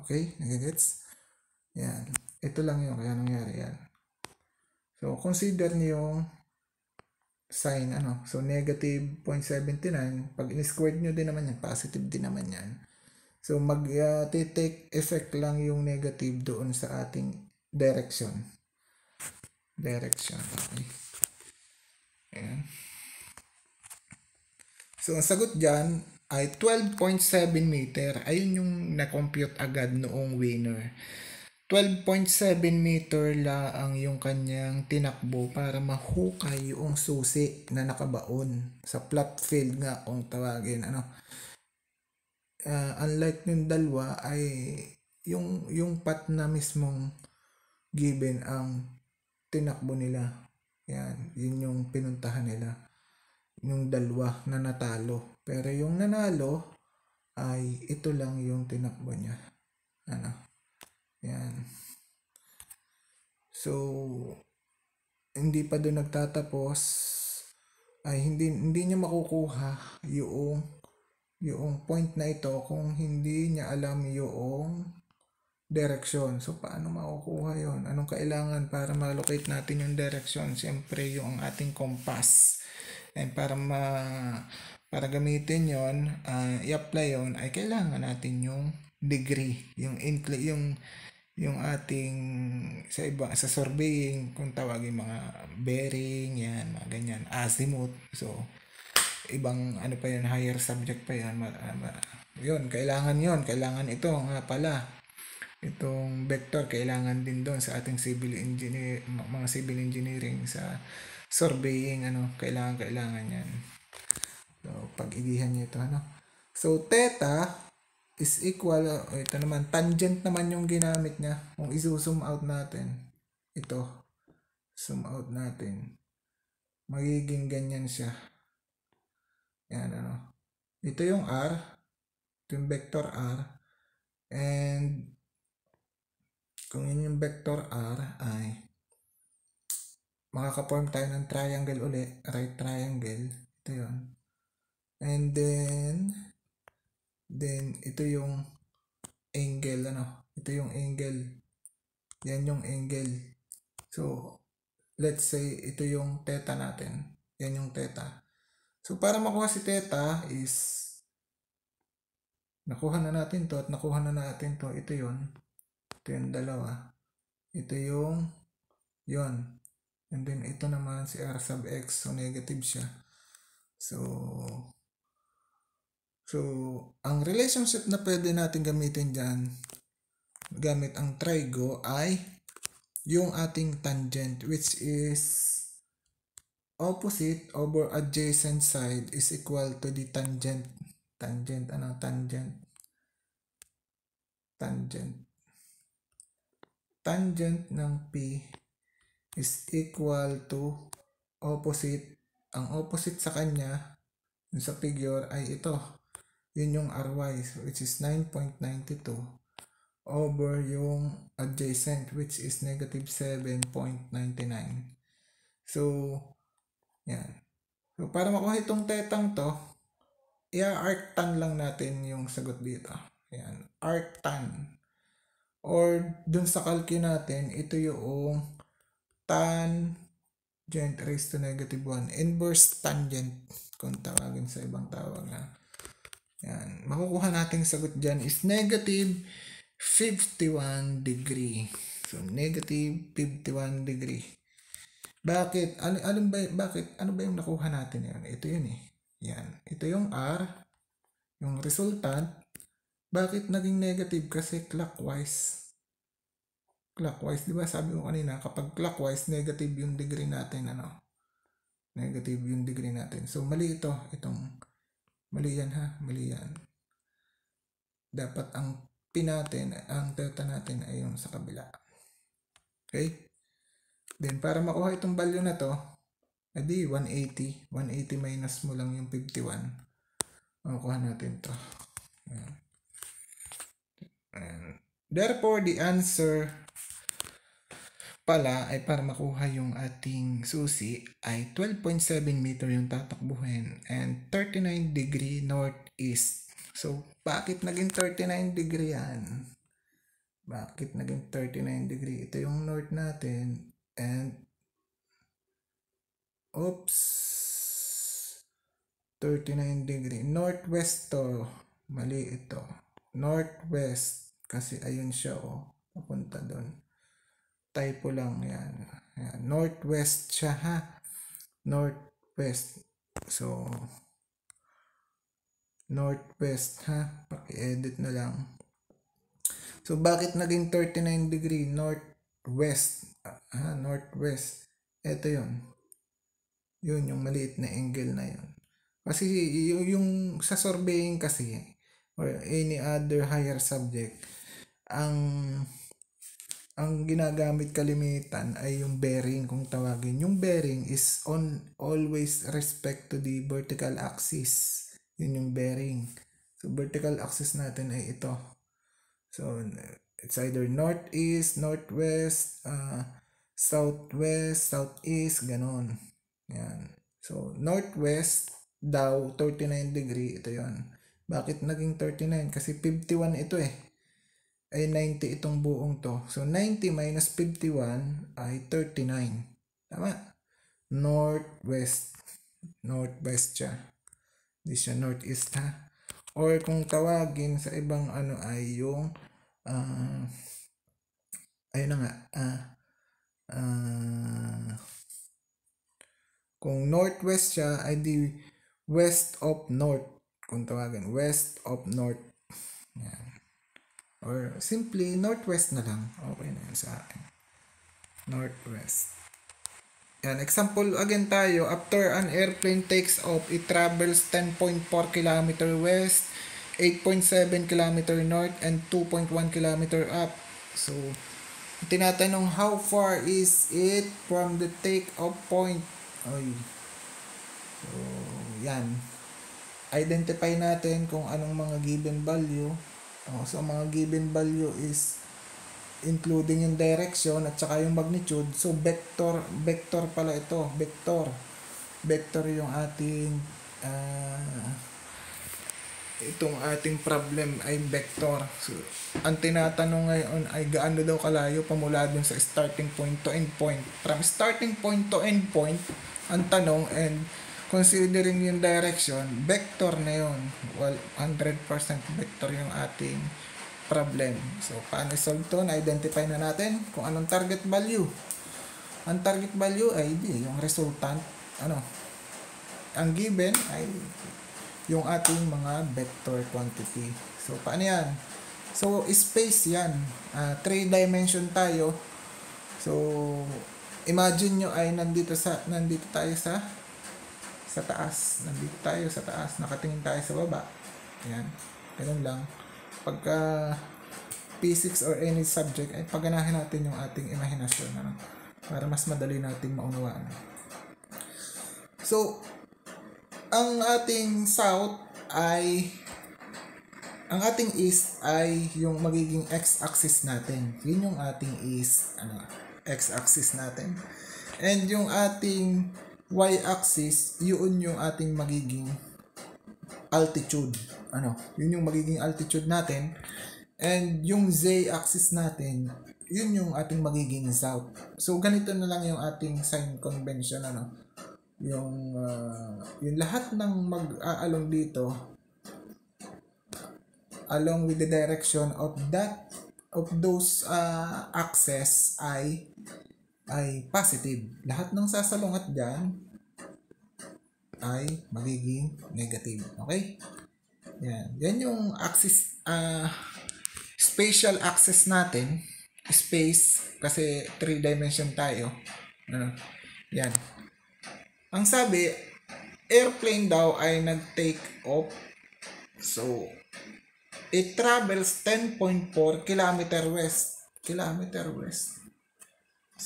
Okay? Nagigets? Yan. Ito lang yung kaya nangyari yan. So, consider niyo sign, ano, so negative 0.79, pag in-squared nyo din naman yan, positive din naman yan. So mag-take effect lang yung negative doon sa ating direction. Direction. Okay. Ayan. So ang sagot dyan ay 12.7 meter. Ayun yung na-compute agad noong winner. 12.7 meter la ang yung kanyang tinakbo para mahukay yung susi na nakabaon sa flat field nga kung tawagin ano uh, unlike yung dalawa ay yung yung pat na mismong given ang tinakbo nila yan yun yung pinuntahan nila yung dalawa na natalo pero yung nanalo ay ito lang yung tinakbo niya ano yan. So, hindi pa doon nagtatapos ay hindi hindi niya makukuha yung yung point na ito kung hindi niya alam yung direction. So, paano makukuha yon Anong kailangan para ma-locate natin yung direction? Siyempre, yung ating compass. And para ma para gamitin yon uh, ah, i-apply yon ay kailangan natin yung degree, yung incl- yung yung ating sa iba sa surveying kung tawagin mga bearing yan mga ganyan azimuth so ibang ano pa yan higher subject pa yan ma, ah, ma, yun kailangan yun kailangan ito nga pala itong vector kailangan din doon sa ating civil engineer mga civil engineering sa surveying ano kailangan kailangan yan so pag ibihan niyo ito ano so theta is equal, ito naman, tangent naman yung ginamit niya. Kung iso-zoom out natin, ito, zoom out natin, magiging ganyan siya. Yan, ano. Ito yung R, ito yung vector R, and kung yun yung vector R ay makaka-form tayo ng triangle uli, right triangle. Ito yun. And then, Then, ito yung angle, ano? Ito yung angle. Yan yung angle. So, let's say, ito yung theta natin. Yan yung theta. So, para makuha si theta is, nakuha na natin to at nakuha na natin to. Ito yon Ito yung dalawa. Ito yung, yon And then, ito naman si R sub x. So, negative siya. So, So, ang relationship na pwede natin gamitin dyan, gamit ang trigo ay yung ating tangent which is opposite over adjacent side is equal to the tangent. Tangent, ano? Tangent. Tangent. Tangent ng P is equal to opposite. Ang opposite sa kanya, sa figure ay ito yun yung RY which is 9.92 over yung adjacent which is negative 7.99 so yan so para makuha itong tetang to i-arc tan lang natin yung sagot dito yan arc tan or dun sa kalki natin ito yung tan tangent raised to negative 1 inverse tangent kung tawagin sa ibang tawag na yan. Makukuha nating sagot dyan is negative 51 degree. So, negative 51 degree. Bakit? Ano, ano ba, bakit? Ano ba yung nakuha natin yun? Ito yun eh. Yan. Ito yung R. Yung resultant. Bakit naging negative? Kasi clockwise. Clockwise. Diba sabi ko kanina, kapag clockwise, negative yung degree natin. Ano? Negative yung degree natin. So, mali ito. Itong Mali yan ha, mali yan. Dapat ang pin natin, ang delta natin ay yung sa kabila. Okay? Then, para makuha itong value na to, edi 180. 180 minus mo lang yung 51. Makukuha natin to. Ayan. And therefore, the answer pala ay para makuha yung ating susi ay 12.7 meter yung tatakbuhin and 39 degree northeast. So, bakit naging 39 degree yan? Bakit naging 39 degree? Ito yung north natin and oops 39 degree. Northwest to. Mali ito. Northwest. Kasi ayun siya oh. Papunta doon typo lang yan. yan. Northwest siya ha. Northwest. So, Northwest ha. Paki-edit na lang. So, bakit naging 39 degree Northwest? Ah, ha? Northwest. Ito yon Yun, yung maliit na angle na yon Kasi yung, yung sa surveying kasi or any other higher subject, ang ang ginagamit kalimitan ay yung bearing kung tawagin. Yung bearing is on always respect to the vertical axis. Yun yung bearing. So vertical axis natin ay ito. So it's either northeast, northwest, uh, southwest, southeast, ganon. Yan. So northwest daw 39 degree, ito yon Bakit naging 39? Kasi 51 ito eh ay 90 itong buong to. So, 90 minus 51 ay 39. Tama? Northwest. Northwest siya. Hindi siya northeast ha. Or kung tawagin sa ibang ano ay yung uh, ayun na nga uh, uh, kung northwest siya ay di west of north kung tawagin west of north. Yan. Or simply, northwest na lang. Okay na yun sa akin. Northwest. Yan, example again tayo. After an airplane takes off, it travels 10.4 km west, 8.7 km north, and 2.1 km up. So, tinatanong, how far is it from the take-off point? Oy. So, yan. Identify natin kung anong mga given value. Oh, so, mga given value is including yung direction at saka yung magnitude. So, vector, vector pala ito. Vector. Vector yung ating uh, itong ating problem ay vector. So, ang tinatanong ngayon ay gaano daw kalayo pamula dun sa starting point to end point. From starting point to end point, ang tanong and considering yung direction, vector na yun. Well, 100% vector yung ating problem. So, paano solve to? Na-identify na natin kung anong target value. Ang target value ay di, yung resultant, ano, ang given ay yung ating mga vector quantity. So, paano yan? So, space yan. Uh, three dimension tayo. So, imagine nyo ay nandito sa nandito tayo sa sa taas. Nandito tayo sa taas. Nakatingin tayo sa baba. Ayan. Ganun lang. Pagka physics or any subject, ay paganahin natin yung ating imahinasyon. Ano? Para mas madali nating maunawaan. So, ang ating south ay ang ating east ay yung magiging x-axis natin. Yun yung ating east, ano, x-axis natin. And yung ating y-axis, yun yung ating magiging altitude. Ano, yun yung magiging altitude natin. And yung z-axis natin, yun yung ating magiging south. So, ganito na lang yung ating sign convention. Ano? Yung, uh, yung lahat ng mag-aalong dito, along with the direction of that of those uh, axes ay ay positive. Lahat ng sasalungat dyan ay magiging negative. Okay? Yan. Yan yung axis, uh, spatial axis natin. Space, kasi three dimension tayo. Ano? Yan. Ang sabi, airplane daw ay nag-take off. So, it travels 10.4 kilometer west. Kilometer west.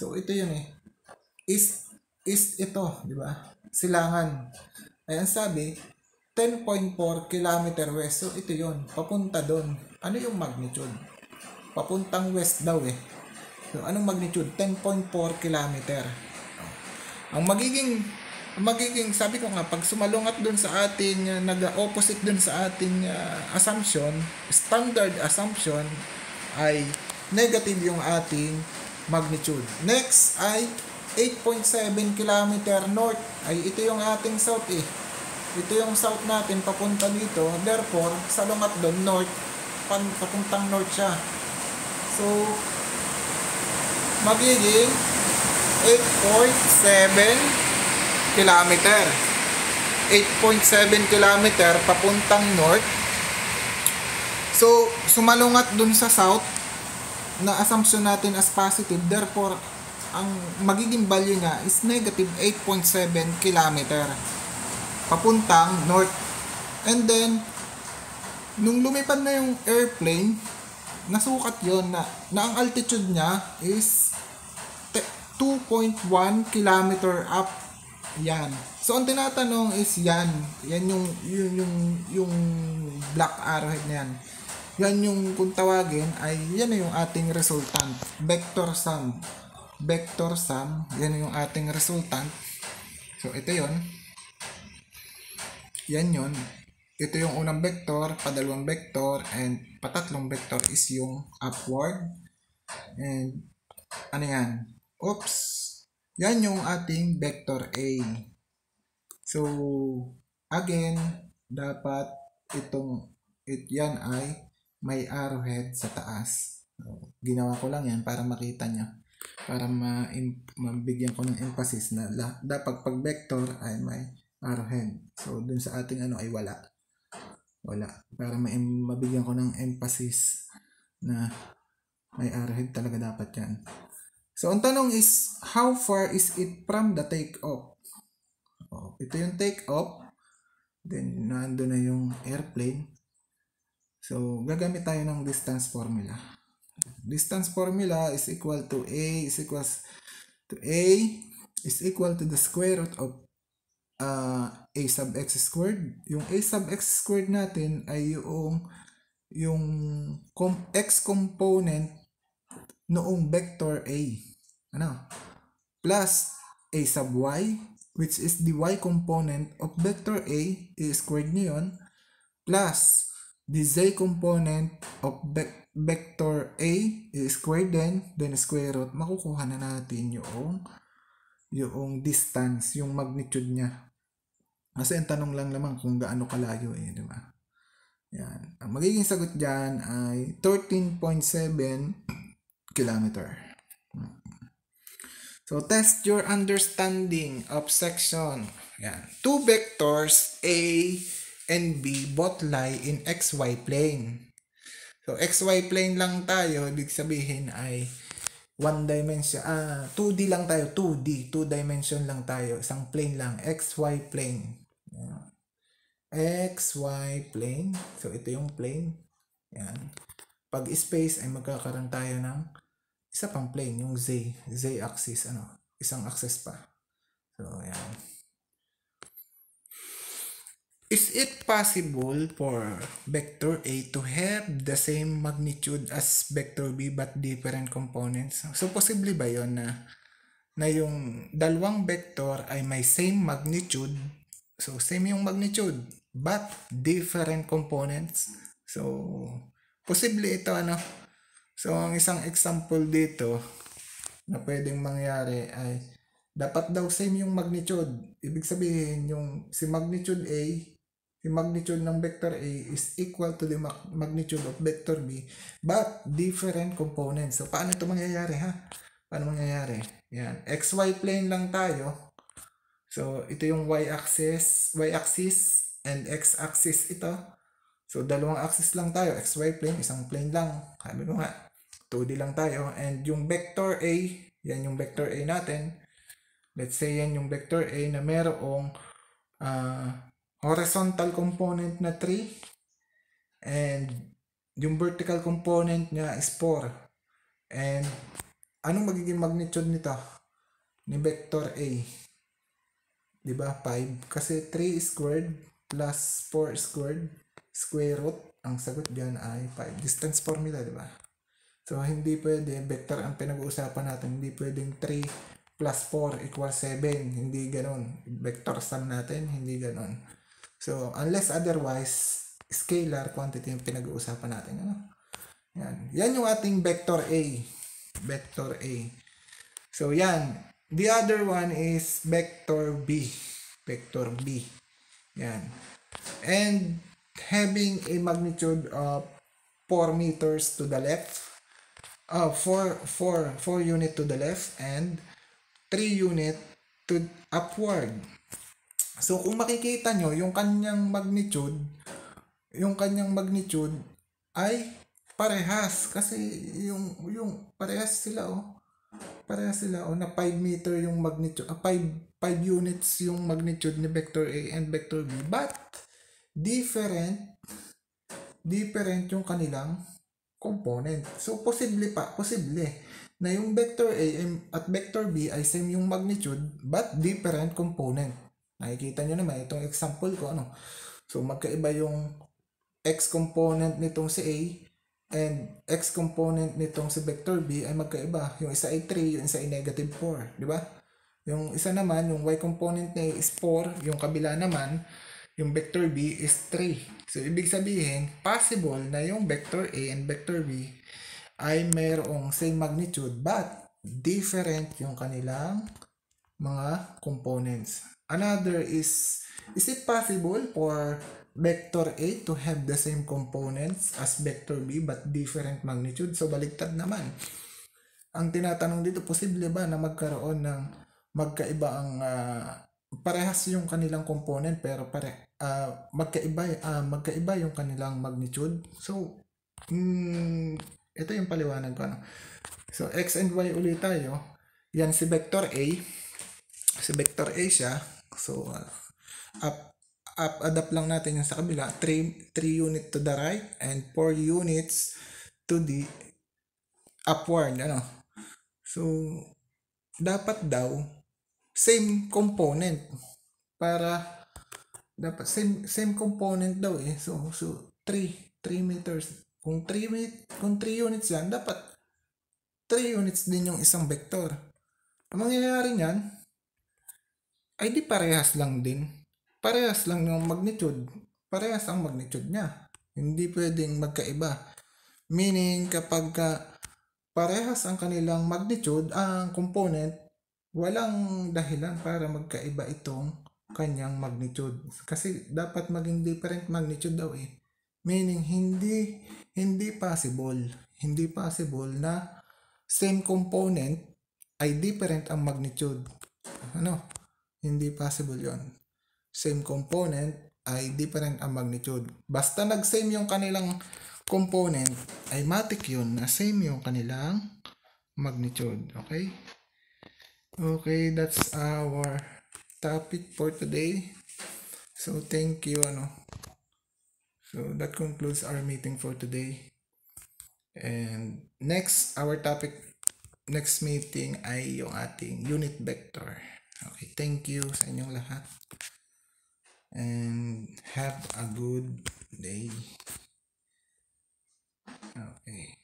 So ito yun eh. Is is ito, di ba? Silangan. Ayun sabi, 10.4 km west. So ito yun, papunta doon. Ano yung magnitude? Papuntang west daw eh. So anong magnitude? 10.4 km. Ang magiging magiging sabi ko nga pag sumalungat doon sa ating uh, nag-opposite doon sa ating uh, assumption, standard assumption ay negative yung ating magnitude. Next ay 8.7 km north. Ay ito yung ating south eh. Ito yung south natin papunta dito. Therefore, sa lumat doon north, pan, papuntang north siya. So, magiging 8.7 km. 8.7 km papuntang north. So, sumalungat dun sa south, na assumption natin as positive. Therefore, ang magiging value niya is negative 8.7 kilometer papuntang north. And then, nung lumipad na yung airplane, nasukat yon na, na ang altitude niya is 2.1 kilometer up. Yan. So, ang tinatanong is yan. Yan yung, yung, yung, yung black arrowhead na yan. Yan yung kung tawagin ay yan yung ating resultant. Vector sum. Vector sum. Yan yung ating resultant. So ito yon Yan yon Ito yung unang vector, padalawang vector, and patatlong vector is yung upward. And ano yan? Oops! Yan yung ating vector A. So, again, dapat itong it yan ay may arrowhead sa taas. So, ginawa ko lang yan para makita nyo. Para ma mabigyan ko ng emphasis na la- dapat pag vector ay may arrowhead. So, dun sa ating ano ay wala. Wala. Para ma mabigyan ko ng emphasis na may arrowhead talaga dapat yan. So, ang tanong is, how far is it from the take-off? Oh, ito yung take-off. Then, nandun na yung airplane. So, gagamit tayo ng distance formula. Distance formula is equal to A is equals to A is equal to the square root of uh, A sub x squared. Yung A sub x squared natin ay yung yung com x component noong vector A. Ano? Plus A sub y which is the y component of vector A, A squared niyon, plus the z component of vector A is square then, then square root, makukuha na natin yung yung distance, yung magnitude niya. Kasi ang tanong lang naman kung gaano kalayo eh, di ba? Yan. Ang magiging sagot diyan ay 13.7 kilometer. So, test your understanding of section. Yan. Two vectors, A, and B both lie in XY plane. So, XY plane lang tayo, ibig sabihin ay one dimension, ah, 2D lang tayo, 2D, 2 dimension lang tayo, isang plane lang, XY plane. Yan. XY plane. So, ito yung plane. Yan. Pag space ay magkakaroon tayo ng isa pang plane, yung Z, Z axis, ano, isang axis pa. So, yan. Is it possible for vector A to have the same magnitude as vector B but different components? So, possibly ba yon na, na yung dalawang vector ay may same magnitude? So, same yung magnitude but different components? So, posible ito ano? So, ang isang example dito na pwedeng mangyari ay dapat daw same yung magnitude. Ibig sabihin, yung si magnitude A the magnitude ng vector A is equal to the magnitude of vector B but different components. So, paano ito mangyayari ha? Paano mangyayari? Yan. XY plane lang tayo. So, ito yung y-axis, y-axis and x-axis ito. So, dalawang axis lang tayo. XY plane, isang plane lang. Sabi ko nga, 2D lang tayo. And yung vector A, yan yung vector A natin. Let's say yan yung vector A na merong uh, horizontal component na 3 and yung vertical component niya is 4 and anong magiging magnitude nito ni vector A di ba 5 kasi 3 squared plus 4 squared square root ang sagot diyan ay 5 distance formula di ba so hindi pwede vector ang pinag-uusapan natin hindi pwedeng 3 plus 4 equals 7 hindi ganoon vector sum natin hindi ganoon So, unless otherwise, scalar quantity yung pinag-uusapan natin. Ano? Yan. yan yung ating vector A. Vector A. So, yan. The other one is vector B. Vector B. Yan. And having a magnitude of 4 meters to the left, uh, 4, 4, 4 unit to the left, and 3 unit to upward. So kung makikita nyo, yung kanyang magnitude, yung kanyang magnitude ay parehas. Kasi yung, yung parehas sila oh. Parehas sila oh na 5 meter yung magnitude. Uh, 5, 5 units yung magnitude ni vector A and vector B. But different different yung kanilang component. So posible pa, posible na yung vector A at vector B ay same yung magnitude but different component. Nakikita nyo naman itong example ko. Ano? So magkaiba yung x component nitong si A and x component nitong si vector B ay magkaiba. Yung isa ay 3, yung isa ay negative 4. Di ba? Yung isa naman, yung y component niya is 4. Yung kabila naman, yung vector B is 3. So, ibig sabihin, possible na yung vector A and vector B ay mayroong same magnitude but different yung kanilang mga components. Another is, is it possible for vector A to have the same components as vector B but different magnitude? So baliktad naman. Ang tinatanong dito, posible ba na magkaroon ng magkaiba ang uh, parehas yung kanilang component pero pare uh, magkaiba uh, magkaiba yung kanilang magnitude. So mm, ito yung paliwanag ko ano. So x and y ulit tayo. Yan si vector A. Si vector A siya So, uh, up, up, adapt lang natin yung sa kabila. 3, 3 unit to the right and 4 units to the upward. Ano? So, dapat daw same component para dapat same same component daw eh. So, so 3 3 meters kung 3 met kung 3 units yan dapat 3 units din yung isang vector. Ang mangyayari niyan, ay di parehas lang din. Parehas lang ng magnitude. Parehas ang magnitude niya. Hindi pwedeng magkaiba. Meaning kapag ka parehas ang kanilang magnitude, ang component, walang dahilan para magkaiba itong kanyang magnitude. Kasi dapat maging different magnitude daw eh. Meaning hindi hindi possible, hindi possible na same component ay different ang magnitude. Ano? Hindi possible yon Same component ay different ang magnitude. Basta nag-same yung kanilang component, ay matik yun na same yung kanilang magnitude. Okay? Okay, that's our topic for today. So, thank you. Ano. So, that concludes our meeting for today. And next, our topic next meeting ay yung ating unit vector. Okay, thank you sa inyong lahat. And have a good day. Okay.